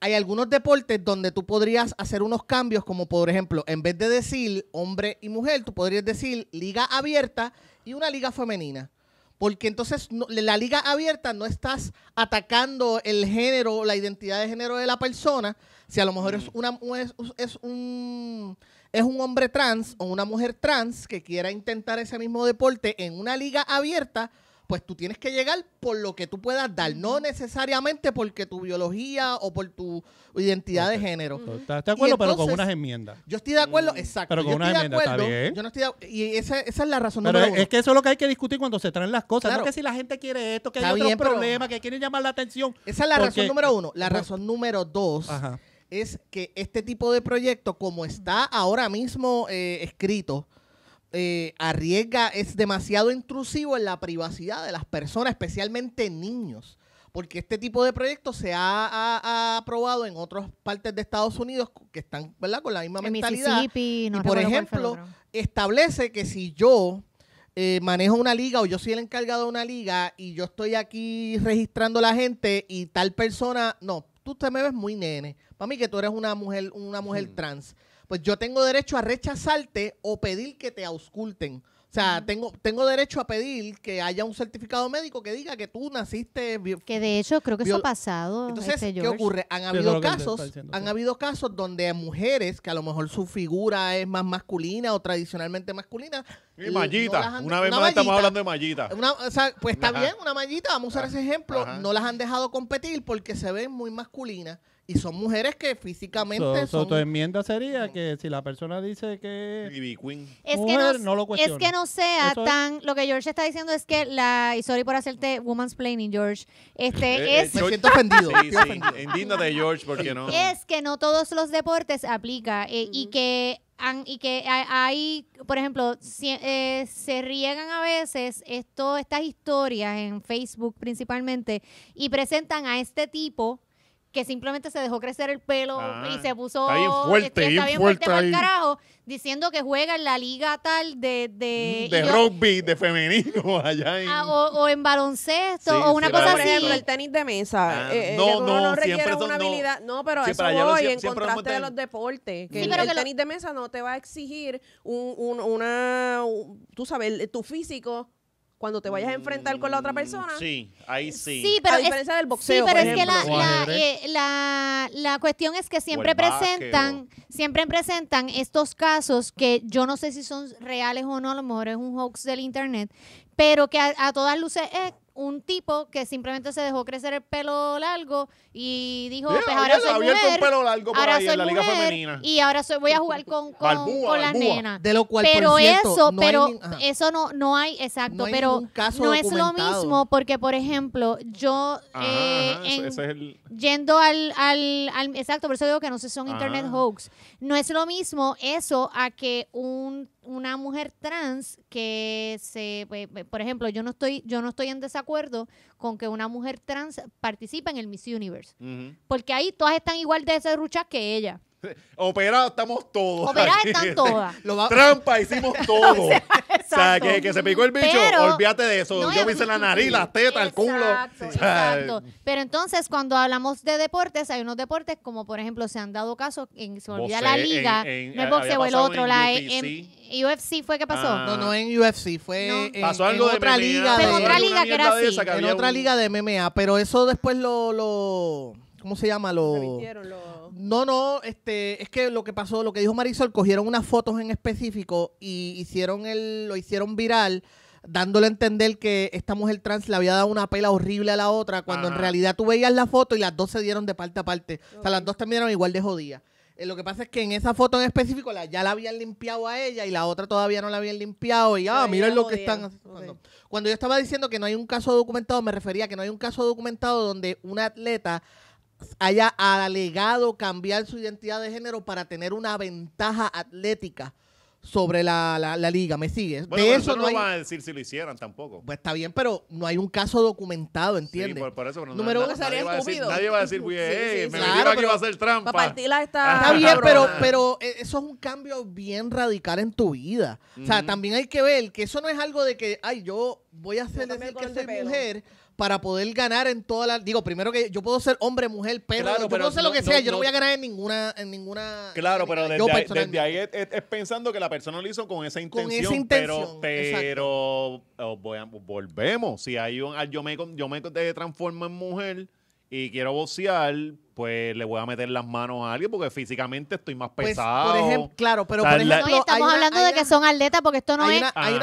hay algunos deportes donde tú podrías hacer unos cambios, como por ejemplo, en vez de decir hombre y mujer, tú podrías decir liga abierta y una liga femenina. Porque entonces la liga abierta no estás atacando el género la identidad de género de la persona. Si a lo mejor es, mm. una, es, un, es un hombre trans o una mujer trans que quiera intentar ese mismo deporte en una liga abierta, pues tú tienes que llegar por lo que tú puedas dar, no necesariamente porque tu biología o por tu identidad de género. ¿Estás de acuerdo? pero con unas enmiendas. Yo estoy de acuerdo, mm. exacto. Pero con unas enmiendas, está bien. Yo no estoy y esa, es la razón número uno. es que eso es lo que hay que discutir cuando se traen las cosas. Claro. que si la gente quiere esto, que hay otros problemas, que quieren llamar la atención. Esa es la razón número uno. La razón número dos. es que este tipo de proyecto, como está ahora mismo eh, escrito, eh, arriesga, es demasiado intrusivo en la privacidad de las personas, especialmente niños. Porque este tipo de proyectos se ha, aprobado en otras partes de Estados Unidos que están ¿verdad? con la misma mentalidad. y por ejemplo, establece que si yo eh, manejo una liga o yo soy el encargado de una liga y yo estoy aquí registrando a la gente y tal persona, no, tú te me ves muy nene. Para mí que tú eres una mujer, una mujer trans. Pues yo tengo derecho a rechazarte o pedir que te ausculten. O sea, tengo, tengo derecho a pedir que haya un certificado médico que diga que tú naciste. Que de hecho creo que eso ha pasado. Entonces, este ¿qué ocurre? Han habido casos, han habido casos donde mujeres que a lo mejor su figura es más masculina o tradicionalmente masculina. Y mallita. una vez más estamos hablando de mallita. pues está bien, una mallita, vamos a usar ese ejemplo. No las han dejado competir porque se ven muy masculinas. Y son mujeres que físicamente so, son... enmienda sería que si la persona dice que es que no, lo cuestiona Es que no sea tan... Lo que George está diciendo es que la... Y sorry por hacerte woman's planning, George. Este eh, eh, es... Me siento ofendido. sí, sí. Indigno de George, porque no... Es que no todos los deportes aplica eh, y que... y que hay, por ejemplo, se riegan a veces esto, estas historias en Facebook principalmente y presentan a este tipo que simplemente se dejó crecer el pelo y ah, se puso está bien fuerte, este, está bien, fuerte fuerte, carajo, diciendo que juega en la liga tal de de, de rugby, de femenino [LAUGHS] allá en... A, ah, o, en baloncesto o una cosa así. Ejemplo, el tenis de mesa, ah, eh, eh, no, no, no una habilidad, no, pero eso hoy en contraste de los deportes, que el, tenis de mesa no te va a exigir un, un, una, tú sabes, tu físico cuando te vayas a enfrentar con la otra persona. Mm, sí, ahí sí. sí pero a diferencia del boxeo. que la, eh, la, la, cuestión es que siempre presentan, siempre presentan estos casos que yo no sé si son reales o no, a lo mejor es un hoax del internet, pero que a, a todas luces es eh, un tipo que simplemente se dejó crecer el pelo largo y dijo, pues ahora soy mujer, y ahora soy, voy a jugar con, la nena. De lo cual, pero eso, no pero hay, eso no, no hay, exacto, pero no es lo mismo porque, por ejemplo, yo eh, yendo al, al, exacto, por eso digo que no sé, son internet ah. hoax. No es lo mismo eso a que un, una mujer trans que se, por ejemplo, yo no estoy, yo no estoy en desacuerdo con que una mujer trans participe en el Miss Universe, porque ahí todas están igual de serruchas que ella. [LAUGHS] Operado estamos todos. Operadas están todas. [LAUGHS] Trampa hicimos todo. [LAUGHS] O sea, que, se picó el bicho, olvídate de eso. Yo me hice la nariz, las tetas, el culo. Exacto, exacto. Pero entonces, cuando hablamos de deportes, hay unos deportes como, por ejemplo, se han dado casos, en, se olvida la liga, no eh, el boxeo, el otro, la UFC. UFC fue que pasó. Ah. No, no en UFC, fue en, Pasó otra liga. en otra liga que era así. en otra liga de MMA, pero eso después lo, ¿cómo se llama? Lo... No, no, este, es que lo que pasó, lo que dijo Marisol, cogieron unas fotos en específico y hicieron el, lo hicieron viral dándole a entender que esta mujer trans le había dado una pela horrible a la otra, cuando en realidad tú veías la foto y las dos se dieron de parte a parte. O sea, las dos terminaron igual de jodidas. Eh, lo que pasa es que en esa foto en específico la, ya la habían limpiado a ella y la otra todavía no la habían limpiado. Y ah, miren lo que están haciendo. Cuando, yo estaba diciendo que no hay un caso documentado, me refería a que no hay un caso documentado donde una atleta haya alegado cambiar su identidad de género para tener una ventaja atlética sobre la, la, la liga. ¿Me sigues? Bueno, de eso, no, hay... van a decir si lo hicieran tampoco. Pues está bien, pero no hay un caso documentado, ¿entiendes? Sí, por, eso, Número uno, nadie, va decir, nadie va a decir, sí, me claro, que iba a ser trampa. Para está... Ah. está bien, pero, pero eso es un cambio bien radical en tu vida. O sea, también hay que ver que eso no es algo de que, ay, yo voy a hacer decir que soy mujer para poder ganar en todas las. Digo, primero que yo puedo ser hombre, mujer, perro. yo pero sé lo que sea, yo no, voy a ganar en ninguna. En ninguna claro, pero desde, ahí, desde ahí es, pensando que la persona lo hizo con esa intención. Con esa intención. Pero, pero oh, volvemos. Si hay un, ah, yo, me, yo me transformo en mujer y quiero bocear, pues le voy a meter las manos a alguien porque físicamente estoy más pues, pesado. por ejemplo, claro, pero por ejemplo, estamos hablando de que son atletas porque esto no es. hay,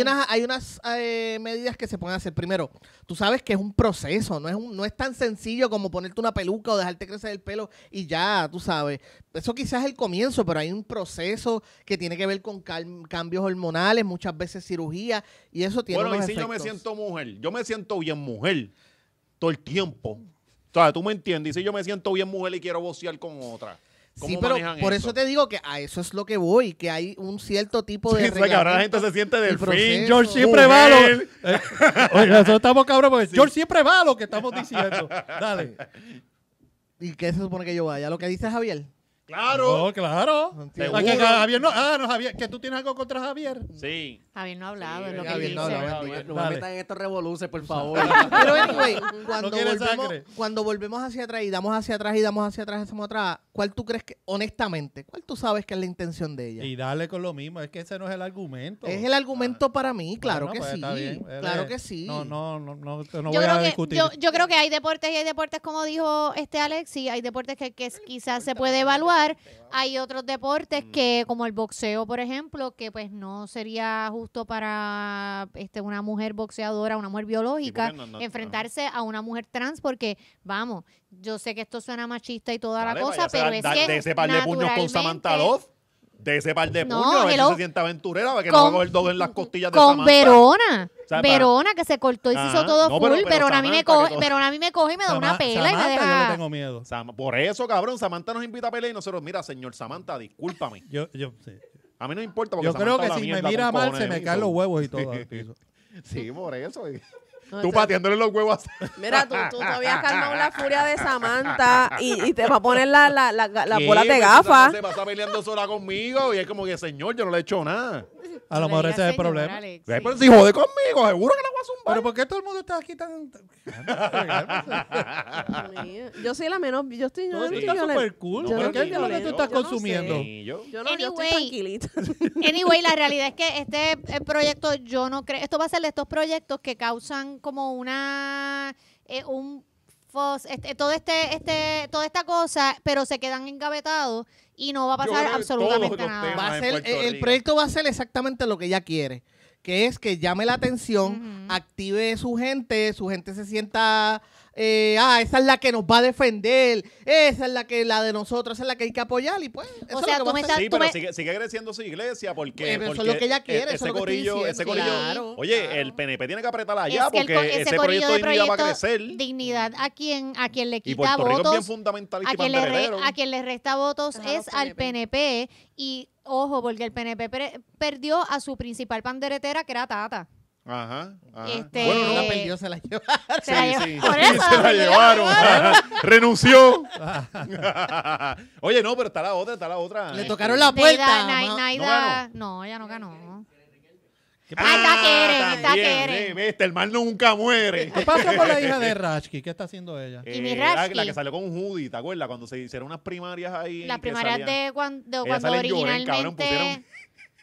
unas, hay unas eh, medidas que se pueden hacer. Primero, tú sabes que es un proceso, no es, no es tan sencillo como ponerte una peluca o dejarte crecer el pelo y ya, tú sabes. Eso quizás es el comienzo, pero hay un proceso que tiene que ver con cambios hormonales, muchas veces cirugía y eso tiene. Bueno, y si yo me siento mujer, yo me siento bien mujer todo el tiempo o sea, tú me entiendes. Y si yo me siento bien mujer y quiero bocear con otra. ¿Cómo sí, pero por eso? te digo que a eso es lo que voy, que hay un cierto tipo de. Sí, que ahora la gente se siente del fin. George siempre va lo. Eh, estamos cabros porque George siempre va lo que estamos diciendo. Dale. ¿Y qué se supone que yo vaya? ¿Lo que dice Javier? Claro. Oh, claro. Que Javier no, ah, no, Javier, que tú tienes algo contra Javier. Sí. Javier no ha hablado es lo que dice. No, no, estos revoluces, por [LAUGHS] favor. Pero anyway, cuando, volvemos, cuando volvemos hacia atrás y damos hacia atrás y damos hacia atrás, hacemos atrás, ¿Cuál tú crees que, honestamente, cuál tú sabes que es la intención de ella? Y dale con lo mismo, es que ese no es el argumento. Es el argumento ah, para mí, claro pues que sí. Claro que sí. No, no, no, no, voy a discutir. Yo, creo que hay deportes y hay deportes, como dijo este Alex, sí, hay deportes que quizás se puede evaluar, hay otros deportes mm. que, como el boxeo, por ejemplo, que pues no sería justo para este, una mujer boxeadora, una mujer biológica, enfrentarse a una mujer trans, porque vamos, yo sé que esto suena machista y toda la cosa, pero es que de ese par de puños con Samantha de ese par de no, puños, a ver si se siente aventurera, para que no va a coger dos en las costillas de Con Samantha. Verona. Verona, que se cortó y se hizo todo full. Pero, ahora a mí me coge, pero a mí me coge y me da una pela Yo le tengo miedo. por eso, cabrón, Samantha nos invita a pelear y nosotros, mira, señor Samantha, discúlpame. yo, yo, sí. A mí no importa porque Yo creo que si me mira mal se me caen los huevos y [LAUGHS] todo. sí, por eso tú pateándole los huevos. Mira, tú, tú todavía has calmado la furia de Samantha y, y te va a poner la, la, la, la bola de gafas Se pasa peleando sola conmigo y es como que, señor, yo no le he hecho nada. A lo mejor ese es el problema. sí. si jode conmigo, seguro que la voy a zumbar. Pero ¿por qué todo el mundo está aquí tan.? yo soy la menos. Yo estoy. Yo súper cool. Yo ¿Pero qué es lo que tú estás consumiendo? Yo no, anyway, estoy tranquilita. [LAUGHS] anyway, la realidad es que este eh, proyecto, yo no creo. Esto va a ser de estos proyectos que causan como una. Eh, un. este, todo este, este, toda esta cosa, pero se quedan engavetados y no va a pasar absolutamente nada. el proyecto va a ser exactamente lo que ella quiere, que es que llame la atención, active su gente, su gente se sienta eh, ah, esa es la que nos va a defender, esa es la que la de nosotros, esa es la que hay que apoyar y pues. o sea, Sí, pero sigue, creciendo su iglesia porque, pues, e, eso es lo que ella quiere, ese gorillo ese gorillo. oye, el PNP tiene que apretar allá porque ese, proyecto, de dignidad va a crecer. Dignidad a quien, a quien le quita votos. es bien a, quien le a quien le resta votos es al PNP y ojo, porque el PNP perdió a su principal panderetera que era Tata. Ajá. Este... Bueno, no la perdió, [LAUGHS] se la llevaron. Se sí, sí. se la llevaron. Renunció. [LAUGHS] Oye, no, pero está la otra, está la otra. Le este, tocaron la puerta. no, ella no ganó. Ah, está Keren, está Keren. Este, el mal nunca muere. ¿Qué pasa con la hija de [LAUGHS] Rashki? ¿Qué está haciendo ella? y mi eh, la, la, que salió con Judy, ¿te acuerdas? Cuando se hicieron unas primarias ahí. Las primarias de cuando, originalmente...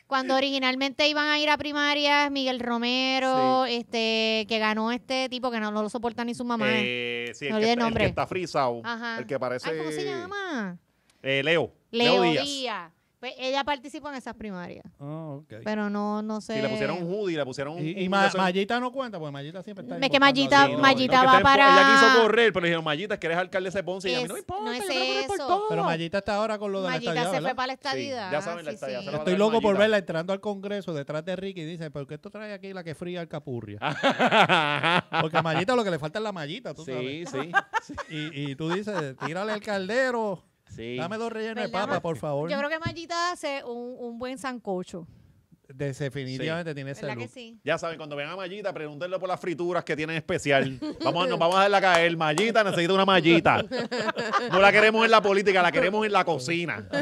Cuando originalmente iban a ir a primarias, Miguel Romero, este, que ganó este tipo que no, lo soporta ni su mamá. Eh, sí, el, que, nombre. el, está frisado. El que parece. ¿Cómo se llama? Eh, Leo. Leo. Leo, Díaz. Pues ella participó en esas primarias. Oh, pero no, no sé. Y le pusieron un hoodie, le pusieron un. Y, y Mayita no cuenta, porque Mayita siempre está. Es que Mayita- va para- Ella quiso correr, pero le dijeron, Mayita, que eres alcaldesa de Ponce. Y a mí no me Es- no es Pero Mayita está ahora con lo de Mayita la se fue para la estadidad. ya saben, la estadía. Estoy loco por verla entrando al Congreso detrás de Ricky y dice, ¿pero qué tú traes aquí la que fría el capurria? [LAUGHS] Porque a Mayita lo que le falta es la mallita, tú sabes. sí, sí. [LAUGHS] Y, y tú dices, tírale el caldero. Dame dos rellenos de papa, por favor. Yo creo que Mayita hace un, un buen sancocho. Definitivamente tiene salud. Ya saben, cuando vengan a Mallita, pregúntenle por las frituras que tienen especial. [LAUGHS] Vamos, nos vamos a hacer la caer. Mallita necesita una mallita. [LAUGHS] No la queremos en la política, la queremos en la cocina. En,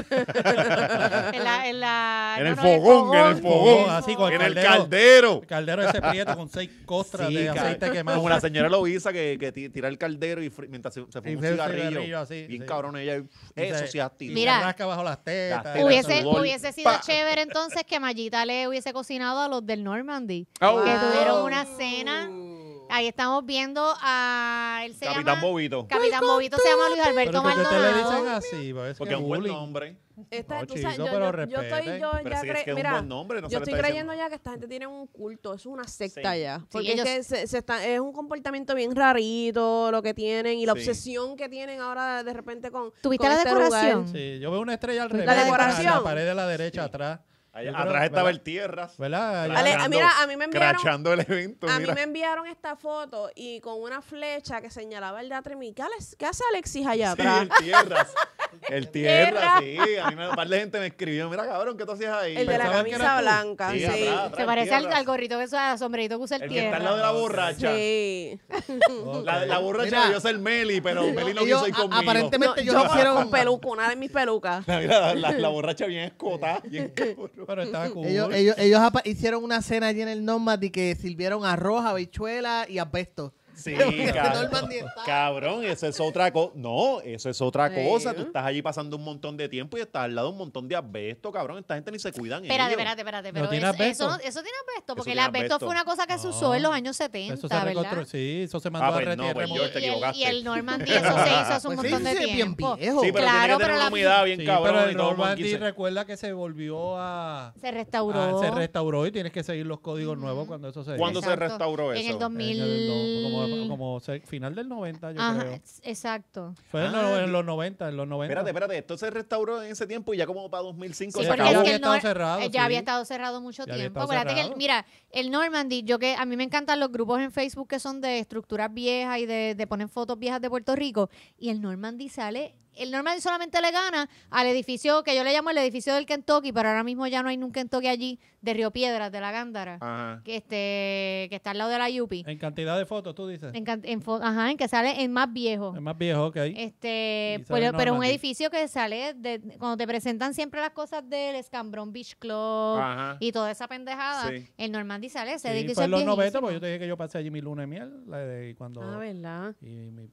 el fogón, en el fogón. En el caldero. El caldero ese prieto con seis costras de aceite quemado. Como la señora Lovisa que, que tira el caldero y mientras se, se fuma un cigarrillo. así, bien cabrón ella. Eso sí es tirado. Mira. Rasca bajo las Las tetas. Hubiese, hubiese sido chévere entonces que Mallita le hubiese cocinado a los del Normandy. Oh, que tuvieron una cena. Ahí estamos viendo a. Capitán Bobito. Capitán Bobito se llama Luis Alberto pero que dicen así, pues, Porque es un buen nombre. yo, estoy, yo ya yo estoy creyendo ya que esta gente tiene un culto, es una secta ya. Porque es se, se está- es un comportamiento bien rarito lo que tienen y la obsesión que tienen ahora de repente con. ¿Tuviste la este decoración? Sí, yo veo una estrella al revés. La decoración. En la pared de la derecha atrás atrás estaba el Tierras. ¿Verdad? mira, a mí me enviaron, el evento. A mí me enviaron esta foto y con una flecha que señalaba el de ¿Qué, ¿Qué hace Alexis allá sí, el Tierras. el [LAUGHS] Tierras, sí. A mí me, un par de gente me escribió. Mira, cabrón, ¿qué tú hacías ahí? El de la camisa blanca, sí. Se parece al, gorrito que usa, sombrerito que usa el, el al El de la borracha. Sí. [LAUGHS] la, borracha debió ser Meli, pero Meli no quiso ir conmigo. Aparentemente yo no, yo hicieron... peluco, una de mis pelucas. [LAUGHS] La, la, borracha bien escotada, bien cabrón. Pero Ellos, hicieron una cena allí en el Nomad y que sirvieron arroz, habichuela y asbesto. Sí, [LAUGHS] cabrón. cabrón, eso es otra cosa. No, eso es otra cosa. Tú estás allí pasando un montón de tiempo y estás al lado de un montón de asbesto, cabrón. Esta gente ni se cuidan. Espérate, espérate, espérate. Pero eso, tiene asbesto, porque el asbesto fue una cosa que se usó en los años 70. Eso se Sí, eso se ah, mandó a pues retirar pues Y, el Normandy, [LAUGHS] eso se hizo hace un pues montón de tiempo. Sí, pero claro, humedad bien cabrón. Pero el Normandy recuerda que se volvió a. Se restauró. se restauró y tienes que seguir los códigos nuevos cuando eso se ¿Cuándo se restauró eso? En el 2000. Mm. como, final del 90, yo creo. Exacto. Fue en, ah. los, 90, en los 90. Espérate, espérate, esto se restauró en ese tiempo y ya como para 2005 eh, ya había estado cerrado. Ya había estado cerrado mucho tiempo. que, mira, el Normandy, yo que a mí me encantan los grupos en Facebook que son de estructuras viejas y de, de ponen fotos viejas de Puerto Rico, y el Normandy sale el Normandy solamente le gana al edificio que yo le llamo el edificio del Kentucky, pero ahora mismo ya no hay ningún Kentucky allí de Río Piedras, de la Gándara, que este que está al lado de la Yupi. En cantidad de fotos, tú dices. En, en ajá, en que sale en más viejo. En más viejo, ok. Este, pues, pero un edificio que sale de cuando te presentan siempre las cosas del Scambron Beach Club y toda esa pendejada, el Normandy sale ese sí, Fue en los 90, porque yo te dije que yo pasé allí mi luna de miel, la de cuando Ah, ¿verdad? Y mi,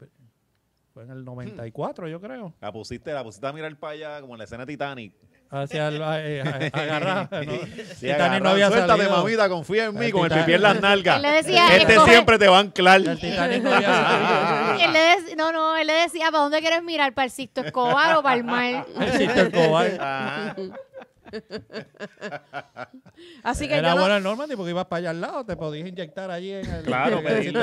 fue en el 94, yo creo. La pusiste, la pusiste a mirar para allá, como en la escena Titanic. Hacia el, eh, [LAUGHS] agarrar. Titanic no había de salido. mamita, confía en mí, con el pipí en las nalgas. Decía, este siempre te va a anclar. no No, él le decía, ¿para dónde quieres mirar? ¿Para el Sisto Escobar o para el mar? El Sisto Escobar. Ah. [LAUGHS] Así que Era buena el Normandy porque ibas para allá al lado, te podías inyectar allí en el, claro,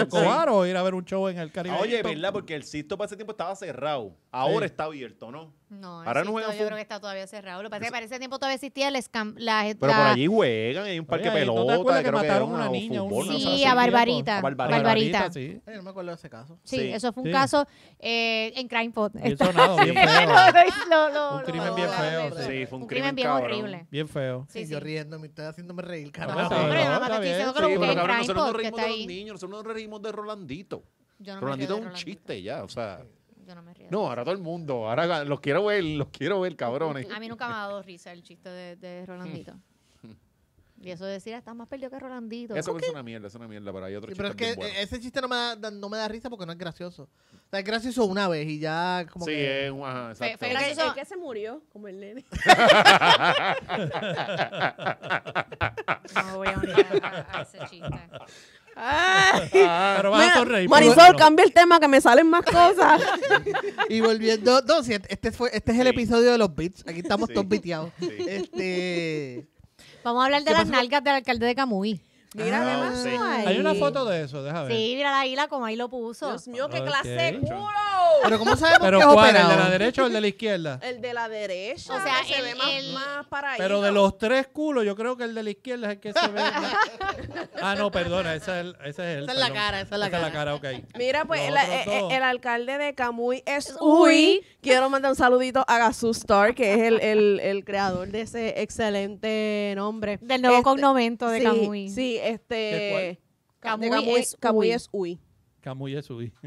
Cobar o ir a ver un show en el Caribe. Ah, oye, ¿verdad? Porque el Sisto para ese tiempo estaba cerrado. Ahora está abierto, ¿no? No, ahora no juegan yo creo que está todavía cerrado. Lo que pasa es que para ese tiempo todavía existía el la, la, Pero por allí juegan, hay un parque Oye, pelota. ¿no te creo que mataron a una, niña, fútbol, sí, a Barbarita. A Barbarita. sí. no me acuerdo de ese caso. Sí, eso fue un caso eh, en Crime Pot. [LAUGHS] Bien no, bien feo. un crimen bien feo. Sí, fue un, crimen, bien horrible. Bien feo. Sí, yo me está haciéndome reír, carajo. No, nada te diciendo que lo que en Crime Pot. Nosotros no reímos de los niños, nosotros no reímos de Rolandito. Rolandito es un chiste ya, o sea no me río. No, ahora todo el mundo. Ahora los quiero ver, los quiero ver, cabrones. A mí nunca me ha dado risa el chiste de, Rolandito. [LAUGHS] Y eso de decir, ah, estás más perdido que Rolandito. Eso es una mierda, es una mierda, pero hay otro chiste. Pero es que e, ese chiste no me, da, no me da risa porque no es gracioso. O sea, es gracioso una vez y ya como sí, que... es, exacto. que, se murió, como el nene. [LAUGHS] no voy a a ese chiste. Marisol, cambia el tema que me salen más cosas. [LAUGHS] y volviendo, este, este fue, este es el episodio de los beats. Aquí estamos todos biteados. Este, Vamos a hablar de las nalgas del alcalde de Camuy. Mira, ah, además Hay una foto de eso, déjame ver. Sí, mira la isla como ahí lo puso. Dios mío, qué clase de culo. Pero ¿cómo sabemos Pero que es ¿cuál? ¿El de la derecha o el de la izquierda? El de la derecha, O sea, se el- ve más, para ahí. Pero de los tres culos, yo creo que el de la izquierda es el que se ve. [LAUGHS] Ah, no, perdona, ese es el. Ese es el Esa es la cara, esa es la cara. Mira, pues eh, el, alcalde de Camuy es Uy. Quiero mandar un saludito a Gazú Star, que es el, el- el creador de ese excelente nombre. Del nuevo este, cognomento de Camuy. Sí, este. camuyes es, Uy. Uy. [LAUGHS]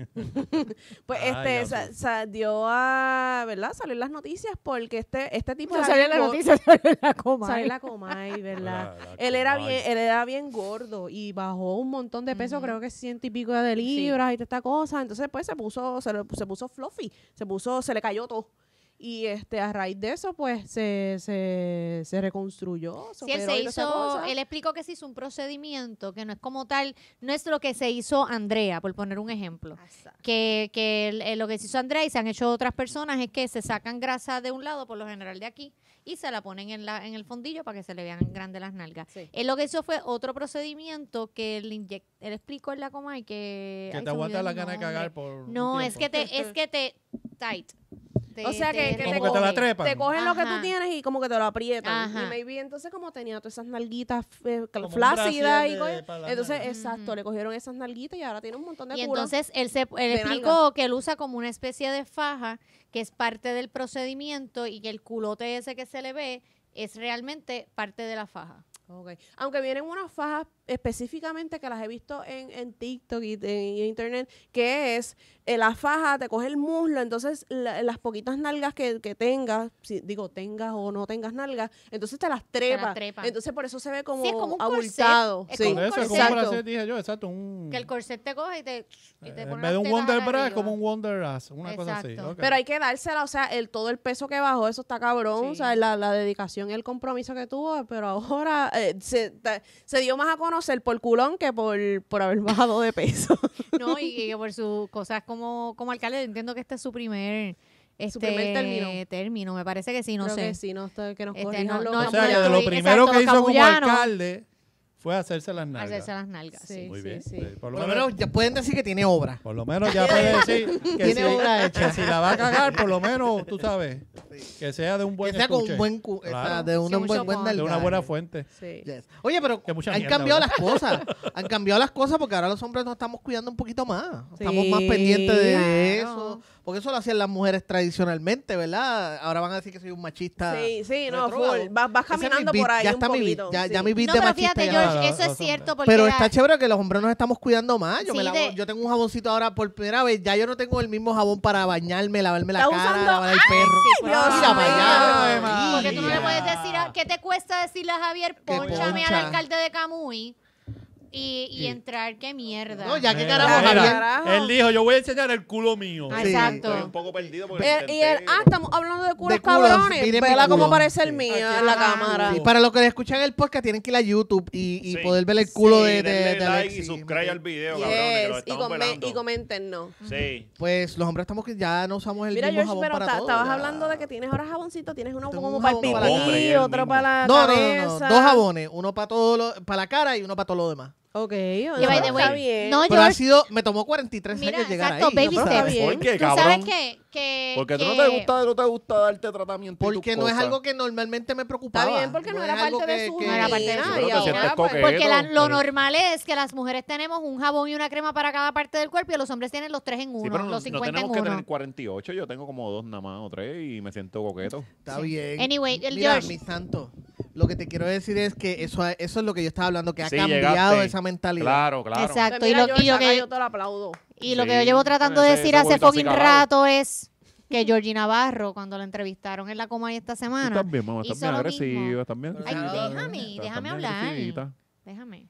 pues este salió a, ¿verdad? Salió en las noticias porque este, este tipo... salió en las noticias, [LAUGHS] salió en la coma. Salió la coma, ¿verdad? él, era bien, él era bien gordo y bajó un montón de peso, creo que ciento y pico de libras y esta cosa. Entonces, pues, se puso, se, se puso fluffy, se puso, se le cayó todo. Y este, a raíz de eso, pues se, reconstruyó. Sí, él se hizo, él explicó que se hizo un procedimiento que no es como tal, no es lo que se hizo Andrea, por poner un ejemplo. Que, eh, lo que se hizo Andrea y se han hecho otras personas es que se sacan grasa de un lado, por lo general de aquí, y se la ponen en, la, en el fondillo para que se le vean grandes las nalgas. Él lo que hizo fue otro procedimiento que él él explicó en la coma y que... Que te aguanta la gana de cagar por... No, es que te tight. o sea que, te, cogen, lo que tú tienes y como que te lo aprietan. entonces como tenía todas esas nalguitas eh, flácidas entonces exacto, le cogieron esas nalguitas y ahora tiene un montón de Y entonces él se explicó que él usa como una especie de faja que es parte del procedimiento y que el culote ese que se le ve es realmente parte de la faja. Aunque vienen unas fajas específicamente que las he visto en, en TikTok y en internet, que es eh, la faja, te coge el muslo, entonces las poquitas nalgas que, tengas, digo tengas o no tengas nalgas, entonces te las trepa. Entonces por eso se ve como, un abultado. Que el corset te coge y te, eh, pone En vez un wonder como un wonder ass, una cosa así. Pero hay que dársela, o sea, el, todo el peso que bajó, eso está cabrón, o sea, la, dedicación y el compromiso que tuvo, pero ahora eh, se, se dio más a conocer ser por culón que por, por haber bajado de peso. [LAUGHS] no, y, [LAUGHS] por sus cosas como, como alcalde, entiendo que este es su primer... Este, primer término. me parece que sí, no sé. Que sí, no, que nos este, no, o sea, lo primero que hizo como alcalde fue hacerse las nalgas. Hacerse las nalgas, sí. Muy sí, bien. Sí. Pues, por, lo menos, ya pueden decir que tiene obra. Por lo menos ya [LAUGHS] pueden decir que, tiene obra hecha. que si la va a cagar, por lo menos, tú sabes, que sea de un buen Que sea con buen de, una, un buen, buen de una buena fuente. Sí. Oye, pero han cambiado las cosas. Han cambiado las cosas porque ahora los hombres nos estamos cuidando un poquito más. Estamos más pendientes de eso. Porque eso lo hacían las mujeres tradicionalmente, ¿verdad? Ahora van a decir que soy un machista. Sí, sí, no, full. Vas, caminando por ahí. Ya está mi vida. ya, ya mi bit no, de pero Fíjate, George, eso es cierto. Porque pero está chévere que los hombres nos estamos cuidando más. Yo, me lavo, yo tengo un jaboncito ahora por primera vez. Ya yo no tengo el mismo jabón para bañarme, lavarme la cara, usando? lavar el perro. Sí, Dios, Ay, Dios, mío! porque tú no le puedes decir, ¿qué te cuesta decirle a Javier? Pónchame al alcalde de Camuy y, y, entrar, qué mierda. No, ya que carajo, Él dijo, yo voy a enseñar el culo mío. Ah, exacto. Estoy un poco perdido porque el, y él, ah, estamos hablando de culos, cabrones. Pues, Vela cómo parece el mío ah, en la cámara. Y para los que escuchan el podcast, tienen que ir a YouTube y, poder ver el culo de, de, denle like Y suscribir al video, cabrones, y, comenten, y Sí. Pues los hombres estamos que ya no usamos el Mira, mismo George, jabón pero para Estabas hablando de que tienes ahora jaboncito, tienes uno como para el pipí, otro para la cabeza. No, no, no, dos jabones, uno para todo para la cara y uno para todo lo demás. Ok, no, está bien. Pero ha sido, me tomó 43 años llegar exacto, ahí. Baby ¿Por qué, cabrón? sabes que, porque tú no te gusta, no te gusta darte tratamiento. Porque no es algo que normalmente me preocupaba. Está bien, porque no, era, parte de su no era parte de nadie. porque, lo normal es que las mujeres tenemos un jabón y una crema para cada parte del cuerpo y los hombres tienen los tres en uno, sí, pero los 50 no tenemos en uno. que tener 48, yo tengo como dos nada más o tres y me siento coqueto. Está bien. Anyway, el Mira, George. Mi santo. Lo que te quiero decir es que eso, eso es lo que yo estaba hablando, que ha cambiado esa mentalidad. Claro, claro. Exacto. y pues lo, que, yo Y lo que yo llevo tratando de decir hace un rato es que Georgina Navarro, cuando la entrevistaron en la coma esta semana. también, mamá, también Ay, déjame, déjame hablar. Déjame.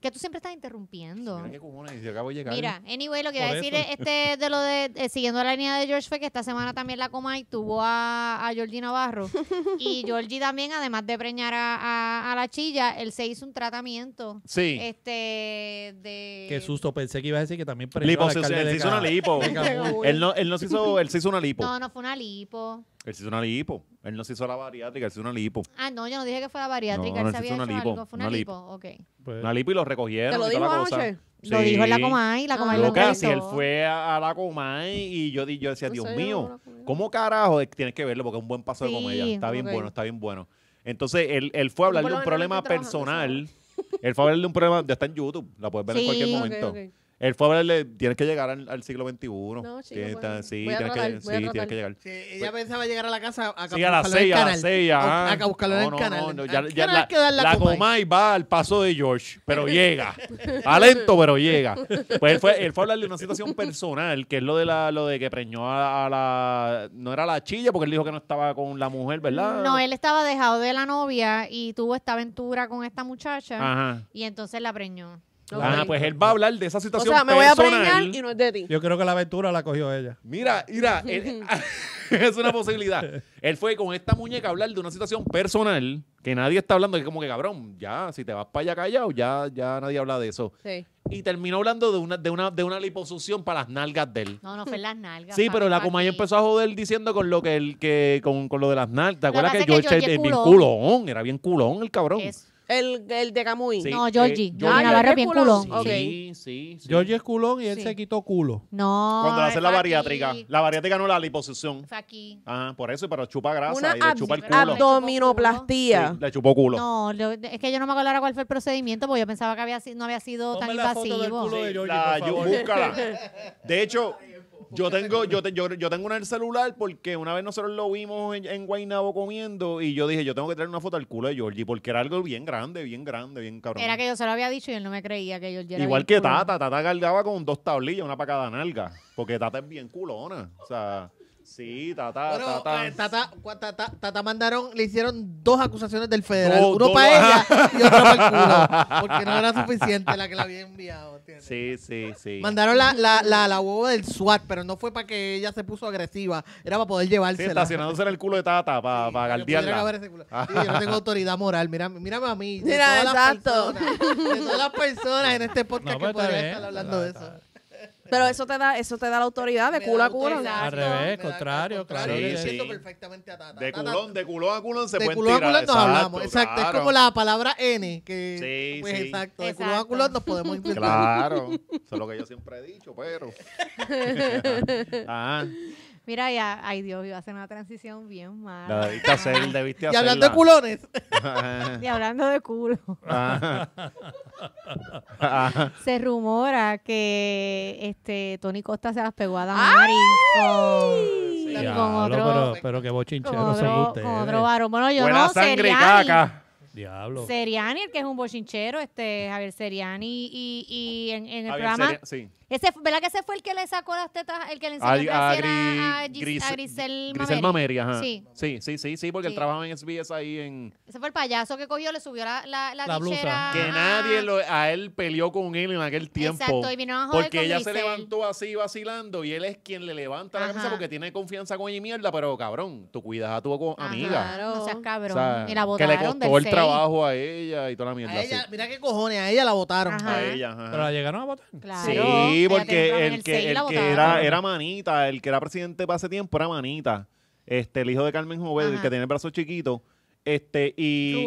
Que tú siempre estás interrumpiendo. Mira, de anyway, lo que iba a decir es, este, de lo de, eh, siguiendo la línea de George fue que esta semana también la y tuvo a, a Georgie Navarro. [LAUGHS] y Georgie también, además de preñar a, a, la chilla, él se hizo un tratamiento. Sí. Este, de... Qué susto, pensé que iba a decir que también preñó él se hizo una lipo. [LAUGHS] él, no, él no se hizo, él se hizo una lipo. No, no fue una lipo. Él se hizo una lipo. Él no se hizo la bariátrica, él se hizo una lipo. Ah, no, yo no dije que fue la bariátrica. él sabía se había hizo una lipo, algo. Fue una, lipo. Ok. Pues, y lo recogieron. ¿Te lo dijo la cosa. Lo dijo en la Comay, la ah. Comay lo él fue a, la Comay y yo, decía, pues Dios mío, ¿cómo carajo? Tienes que verlo porque es un buen paso de comedia. Está bien bueno, está bien bueno. Entonces, él, fue a hablar de un problema personal. Él fue a hablar de un problema, ya está en YouTube, la puedes ver en cualquier momento. Él fue a hablarle, tienes que llegar al, siglo XXI. No, chico, sí, tiene tienes, que, sí que llegar. Sí, ella pensaba llegar a la casa a, sí, a las seis, a la seis. A, ah. a buscarlo en el canal. No, no, ah, ya, la, la, la Comay va al paso de George, pero llega. [LAUGHS] a lento, pero llega. Pues él fue, él fue a hablarle de una situación personal, que es lo de, la, lo de que preñó a, a la... No era la chilla, porque él dijo que no estaba con la mujer, ¿verdad? No, él estaba dejado de la novia y tuvo esta aventura con esta muchacha. Ajá. Y entonces la preñó. Ah, pues él va a hablar de esa situación personal. O sea, me voy a y no es de ti. Yo creo que la aventura la cogió ella. Mira, mira, [LAUGHS] eh, eh, [LAUGHS] es una posibilidad. Él fue con esta muñeca a hablar de una situación personal que nadie está hablando, Es como que cabrón, ya, si te vas para allá callado, ya, ya nadie habla de eso. Sí. Y terminó hablando de una, de una, de una liposucción para las nalgas de él. No, no fue las nalgas. Sí, pero la Comay empezó a joder diciendo con lo que el que con, con lo de las nalgas. ¿Te acuerdas que yo bien culón. Era bien culón el cabrón. El, el de Camuy. No, Georgie. Eh, Georgie Navarro es culón. Sí, sí, sí, es culón y él se quitó culo. No. Cuando hace la bariátrica. La bariátrica no la liposucción. Fue aquí. Ah, por eso, pero chupa grasa y le chupa el culo. abdominoplastía. le chupó culo. No, es que yo no me acuerdo ahora cuál fue el procedimiento porque yo pensaba que había, no había sido tan invasivo. La- por yo- búscala. [LAUGHS] De hecho, yo tengo, yo, te, yo, tengo una el celular porque una vez nosotros lo vimos en, Guainabo Guaynabo comiendo y yo dije, yo tengo que traer una foto al culo de Georgie porque era algo bien grande, bien grande, bien cabrón. Era que yo se lo había dicho y él no me creía que Georgie era Igual que Tata, Tata cargaba con dos tablillas, una para cada nalga, porque Tata es bien culona, o sea... Sí, eh, Tata, Tata. tata, mandaron, le hicieron dos acusaciones del federal. uno para ella y otro para el culo. [LAUGHS] Porque no era suficiente la que la había enviado. Sí, sí, sí. Mandaron la, la, la, la del SWAT, pero no fue para que ella se puso agresiva. Era para poder llevársela. estacionándose en el culo de Tata para, para galdearla. [LAUGHS] yo no tengo autoridad moral. Mírame, a mí. Mira, exacto. de todas las personas en este podcast que podrían estar hablando de eso. Pero eso te da, eso te da la autoridad de culo a culo. Al revés, contrario, claro. Sí, sí. perfectamente a De culón, de culón a culón se puede tirar. De culón a nos hablamos, exacto. Es como la palabra N, que sí, pues, exacto, de culón a culón nos podemos [LAUGHS] intentar. Claro, eso es lo que yo siempre he dicho, pero... [LAUGHS] [LAUGHS] ah. Mira, ya, ay Dios, iba a hacer una transición bien mala. La debiste hacer, [LAUGHS] debiste Y hablando de culones. y hablando de culo. [LAUGHS] se rumora que este Tony Costa se las pegó a Damaris con, con otro. Pero, pero que bochinchero se ustedes. Con otro varón. Bueno, yo Buena sangre y caca. Diablo. Seriani, el que es un bochinchero, este Javier Seriani, y, y, en, el programa. sí ese, ¿Verdad que ese fue el que le sacó las tetas, el que le enseñó a, a, a, Gris, a, Grisel, ajá. Sí. sí, sí, sí, porque él trabajaba en SBS ahí en... Ese fue el payaso que cogió, le subió la, la, la, blusa. Que nadie lo, a él peleó con él en aquel tiempo. Exacto, y vino a joder Porque ella se levantó así vacilando y él es quien le levanta la cabeza porque tiene confianza con ella y mierda, pero cabrón, tú cuidas a tu amiga. Claro. No seas cabrón. O sea, y que le costó el trabajo a ella y toda la mierda. ella, mira qué cojones, a ella la votaron. A ella, ajá. Pero la llegaron a votar. Claro. Sí. Sí, porque el, que, era, Manita, el que era presidente para tiempo era Manita. Este, el hijo de Carmen Jovet, el que tiene el brazo chiquito. Este, y,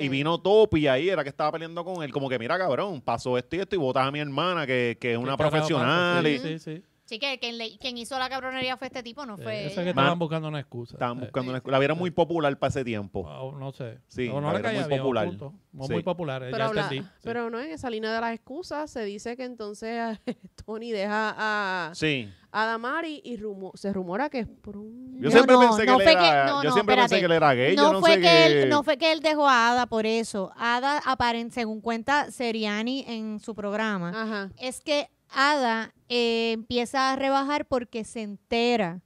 y vino Topi ahí, era que estaba peleando con él. Como que, mira, cabrón, pasó esto y esto y votas a mi hermana, que, es una profesional. y, sí, sí. Así que quien, hizo la cabronería fue este tipo, no eh, fue. que estaban buscando una excusa. Estaban eh, buscando una excusa. La vieron muy popular para ese tiempo. no sé. Sí, muy popular. Muy eh, popular, Pero, pero no, en esa línea de las excusas se dice que entonces [LAUGHS] Tony deja a, Sí. a y se rumora que es por un... Yo siempre pensé que él era. yo siempre pensé que gay. no fue que, él, no fue que él dejó a Ada por eso. Ada, aparece según cuenta Seriani en su programa, Ajá. es que Ada eh, empieza a rebajar porque se entera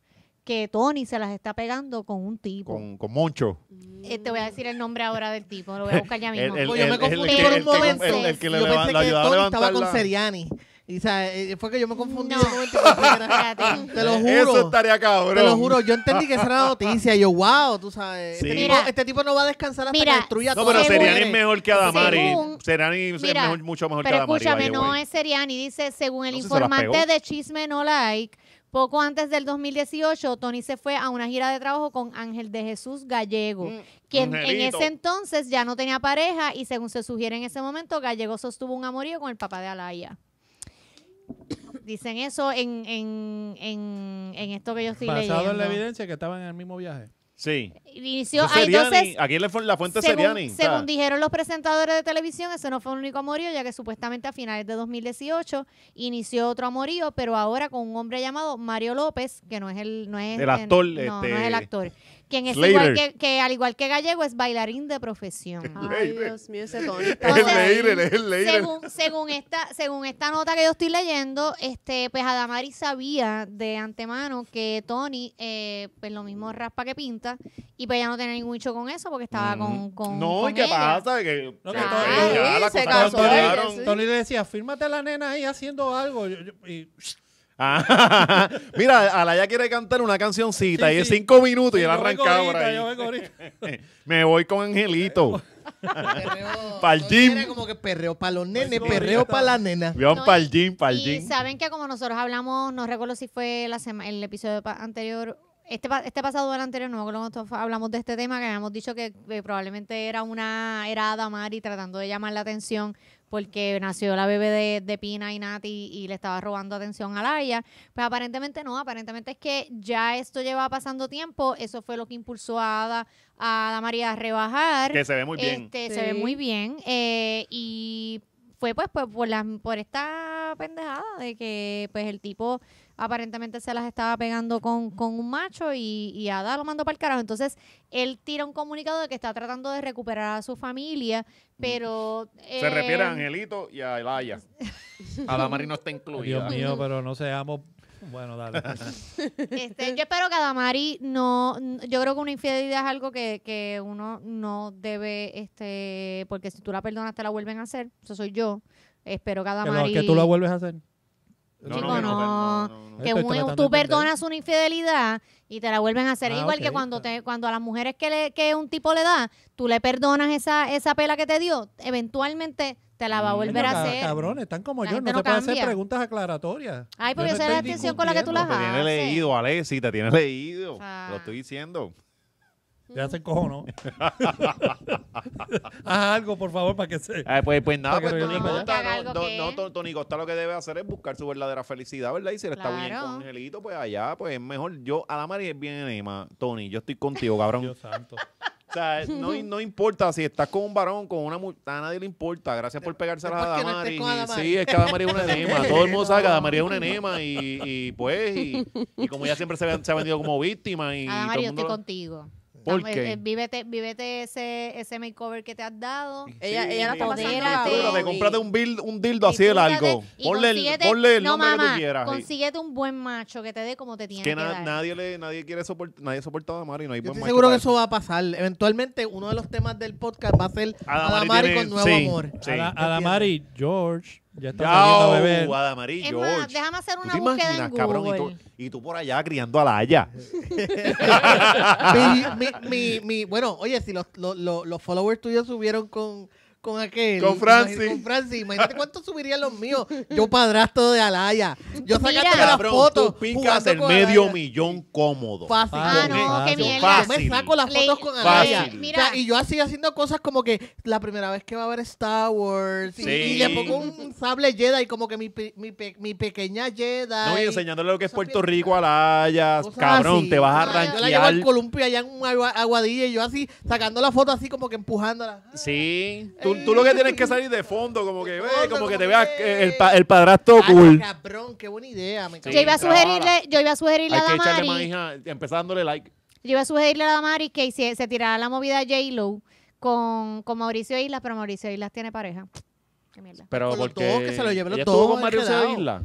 que Tony se las está pegando con un tipo. Con, con Moncho. Eh, te voy a decir el nombre ahora del tipo, lo voy a buscar ya [LAUGHS] mismo. yo me confundí por un momento. El, yo pensé que Tony estaba con Seriani. Y, o sea, eh, fue que yo me confundí. No. [LAUGHS] te lo juro. Eso estaría cabrón. Te lo juro. Yo entendí que esa era la [LAUGHS] noticia. Y yo, wow, tú sabes. Este, este, tipo, no va a descansar hasta mira, que destruya todo. No, pero Seriani es mejor que Adamari. Seriani es mucho mejor que Adamari. Escúchame, no es Seriani. Dice, según el informante de Chisme No Like, poco antes del 2018, Tony se fue a una gira de trabajo con Ángel de Jesús Gallego, mm, quien en ese entonces ya no tenía pareja y según se sugiere en ese momento, Gallego sostuvo un amorío con el papá de Alaya. Dicen eso en, en, en, en esto que yo estoy leyendo. Basado en la evidencia que estaban en el mismo viaje. Sí. Inició, aquí la, fuente según, Seriani. Según dijeron los presentadores de televisión, ese no fue el único amorío, ya que supuestamente a finales de 2018 inició otro amorío, pero ahora con un hombre llamado Mario López, que no es el no es el este, actor, no, no es el este, actor, quien es igual que, al igual que Gallego es bailarín de profesión. Ay, Dios mío, ese Tony. [LAUGHS] Según, según, esta, según esta nota que yo estoy leyendo, este, pues Adamari sabía de antemano que Tony, eh, pues lo mismo raspa que pinta, y pues ya no tenía ningún hecho con eso porque estaba mm. con, con, No, ¿y qué pasa? Tony, le decía, fírmate la nena ahí haciendo algo. y [LAUGHS] mira, Alaya quiere cantar una cancioncita y es cinco minutos y él arrancaba ahora. [LAUGHS] me voy con Angelito. Para el gym. como que perreo para los nenes, perreo para la nena. Y saben que como nosotros hablamos, no recuerdo si fue la el episodio anterior este, este pasado del anterior, no cuando hablamos de este tema, que habíamos dicho que, eh, probablemente era una era Adamari tratando de llamar la atención porque nació la bebé de, de Pina y Nati y le estaba robando atención a Laia. Pues aparentemente no, aparentemente es que ya esto lleva pasando tiempo, eso fue lo que impulsó a Ada, a María a rebajar. Que se ve muy bien. Este, se ve muy bien eh, y fue pues, pues por, la, por esta pendejada de que pues el tipo aparentemente se las estaba pegando con, un macho y, y, Ada lo mandó para el carajo. Entonces, él tira un comunicado de que está tratando de recuperar a su familia, pero... Se refiere a eh, Angelito y a Elaya. [LAUGHS] Adamari no está incluida. Dios mío, pero no seamos... Bueno, dale. [LAUGHS] Este, yo espero que Adamari no, yo creo que una infidelidad es algo que, uno no debe, este, porque si tú la perdonas te la vuelven a hacer, eso soy yo. Espero que Adamari... que tú la vuelves a hacer. Chico, no, Que tú perdonas una infidelidad y te la vuelven a hacer. Ah, igual que cuando te, cuando a las mujeres que, que un tipo le da, tú le perdonas esa, esa pela que te dio, eventualmente te la va a mm. volver a hacer. Cabrones, están como yo, no te pueden hacer preguntas aclaratorias. Ay, porque esa la atención con la que tú las haces. Te tienes leído, Alexi, te tiene leído. Lo ah. estoy diciendo. Ya se no [LAUGHS] Haz algo, por favor, para que se. Ah, pues, pues nada, pues Tony Costa, no, Tony Costa lo que debe hacer es buscar su verdadera felicidad, ¿verdad? Y si le está bien con Angelito, pues allá, pues es mejor. Yo, a la es bien enema, Tony, yo estoy contigo, [LAUGHS] cabrón. Dios santo. O sea, [LAUGHS] no, importa si estás con un varón, con una mujer, a nadie le importa. Gracias por pegarse a Adamari. No Sí, es que Adamari es un enema. Todo el mundo sabe que Adamari es un enema y, pues, y, como ella siempre se, ha vendido como víctima. Y Adamari, yo estoy contigo porque eh, vívete, vívete ese, ese makeover que te has dado. Ella, ella la está pasando comprate cómprate un, build, un dildo así de largo. Ponle, el, ponle no, nombre mamá, que tú quieras. Consíguete un buen macho que te dé como te tiene que, que dar. Nadie, le, nadie quiere soportar, nadie soporta a Damari. No hay Yo estoy seguro que eso va a pasar. Eventualmente uno de los temas del podcast va a ser Adamari, Adamari con Nuevo Amor. Sí. Adamari, George ya está Yao, oh, Es déjame hacer una búsqueda imaginas, en cabrón? Y tú, y tú por allá criando a la Haya. [LAUGHS] mi, mi- bueno, oye, si los- los- los followers tuyos subieron con con aquel. Con Francis. Con Francis. Imagínate cuánto subirían los míos. Yo padrastro de Alaya. Yo sacaste las fotos. Tú picas el medio millón cómodo. Fácil. Ah, no, qué Yo me saco las fotos con Alaya. y yo así haciendo cosas como que la primera vez que va a ver Star Wars. Y, le pongo un sable Jedi, como que mi, mi, mi pequeña Jedi. No, y enseñándole lo que es Puerto Rico a Alaya. Cabrón, te vas a arrancar Yo la llevo al columpio allá en un aguadilla y yo así sacando la foto así como que empujándola. Sí. Ah, tú, lo que tienes que salir de fondo, como que, [LAUGHS] eh, como que te veas el, pa, el padrastro Ay, cool. cabrón, qué buena idea. Me yo iba a sugerirle, yo iba a sugerirle a la que echarle dándole like. Yo iba a sugerirle a la que se, se tirara la movida J-Lo con, con Mauricio Islas, pero Mauricio Islas tiene pareja. Qué mierda. Pero porque todo que se lo lleven los con Mauricio Islas.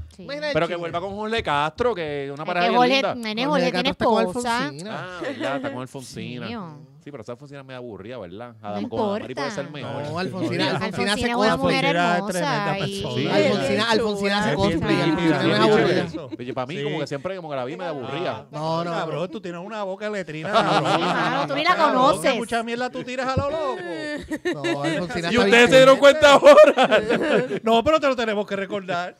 Pero que vuelva con Jorge Castro, que es una pareja de Jorge, Nene, Jorge, Jorge tiene con Alfonsina. Ah, verdad, está con Alfonsina. Sí, pero esa Alfonsina me aburría, ¿verdad? Adam no importa. No, [LAUGHS] Alfonsina, Alfonsina, se cosplay. Alfonsina es tremenda persona. Sí. Alfonsina, Alfonsina se cosplay. Alfonsina no es aburrida. para mí, como que siempre como que la vi me aburría. Ah, no, no, Cabrón, tú tienes una boca letrina. [LAUGHS] No, tú ni la conoces. Mucha mierda tú tiras a lo loco. [LAUGHS] No, Y ustedes se dieron cuenta ahora. No, pero te lo tenemos que recordar.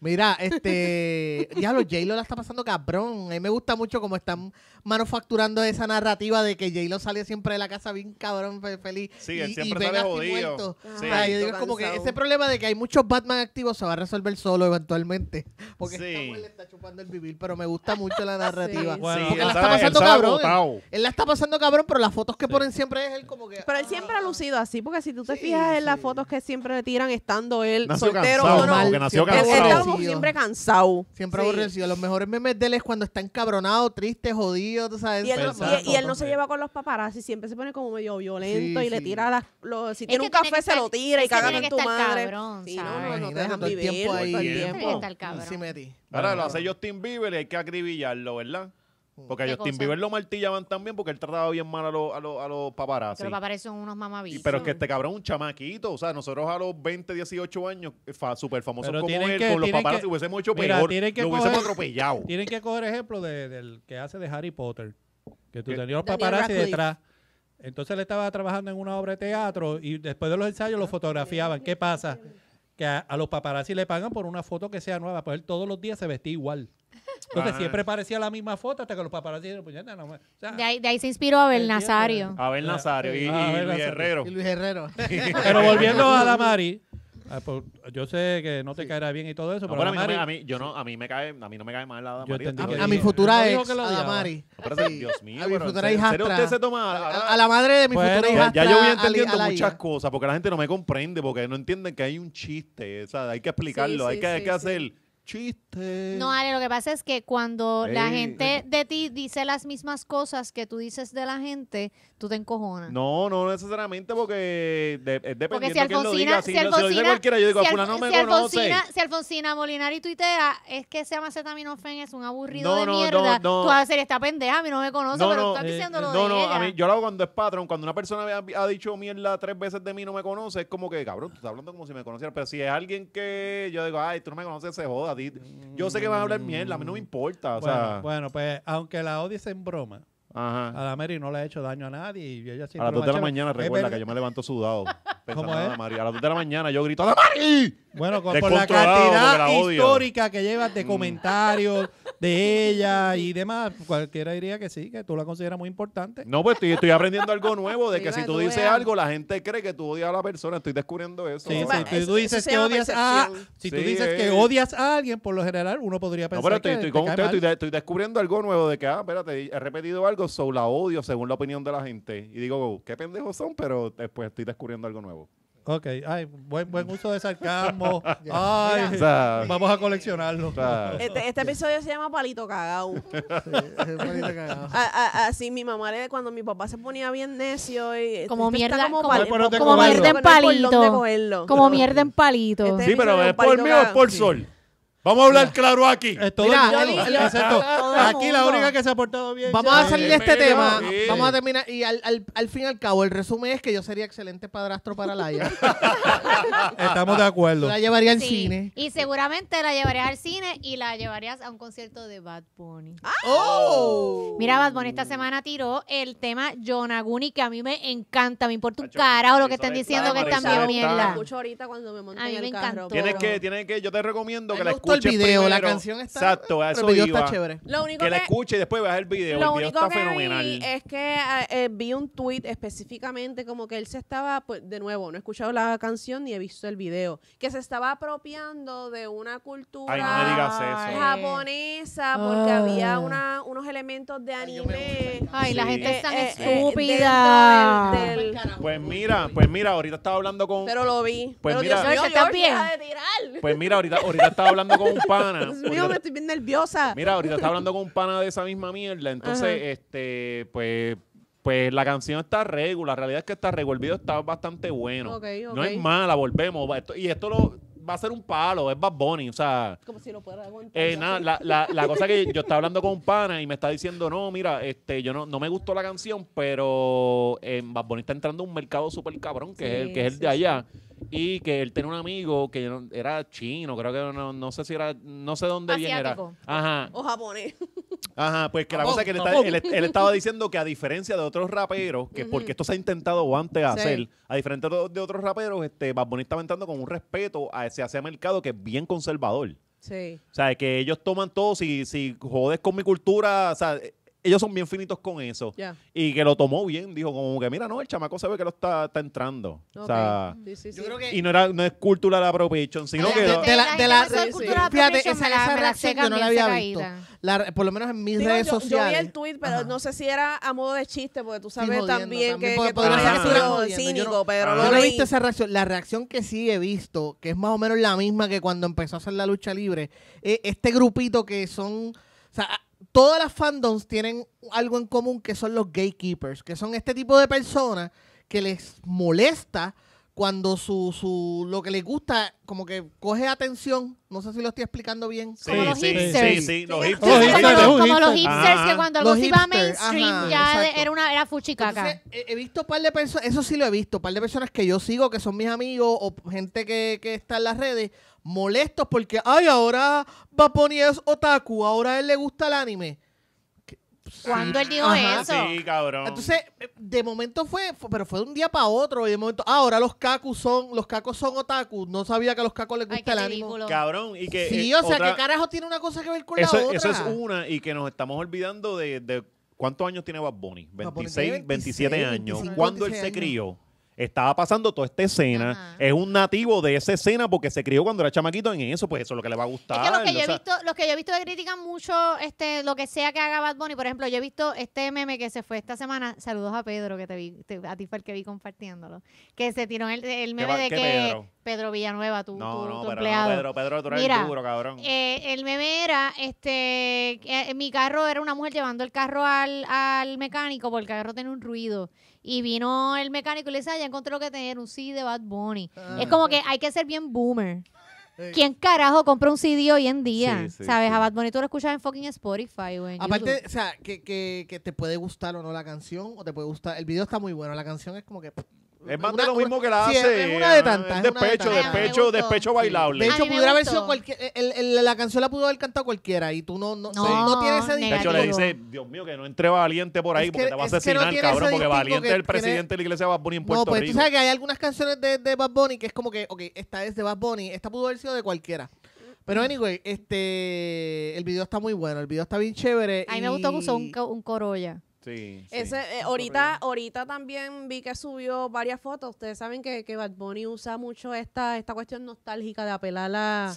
Mira, este. Diablo, J-Lo la está pasando cabrón. A mí me gusta mucho cómo están manufacturando esa narrativa de que J-Lo sale siempre de la casa bien cabrón, feliz. y, siempre y sale yo digo, como que ese problema de que hay muchos Batman activos se va a resolver solo eventualmente. [LAUGHS] Porque sí. le está chupando el vivir, pero me gusta mucho la [LAUGHS] narrativa. porque él la está pasando cabrón. Él, está pasando cabrón, pero las fotos que ponen siempre es él como que... Pero él siempre ha ah". lucido así, porque si tú te fijas en las fotos que siempre le tiran estando él soltero o no. nació cansado. siempre cansado. Siempre aborrecido. Los mejores memes de él es cuando está encabronado, triste, jodido y él, no se lleva con los paparazzi, siempre se pone como medio violento y le tira las... si tiene un café, se lo tira y cagan en tu madre. sí, no, no, no te dejan vivir por el ¿eh? tiempo. Ahora lo hace Justin Bieber y hay que acribillarlo, ¿verdad? Mm. Porque a Justin Bieber lo martillaban también porque él trataba bien mal a, los a, los a los paparazzi. Pero los paparazzi son unos mamabichos. Pero es que este cabrón un chamaquito. O sea, nosotros a los 20, 18 años, eh, fa, súper famosos como él, que- con los paparazzi, que- hubiésemos hecho Mira, peor. lo hubiésemos atropellado. [LAUGHS] Tienen que coger ejemplo de- del que hace de Harry Potter, que tú tenías los paparazzi detrás. Entonces él estaba trabajando en una obra de teatro y después de los ensayos lo ah, fotografiaban. ¿Qué pasa? a, los paparazzi le pagan por una foto que sea nueva, pues él todos los días se vestía igual. Entonces siempre parecía la misma foto hasta que los paparazzi dijeron, pues ya no, o de, ahí, de, ahí, se inspiró Abel Nazario. Abel Nazario y, y, ah, Luis Herrero. Y Luis Herrero. [LAUGHS] Pero volviendo a la Mari, Ah, pues, yo sé que no te caerá bien y todo eso, pero, a, mí, a mí yo no, a mí me cae, a mí no me cae mal la A, mi futura ex, a a mi futura se a, la madre de mi futura hija Ya yo voy entendiendo muchas cosas porque la gente no me comprende porque no entienden que hay un chiste, hay que explicarlo, hay que, hay que hacer chiste no, Ale, lo que pasa es que cuando la gente eh, de ti dice las mismas cosas que tú dices de la gente, tú te encojonas. No, no necesariamente porque de- es dependiendo Porque si de lo diga. Si, si Alfonsina, si, Alfonsina, si Alfonsina Molinari tuitea, es que se llama Cetaminofen es un aburrido de mierda. Tú vas a decir, esta pendeja, a mí no me conoce, pero estás eh, diciendo No, eh, de no, a mí, yo lo hago cuando es patrón. Cuando una persona ha, dicho mierda tres veces de mí no me conoce, es como que, cabrón, tú estás hablando como si me conocieras. Pero si es alguien que yo digo, ay, tú no me conoces, se joda. a yo sé que van a hablar mierda, a mí no me importa. bueno, pues aunque la odies en broma, Ajá. A la Mary no le ha hecho daño a nadie. Y yo, a las 2 de la mañana, recuerda que yo me levanto sudado. [LAUGHS] A, la las 2 de la mañana yo grito, ¡A la Mari! Bueno, con, por la cantidad histórica que llevas de mm. comentarios de [LAUGHS] ella y demás, cualquiera diría que sí, que tú la consideras muy importante. No, pues estoy, estoy aprendiendo algo nuevo, de que si tú dices algo, la gente cree que tú odias a la persona. Estoy descubriendo eso. si tú dices, que odias, a, si tú dices que odias a alguien, por lo general, uno podría pensar estoy, que con usted, estoy descubriendo algo nuevo de que, ah, espérate, he repetido algo algo, la odio según la opinión de la gente. Y digo, oh, qué pendejos son, pero después estoy descubriendo algo nuevo. Ok, ay, buen, buen uso de sarcasmo. [LAUGHS] vamos a coleccionarlo. este, este episodio se llama Palito Cagao. [LAUGHS] así mi mamá le, cuando mi papá se ponía bien necio y este, como este mierda, como, palito. Como mierda en palito. pero es por mí o es por sol. Vamos a hablar claro aquí. Mira, aquí la única que se ha portado bien. Vamos a salir de este tema. Vamos a terminar. Y al, fin y al cabo, el resumen es que yo sería excelente padrastro para Laia. [LAUGHS] Estamos de acuerdo. la llevaría al cine. Y seguramente la llevarías al cine y la llevarías a un concierto de Bad Bunny. ¡Ah! ¡Oh! Mira, Bad Bunny esta semana tiró el tema Yonaguni, que a mí me encanta. Me importa un carajo lo que estén diciendo que están viendo bien escucho ahorita cuando me monté el carro. Tienes que, tienes que, yo te recomiendo que la escuches el video, la canción está. Exacto, el video está chévere. Lo único que, la escuche y después veas el video. Lo el video único está que fenomenal. Vi es que eh, eh, vi un tweet específicamente como que él se estaba, pues, de nuevo, no he escuchado la canción ni he visto el video, que se estaba apropiando de una cultura japonesa porque ah. había una, unos elementos de anime. Ay, la gente es tan eh, estúpida. pues mira, pues mira, ahorita estaba hablando con. Pero lo vi. Pues mira, Pues mira, ahorita, ahorita estaba hablando con [LAUGHS] un pana. me estoy bien nerviosa. Mira, ahorita está hablando con un pana de esa misma mierda. Entonces, este, pues. Pues la canción está regular, la realidad es que está revolvido, está bastante bueno. No es mala, volvemos. y esto lo, va a ser un palo, es Bad Bunny, o sea... Eh, la, la, [LAUGHS] la, cosa que yo estaba hablando con un pana y me está diciendo, no, mira, este, yo no, no me gustó la canción, pero en eh, Bad Bunny está entrando un mercado super cabrón, que es el, que es el de allá y que él tenía un amigo que era chino, creo que no, sé si era, no sé dónde bien O japonés. Ajá, pues que la cosa es que él, estaba diciendo que a diferencia de otros raperos, que porque esto se ha intentado antes hacer, a diferencia de, otros raperos, este, Bad estaba entrando con un respeto a ese, mercado que es bien conservador. Sí. O sea, que ellos toman todo, si, si jodes con mi cultura, o sea, ellos son bien finitos con eso. Y que lo tomó bien, dijo como que, mira, no, el chamaco sabe que lo está, entrando. O sea, y no, era, no es cultural appropriation, sino que... De, la, esa, reacción yo no la había visto. por lo menos en mis redes sociales. Yo vi el tweet, pero no sé si era a modo de chiste, porque tú sabes también, que... podría ser cínico, pero no he visto esa reacción. La reacción que sí he visto, que es más o menos la misma que cuando empezó a hacer la lucha libre, este grupito que son todas las fandoms tienen algo en común que son los gatekeepers, que son este tipo de personas que les molesta cuando su, su lo que le gusta como que coge atención, no sé si lo estoy explicando bien. como los hipsters. sí, los hipsters. Como, los hipsters que cuando algo se iba mainstream ya era una era fuchicaca. he, visto un par de personas, eso sí lo he visto, un par de personas que yo sigo que son mis amigos o gente que, que está en las redes molestos porque ay, ahora Baponi es otaku, ahora él le gusta el anime. ¿Cuándo él dijo eso? Sí, cabrón. Entonces, de momento fue, pero fue de un día para otro. Y de momento, ah, ahora los cacos son, los cacos son otaku. No sabía que a los cacos les gusta el anime. Cabrón, y que. Sí, eh, o sea, que ¿qué carajo tiene una cosa que ver con la otra? eso es una y que nos estamos olvidando de, de cuántos años tiene Bad Bunny. 26, 27 años. ¿Cuándo él se crió? estaba pasando toda esta escena. Es un nativo de esa escena porque se crió cuando era chamaquito en eso, pues eso es lo que le va a gustar. lo que, yo, he visto, los que yo he visto que critican mucho este, lo que sea que haga Bad Bunny. Por ejemplo, yo he visto este meme que se fue esta semana. Saludos a Pedro, que te a ti fue el que vi compartiéndolo. Que se tiró el, meme de que Pedro? Pedro? Villanueva, tú, no, no, tu, pero Pedro, Pedro, tú eres duro, cabrón. Eh, el meme era, este, eh, mi carro era una mujer llevando el carro al, al mecánico porque el carro tenía un ruido. Y vino el mecánico y le dice, ya encontré lo que tener, un CD de Bad Bunny. Ah. Es como que hay que ser bien boomer. ¿Quién carajo compra un CD hoy en día? ¿Sabes? A Bad Bunny tú lo escuchas en fucking Spotify, güey. Aparte, o sea, que, que, que, te puede gustar o no la canción, o te puede gustar. El video está muy bueno, la canción es como que. Es más de lo mismo que la hace. es una de eh, tantas. despecho, de pecho bailable. De hecho, pudiera haber sido cualquier. la canción la pudo haber cantado cualquiera y tú no, no, no, tienes ese De hecho, le dice, Dios mío, que no entre Valiente por ahí, porque te va a asesinar, cabrón, porque Valiente es el presidente de la iglesia de Bad Bunny en Puerto No, pues tú sabes que hay algunas canciones de, de Bad Bunny que es como que, ok, esta es de Bad Bunny, esta pudo haber sido de cualquiera. Pero mm. anyway, este el video está muy bueno, el video está bien chévere. A mí me gustó que usó un, un corolla. Ese, eh, ahorita, ahorita también vi que subió varias fotos. Ustedes saben que, que Bad Bunny usa mucho esta, esta cuestión nostálgica de apelar a,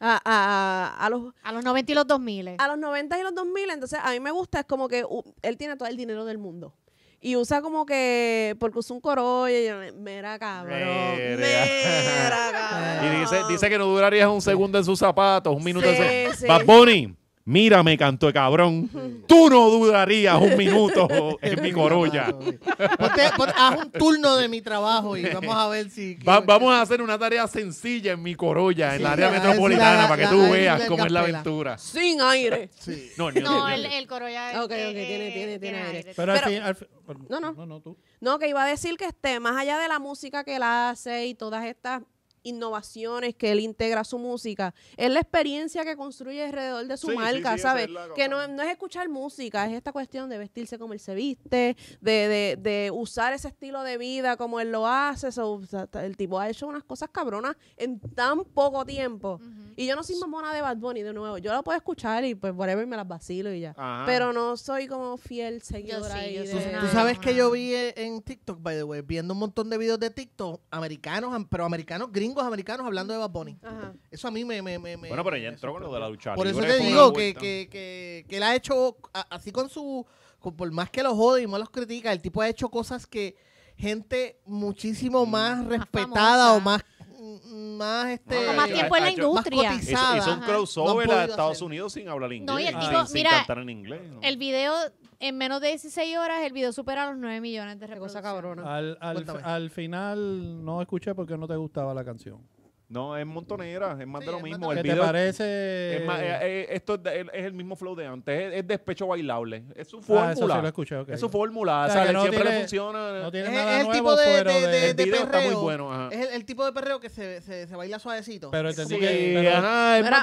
a, los, a 90 y los 2000. A los 90 y los 2000. Entonces, a mí me gusta, es como que él tiene todo el dinero del mundo. Y usa como que, porque usa un coro y mira cabrón, [LAUGHS] Y dice, dice que no duraría un segundo en sus zapatos, un minuto. en Bad Bunny, Mírame, canto de cabrón. Tú no dudarías un minuto en mi corolla. haz un turno de mi trabajo y vamos a ver si. vamos a hacer una tarea sencilla en mi corolla, en la área metropolitana, para que tú veas cómo es la aventura. Sin aire. No, el, corolla es. Ok, ok, eh, tiene, tiene, tiene, aire. no, no. No, tú. no, que iba a decir que esté más allá de la música que la hace y todas estas innovaciones que él integra a su música, es la experiencia que construye alrededor de su marca, ¿sabes? que no, es escuchar música, es esta cuestión de vestirse como él se viste, de, de, usar ese estilo de vida como él lo hace. el tipo ha hecho unas cosas cabronas en tan poco tiempo. Y yo no soy mamona de Bad Bunny de nuevo. Yo la puedo escuchar y pues whatever me las vacilo y ya. Pero no soy como fiel seguidora. Tú sabes que yo vi eh, en TikTok, by the way, viendo un montón de videos de TikTok americanos, pero americanos, gringos americanos hablando de Bad Bunny. Eso a mí me, Bueno, pero ella entró con lo de la ducha. Por eso te digo que, que, que, que él ha hecho, así con su. por más que los jode y más los critica, el tipo ha hecho cosas que gente muchísimo mm, más, respetada o más más este más tiempo en la industria hizo, hizo, un crossover no a Estados Unidos sin hablar inglés no, y el mira, en el video en menos de 16 horas el video supera los 9 millones de reproducciones cosa cabrona al, al final no escuché porque no te gustaba la canción no, es montonera, es más de lo mismo. El ¿Qué te parece? Eh, eh, esto es, el mismo flow de antes, es, despecho bailable. Es su fórmula. Ah, eso sí lo escuché, okay. Es su fórmula, siempre le funciona. No de, de, de, Es el, tipo de perreo que se, se, baila suavecito. Pero entendí que... mira,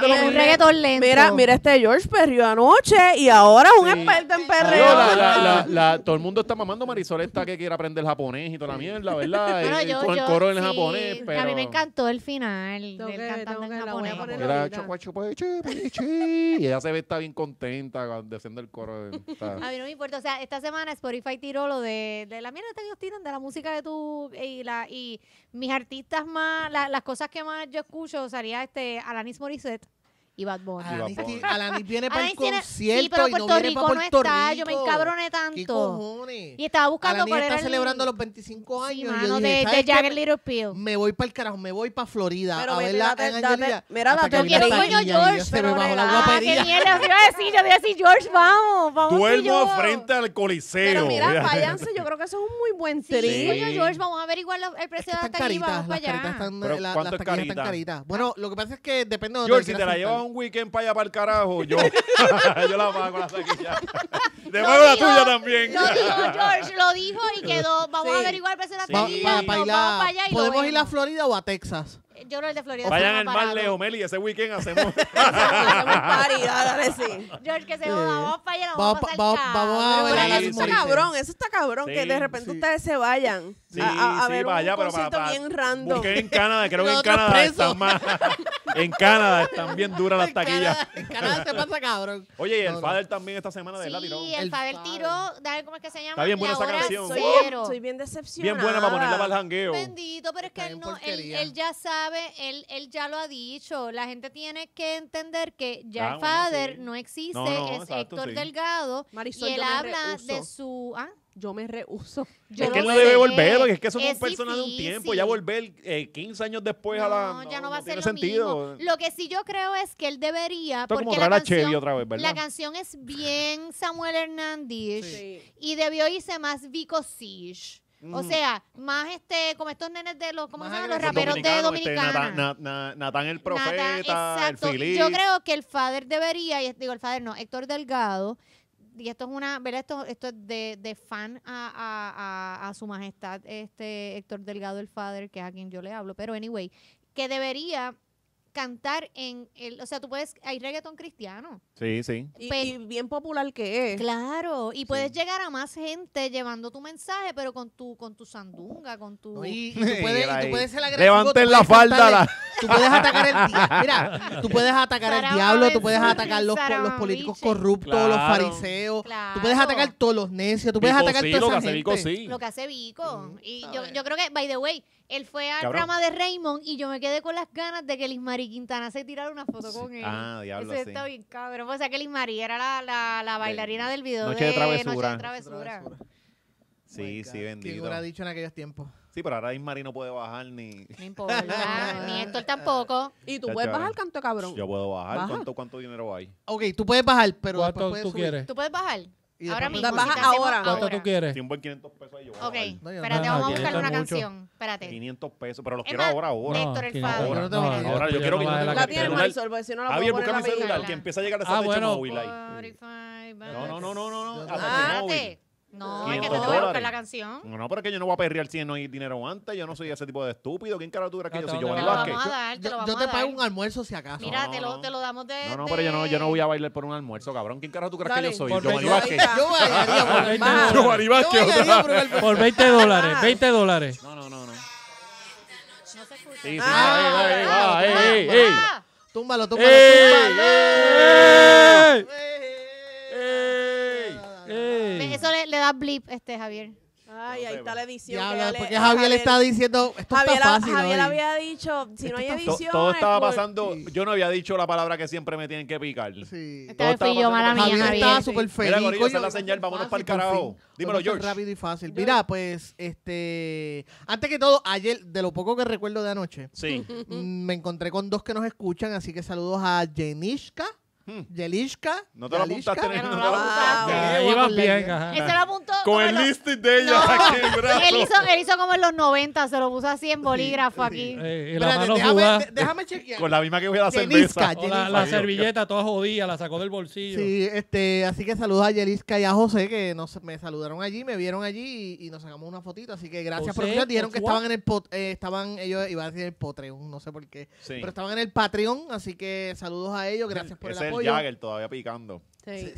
un lento. Mira, este George perrió anoche y ahora es un experto en perreo. [LAUGHS] todo el mundo está mamando Marisol Esta que quiere aprender japonés y toda la mierda, ¿verdad? [LAUGHS] con el, coro en japonés, A mí me encantó el final del Y ella se ve está bien contenta de haciendo el coro. A mí no me importa. O sea, esta semana Spotify tiró lo de, la mierda que ellos tiran de la música de tu y la y mis artistas más, las cosas que más yo escucho sería este Alanis Morissette y Bad Bunny. Alanis, Bad Bunny. Alanis viene para el concierto sí, pero y no viene Rico para Puerto no está. Yo me encabroné tanto. cojones? Y estaba buscando Alanis está el- celebrando los 25 años. Sí, y yo dije, de, de Jagger Little Pill. me voy para el carajo, me voy para Florida Pero a ver la Angelina. mira, la date Yo quiero ir y George, me pero bajó la guapería. mierda, yo iba a decir, yo iba a decir, George, vamos, vamos. tú Duermo frente al coliseo. Pero mira, váyanse, yo creo que eso es un muy buen Sí, trip. coño, George, vamos a averiguar el precio de la tarifa, vamos las para caritas allá. están, Pero eh, la- ¿cuánto es carita? caritas. Bueno, lo que pasa es que depende de dónde George, si te la llevas un weekend para allá para el carajo, yo, [LAUGHS] [LAUGHS] yo la pago la taquilla. De nuevo la tuya también. Lo dijo [LAUGHS] George, lo dijo y quedó. Vamos a averiguar pues, para ¿Podemos ir a Florida o a Texas? yo no el de Florida. Vayan al mar lejos Meli ese weekend [LAUGHS] hacemos. hacemos party, dale, sí. George, que se joda, vamos para allá, vamos, a pasar Vamos a eso está cabrón, eso está cabrón, que de repente ustedes se vayan. Sí, a, ver, vaya, pero para, bien random. Porque en Canadá, creo que en Canadá están más. En Canadá están bien duras las taquillas. En Canadá se pasa cabrón. Oye, y el Fader también esta semana de la tiró. el Fader tiró, ¿cómo es que se llama? Está bien buena esa canción. Soy bien decepcionada. Bien buena para ponerla para el jangueo. Bendito, pero es que él ya sabe él, ya lo ha dicho. La gente tiene que entender que Jack ah, Fader no existe, es Héctor Delgado. y él habla de su. ¿ah? yo me rehuso. [LAUGHS] es que él no debe volver, es que son es un de un tiempo. Ya volver 15 eh, años después a la. No, ya no va a ser lo sentido. Lo que sí yo creo es que él debería. porque la canción, otra vez, La canción es bien Samuel Hernández y debió irse más Vico Sish. O sea, más este, como estos nenes de los, ¿cómo se llaman? Los raperos de este, Dominicana. Natán, el profeta, exacto. Yo creo que el father debería, y, digo, el father no, Héctor Delgado, y esto es una, ¿verdad? Esto, esto es de, de fan a, a, a, a, su majestad, este Héctor Delgado, el father, que es a quien yo le hablo, pero anyway, que debería cantar en el, o sea, tú puedes, hay reggaetón cristiano. Sí, sí. Y, bien popular que es. Claro, y puedes llegar a más gente llevando tu mensaje, pero con tu, con tu sandunga, con tu. tú puedes, Levanten la falda. [LAUGHS] Tú puedes atacar el diablo. [LAUGHS] Mira, tú puedes atacar el diablo, tú puedes atacar los, políticos corruptos, los fariseos. Tú puedes atacar todos los necios, tú puedes atacar sí, toda lo que Hace Lo que hace Vico. Y yo, yo creo que, by the way, él fue al Cabrón. programa de Raymond y yo me quedé con las ganas de que Liz Marie Quintana se tirara una foto con él. Ah, diablo, Eso está bien cabrón. O sea, que Liz Marie era la, la, la bailarina del video Noche de Travesura. Noche de Travesura. Sí, sí, bendito. Que hubiera dicho en aquellos tiempos. Sí, pero ahora Liz Marie no puede bajar ni... No importa, [LAUGHS] ni Héctor tampoco. Y tú puedes bajar canto cabrón. Yo puedo bajar. ¿Cuánto, ¿Cuánto dinero hay? Ok, tú puedes bajar, pero ¿Cuánto puedes tú quieres? ¿Tú puedes bajar? Y ahora mismo. bajas si ahora. ¿Cuánto tú quieres? 100 500 pesos ahí yo. Ok, No, yo no. espérate, vamos a buscarle buscar una mucho. canción. Espérate. 500 pesos, pero los quiero ahora, ahora. Néstor, el favor. Yo Ahora yo quiero que La, tiene el sol, porque si no la Javier, busca mi celular, que empieza a llegar esa Ah, móvil ahí. No, No, no, no, no, Espérate. No, es que te voy a buscar la canción. No, no, pero es que yo no voy a perrear si no hay dinero antes. Yo no soy ese tipo de estúpido. ¿Quién cara tú crees que yo soy? Yo te Vázquez. a Yo, te pago un almuerzo si acaso. Mira, te, lo, te lo damos de. No, no, pero yo no, yo no voy a bailar por un almuerzo, cabrón. ¿Quién carajo tú crees que yo soy? Yo, Vázquez. Yo bailaría por [LAUGHS] el Vázquez, Yo otra. por 20 [LAUGHS] dólares, 20 dólares. No, no, no, no. Sí, sí, ahí, ahí, ah, ahí, Túmbalo, túmbalo, túmbalo. ¡Ey! blip, este, Javier. Ay, ahí está la edición. porque Javier, le está diciendo, esto Javier, está fácil. Javier había dicho, si no hay edición... Todo estaba pasando, yo no había dicho la palabra que siempre me tienen que picar. Sí. Todo estaba mala Javier. estaba súper sí. feliz. Mira, Corillo, esa es la señal, vámonos para el carajo. Dímelo, George. Rápido y fácil. Mira, pues, este... Antes que todo, ayer, de lo poco que recuerdo de anoche, sí. Mm, me encontré con dos que nos escuchan, así que saludos a Jenishka Hmm. Yelishka. No te lo apuntaste no, lo apuntaste. bien, apuntó. Con el listing de ella [LAUGHS] aquí en brazo. Él hizo, como en los 90, se lo puso así en bolígrafo aquí. la déjame, chequear. Con la misma que voy a hacer. cerveza. la, servilleta toda jodida, la sacó del bolsillo. Sí, este, así que saludos a Yelishka y a José que me saludaron allí, me vieron allí y, nos sacamos una fotito. Así que gracias por Dijeron que estaban en el eh, estaban ellos, iban a decir el Patreon, no sé por qué. Pero estaban en el Patreon, así que saludos a ellos, gracias por el apoyo el Jagger todavía picando. Sí.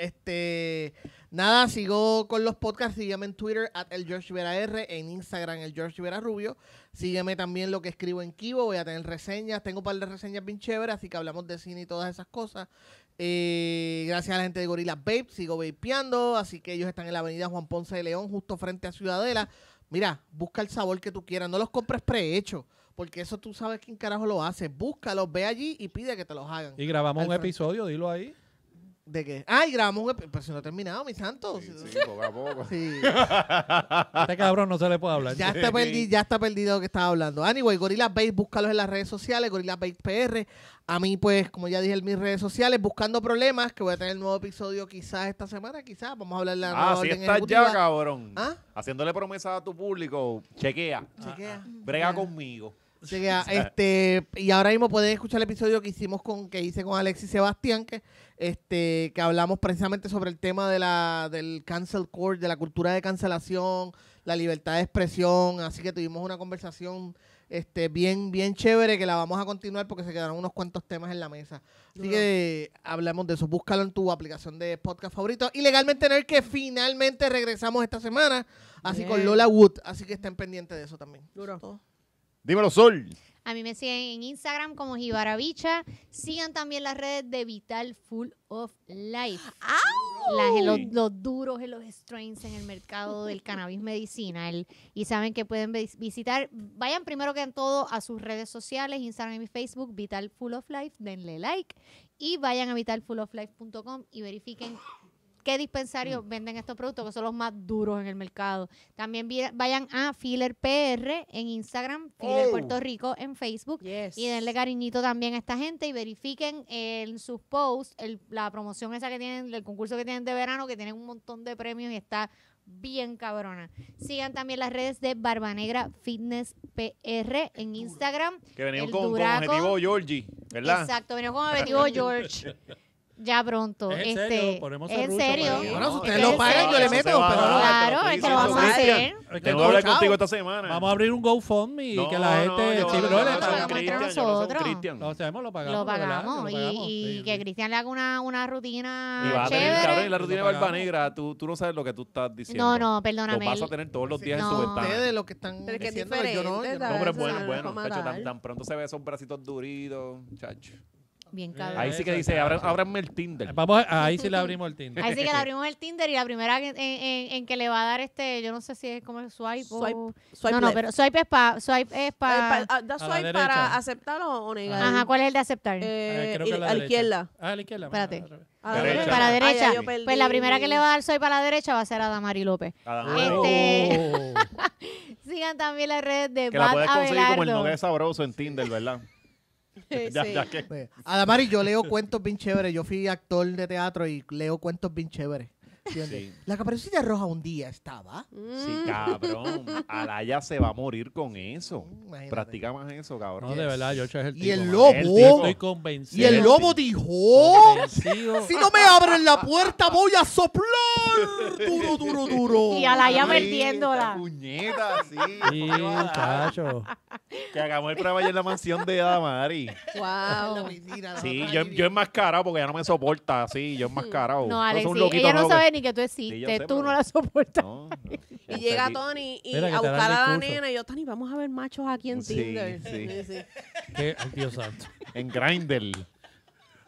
este, nada, sigo con los podcasts. Sígueme en Twitter, at el George Vera R, en Instagram, el George Vera Rubio. Sígueme también lo que escribo en Kibo. Voy a tener reseñas. Tengo un par de reseñas bien chéveres, así que hablamos de cine y todas esas cosas. Eh, gracias a la gente de Gorila Vape. sigo vapeando. Así que ellos están en la avenida Juan Ponce de León, justo frente a Ciudadela. Mira, busca el sabor que tú quieras. No los compres prehechos. Porque eso tú sabes quién carajo lo hace. Búscalos, ve allí y pide que te los hagan. Y grabamos un episodio, dilo ahí. ¿De qué? Ah, y grabamos un episodio. Pero si no he terminado, mis santos. Sí, poco a poco. Sí. [LAUGHS] este cabrón no se le puede hablar. Ya está, perdido, ya está perdido lo que estaba hablando. Anyway, Gorilla Base, búscalos en las redes sociales, Gorilla Base PR. A mí, pues, como ya dije en mis redes sociales, buscando problemas, que voy a tener el nuevo episodio quizás esta semana, quizás. Vamos a hablar de la nueva Así ah, estás ya, cabrón. ¿Ah? Haciéndole promesa a tu público, chequea. Chequea. Brega conmigo. O [LAUGHS] este, y ahora mismo pueden escuchar el episodio que hicimos con, que hice con Alexis Sebastián, que, este, que hablamos precisamente sobre el tema de la, del cancel court, de la cultura de cancelación, la libertad de expresión. Así que tuvimos una conversación este, bien, bien chévere que la vamos a continuar porque se quedaron unos cuantos temas en la mesa. Así que hablamos de eso. Búscalo en tu aplicación de podcast favorito. Y legalmente tener que finalmente regresamos esta semana. Así con Lola Wood. Así que estén pendientes de eso también. Dímelo, Sol. A mí me siguen en Instagram como Jibaravicha. Sigan también las redes de Vital Full of Life. los, duros y los strains en el mercado del cannabis medicinal. Y saben que pueden visitar, vayan primero que en todo a sus redes sociales, Instagram y Facebook, Vital Full of Life, denle like. Y vayan a vitalfulloflife.com y verifiquen qué dispensarios mm. venden estos productos, que son los más duros en el mercado. También vayan a Filler PR en Instagram, Filler oh. Puerto Rico en Facebook. Y denle cariñito también a esta gente y verifiquen en sus posts la promoción esa que tienen, el concurso que tienen de verano, que tienen un montón de premios y está bien cabrona. Sigan también las redes de Barbanegra Fitness PR en Instagram. Que venimos con, con, objetivo Georgie, ¿verdad? Exacto, venimos con [LAUGHS] objetivo George ya pronto. en serio? Este, Ponemos en serio? Bueno, si ustedes lo pagan, yo le meto. Pero claro, es que lo vamos a hacer. Tengo que hablar contigo esta semana. Vamos a abrir un GoFundMe y que la gente... No, no, no, no, lo pagamos. Lo pagamos. Y que Cristian le haga una rutina chévere. La rutina de Barba Negra, tú no sabes lo que tú estás diciendo. No, no, perdóname. Lo vas a tener todos los días en tu ventana. Ustedes lo que están diciendo, yo no. Hombre, bueno, bueno. tan pronto se ve esos bracitos duridos, chacho. Bien eh, cabrón. Ahí sí que dice, abran- el Tinder. ahí sí le abrimos el Tinder. ahí sí que le [LAUGHS] abrimos el Tinder y la primera en, que le va a dar este, yo no sé si es como el swipe, o... no, no, pero swipe es para... Swipe es para eh, ah, da swipe para aceptar o, negar. Ajá, ¿cuál es el de aceptar? Eh, creo que a la izquierda. Ah, a la izquierda. Espérate. Derecha. Para ah, derecha. Pues la primera que le va a dar swipe para la derecha va a ser a Damari López. Este- [LAUGHS] Sigan también las redes de que la puedes conseguir como el Abelardo. sabroso en Tinder, ¿verdad? [LAUGHS] Pues, Adamari, yo leo cuentos bien chéveres. Yo fui actor de teatro y leo cuentos bien chéveres. La caperucita roja un día estaba. Sí, mm. cabrón. Alaya se va a morir con eso. Mm, Practica más eso, cabrón. No, de verdad, yo es el Y el lobo. Y el lobo dijo: Si no me abren la puerta, voy a soplar. Duro, duro, duro. Y Alaya perdiéndola. Puñeta, sí. Sí, chacho Que hagamos el trabajo en la mansión de Adamari. Wow. Sí, yo, yo enmascarado porque ya no me soporta. Sí, yo enmascarado. No, Alex, ella no sabe ni que tú Sí, tú no la soportas. [LAUGHS] Y este, llega Tony y a buscar a la nena y yo, Tony, vamos a ver machos aquí en Tinder. Sí. sí. Qué, santo. En Grindel.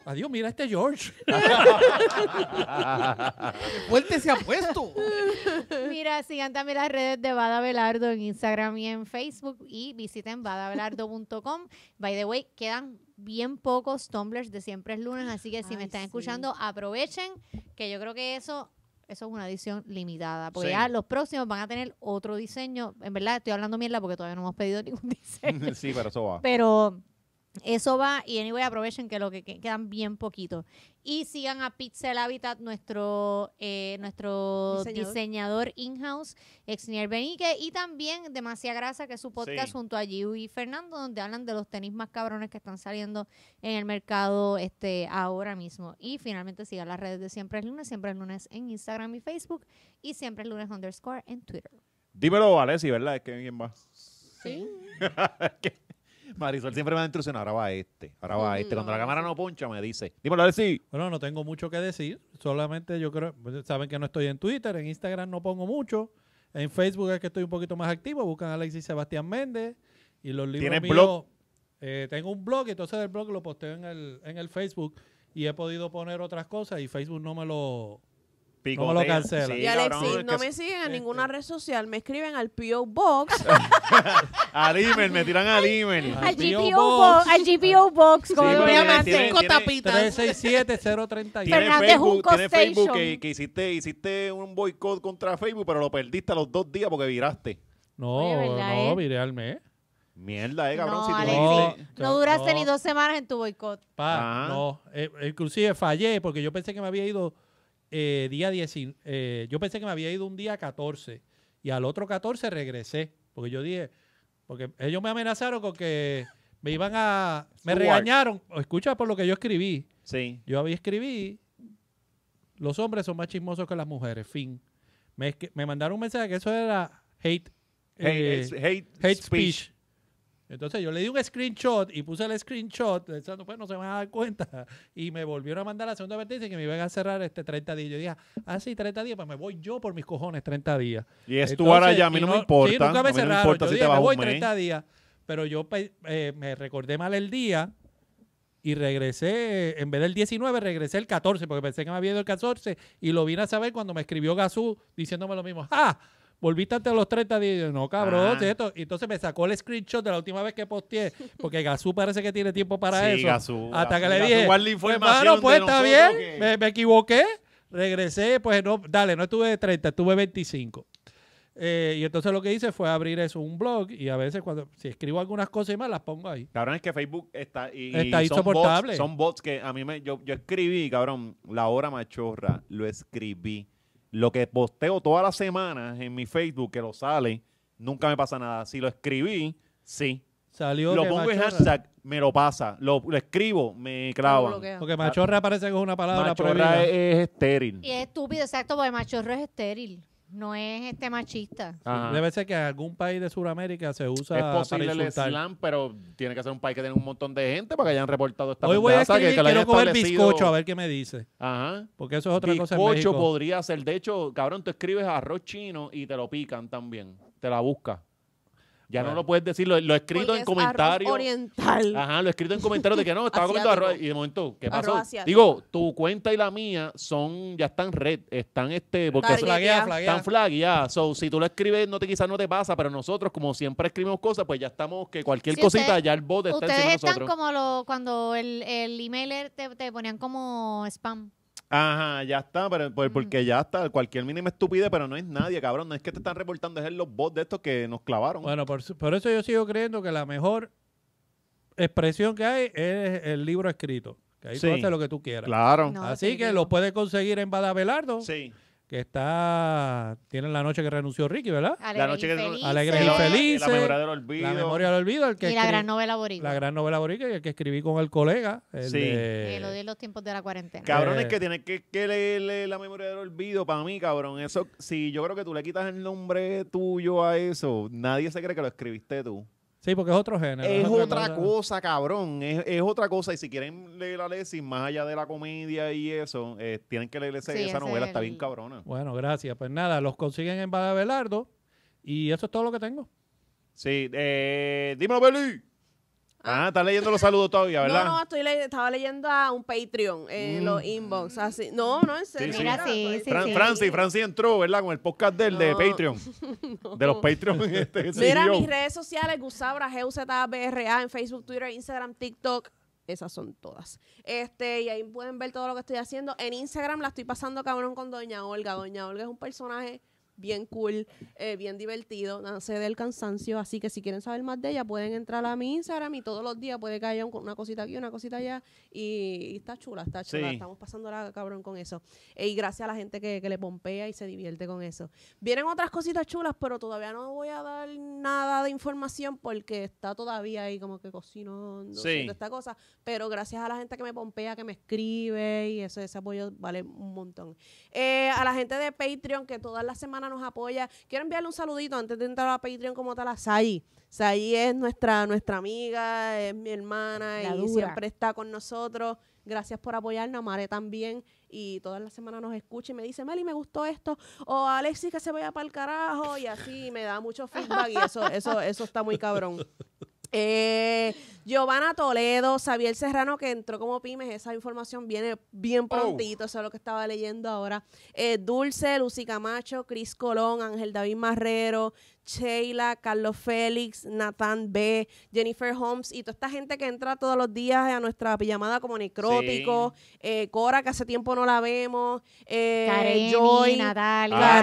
Adiós, mira este George. [LAUGHS] fuerte se ha puesto. Mira, sigan también las redes de Bada Belardo en Instagram y en Facebook y visiten badabelardo.com. By the way, quedan bien pocos tumblers de siempre es lunes, así que si me están escuchando, aprovechen, que yo creo que eso eso es una edición limitada. Porque ya los próximos van a tener otro diseño. En verdad, estoy hablando mierda porque todavía no hemos pedido [LAUGHS] ningún diseño. [LAUGHS] sí, pero eso va. Pero eso va y anyway aprovechen que lo que, quedan bien poquito. Y sigan a Pixel Habitat, nuestro, eh, nuestro diseñador, in-house, Exnier Benique, y también Demasiada Grasa, que es su podcast junto a Giu y Fernando, donde hablan de los tenis más cabrones que están saliendo en el mercado este ahora mismo. Y finalmente sigan las redes de Siempre es Lunes, Siempre es Lunes en Instagram y Facebook, y Siempre es Lunes underscore en Twitter. Dímelo, Alessi, ¿verdad? Es que alguien va. Sí. [LAUGHS] Marisol siempre me ha instruido. ahora va este, ahora va este. Cuando la cámara no puncha me dice, dímelo a decir. Bueno, no tengo mucho que decir, solamente yo creo, pues, saben que no estoy en Twitter, en Instagram no pongo mucho, en Facebook es que estoy un poquito más activo, buscan a Alexis Sebastián Méndez y los libros míos, blog? Eh, tengo un blog, entonces el blog lo posteo en el, en el Facebook y he podido poner otras cosas y Facebook no me lo ¿Cómo lo cancela? y Alexis, no me siguen a ninguna red social, me escriben al P.O. Box. [LAUGHS] al email, me tiran al email. Al, GPO Box. Al GPO Box, como lo llaman, cinco tapitas. 367-031. Fernández Junco Facebook que, hiciste, hiciste un boicot contra Facebook, pero lo perdiste a los dos días porque viraste. No, no, eh? viré al mes. Mierda, eh, cabrón. No, no, duraste ni dos semanas en tu boicot. Pa, ah. no. Eh, inclusive fallé porque yo pensé que me había ido eh, día 10. Eh, yo pensé que me había ido un día 14 y al otro 14 regresé, porque yo dije, porque ellos me amenazaron con que me iban a, me regañaron, escucha por lo que yo escribí. Sí. Yo había escribí, los hombres son más chismosos que las mujeres, fin. Me, mandaron un mensaje que eso era hate. Hate, eh, hate, speech. Entonces yo le di un screenshot y puse el screenshot, pues no se van a dar cuenta. Y me volvieron a mandar la segunda advertencia que me iban a cerrar este 30 días. Yo dije, ah, sí, 30 días, pues me voy yo por mis cojones 30 días. Y es ahora ya, a mí no, me importa. Sí, nunca me, yo voy 30 días. Pero yo pues, eh, me recordé mal el día y regresé, en vez del 19, regresé el 14, porque pensé que me había ido el 14 y lo vine a saber cuando me escribió Gazú diciéndome lo mismo. ¡Ah! volviste antes de los 30 días. no, cabrón, ah. entonces me sacó el screenshot de la última vez que posteé, [LAUGHS] porque Gasú parece que tiene tiempo para sí, eso. Gazú, Hasta que le dije, hermano, pues está bien, me, equivoqué, regresé, pues no, dale, no estuve de 30, estuve de 25. Eh, y entonces lo que hice fue abrir eso, un blog, y a veces cuando, si escribo algunas cosas y más, las pongo ahí. Cabrón, es que Facebook está, y, está insoportable. Son bots, que a mí me, yo, yo escribí, cabrón, la hora machorra, lo escribí lo que posteo todas las semanas en mi Facebook, que lo sale, nunca me pasa nada. Si lo escribí, sí. Salió lo pongo en hashtag, me lo pasa. Lo, escribo, me clavan. Porque machorra parece que es una palabra Machorra es, es estéril. Y es estúpido, exacto, porque machorro es estéril. No es este machista. Debe ser que en algún país de Sudamérica se usa. Es posible el pero tiene que ser un país que tiene un montón de gente para que hayan reportado esta Hoy voy a escribir, quiero comer bizcocho a ver qué me dice. Porque eso es otra cosa cosa. Bizcocho podría ser. De hecho, cabrón, tú escribes arroz chino y te lo pican también. Te la buscas. Ya no lo puedes decir, lo, lo escrito en comentarios. oriental. Ajá, lo escrito en comentarios de que no, [LAUGHS] estaba comiendo arroz. Y de momento, ¿qué pasó? Digo, tu cuenta y la mía son, ya están red, están este, porque son, están flagueadas. So, si tú lo escribes, no te quizás no te pasa, pero nosotros, como siempre escribimos cosas, pues ya estamos que cualquier cosita, ya el bot está Ustedes están como cuando el, el email te, te ponían como spam. Ajá, ya está, pero, pues, porque ya está, cualquier mínima estupidez, pero no es nadie, cabrón. No es que te están reportando, es los bots de estos que nos clavaron. Bueno, por, eso yo sigo creyendo que la mejor expresión que hay es el libro escrito. Que ahí tú haces lo que tú quieras. Claro. Así que lo puedes conseguir en Badabelardo. Sí que está Tienen la noche que renunció Ricky, ¿verdad? la noche que felices. Alegre y felices. La memoria del olvido. La memoria del olvido. El que y la gran novela Borica. La gran novela Borica, y el que escribí con el colega. El sí. De, eh, di de los tiempos de la cuarentena. Cabrones es eh. que tienes que, que leerle la memoria del olvido para mí, cabrón. Eso, si yo creo que tú le quitas el nombre tuyo a eso, nadie se cree que lo escribiste tú. Sí, porque es otro género. Es, otra, cosa, cabrón. Es, otra cosa. Y si quieren leer la sin más allá de la comedia y eso, eh, tienen que leer esa novela. Está bien cabrona. Bueno, gracias. Pues nada, los consiguen en Badabelardo. Y eso es todo lo que tengo. Sí. Eh, dímelo, Beli. Ah, estás leyendo los saludos todavía, ¿verdad? No, no, estoy estaba leyendo a un Patreon, en eh, mm. los inbox, así. No, no, en serio. Mira, sí, sí, Francis, Francis entró, ¿verdad? Con el podcast del de Patreon. [LAUGHS] De los Patreons. [LAUGHS] Este, Mira, e mis redes sociales, Gusabra, G-U-Z-A-B-R-A, en Facebook, Twitter, Instagram, TikTok. Esas son todas. Este, y ahí pueden ver todo lo que estoy haciendo. En Instagram la estoy pasando cabrón con Doña Olga. Doña Olga es un personaje bien cool, eh, bien divertido, no sé del cansancio. Así que si quieren saber más de ella, pueden entrar a mi Instagram y todos los días puede que haya una cosita aquí, una cosita allá. Y, está chula, está chula. estamos pasando la cabrón con eso. y gracias a la gente que, le pompea y se divierte con eso. Vienen otras cositas chulas, pero todavía no voy a dar nada de información porque está todavía ahí como que cocinando esta cosa. Pero gracias a la gente que me pompea, que me escribe y eso, ese apoyo vale un montón. Eh, a la gente de Patreon que todas las semanas nos apoya. Quiero enviarle un saludito antes de entrar a Patreon como tal a Sayi. Sayi es nuestra, nuestra amiga, es mi hermana y siempre está con nosotros. Gracias por apoyarnos, Mare también. Y todas las semanas nos escucha y me dice, Meli, me gustó esto. O Alexis, que se vaya para el carajo. Y así me da mucho feedback y eso, eso, eso está muy cabrón. [LAUGHS] Eh, Giovanna Toledo, Xavier Serrano, que entró como pymes, esa información viene bien oh. prontito, eso es lo que estaba leyendo ahora. Eh, Dulce, Lucy Camacho, Cris Colón, Ángel David Marrero, Sheila, Carlos Félix, Nathan B., Jennifer Holmes y toda esta gente que entra todos los días a nuestra llamada como necrótico, eh, Cora, que hace tiempo no la vemos, eh, Kareni, Joy, ah,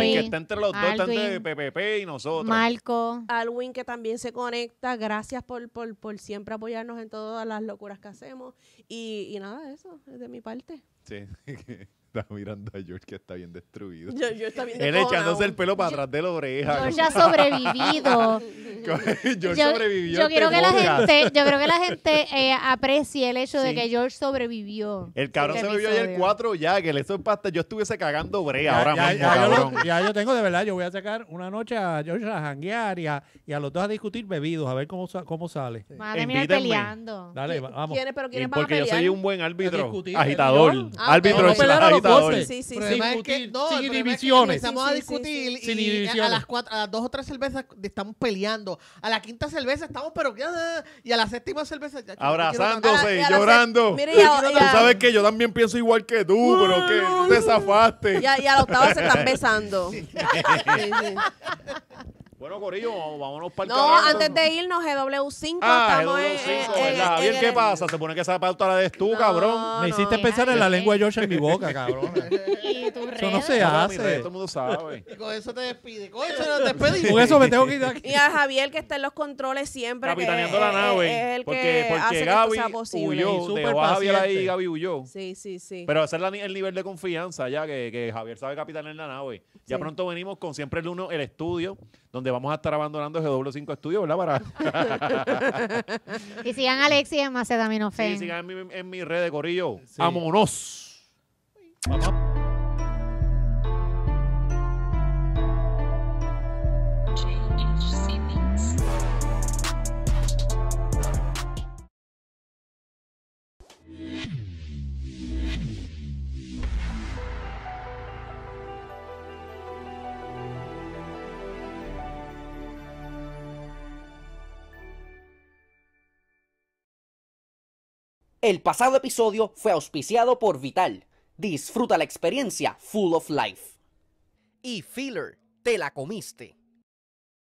que está entre los dos, está entre PPP y nosotros. Marco. Alwin, que también se conecta. Gracias por, por, por siempre apoyarnos en todas las locuras que hacemos. Y, y nada, eso es de mi parte. [LAUGHS] está mirando a George que está bien destruido. está bien Él echándose el pelo para atrás de la oreja. George [LAUGHS] ha sobrevivido. [LAUGHS] George yo, sobrevivió. Yo quiero este que la gente, yo creo que la gente eh, aprecie el hecho de que George sobrevivió. El cabrón se vivió ayer cuatro ya, que le hizo pasta. Yo estuviese cagando brea ahora ya, ya, Yo, tengo de verdad, yo voy a sacar una noche a George a janguear y a, y a los dos a discutir bebidos, a ver cómo, cómo sale. Sí. Van a peleando. Dale, vamos. pero porque yo soy un buen árbitro. Agitador. Ah, árbitro. Sí, sí, sí. Sin, es a discutir y a las, cuatro, dos o tres cervezas estamos peleando. A la quinta cerveza estamos, pero. Y a la séptima cerveza. Abrazándose y llorando. tú sabes que yo también pienso igual que tú, pero que te zafaste. Y a, y a la octava se están besando. [LAUGHS] Bueno, Corillo, vámonos para el No, antes de irnos, GW5. Ah, estamos gw ¿verdad? ¿qué pasa? Se pone que esa pauta la des tú, cabrón. Me hiciste pensar en la lengua de George en mi boca, [LAUGHS] cabrón. eso no se hace. todo el mundo sabe. Y [LAUGHS] con eso te despide. Con eso nos despedimos. con eso me tengo que ir aquí. Y a Javier, que está en los controles siempre. Capitaneando la nave. Es el porque, que hace Gaby que huyó. Sí, sí, sí. Pero ese es el nivel de confianza ya que, Javier sabe capitanear la nave. Ya pronto venimos con siempre el uno, el estudio donde vamos a estar abandonando GW5 Estudio, ¿verdad? [LAUGHS] y sigan a Alexis en Macedaminofen. Sí, sigan en, mi, red de Corillo. Sí. ¡Vámonos! El pasado episodio fue auspiciado por Vital. Disfruta la experiencia Full of Life. Y Filler, te la comiste.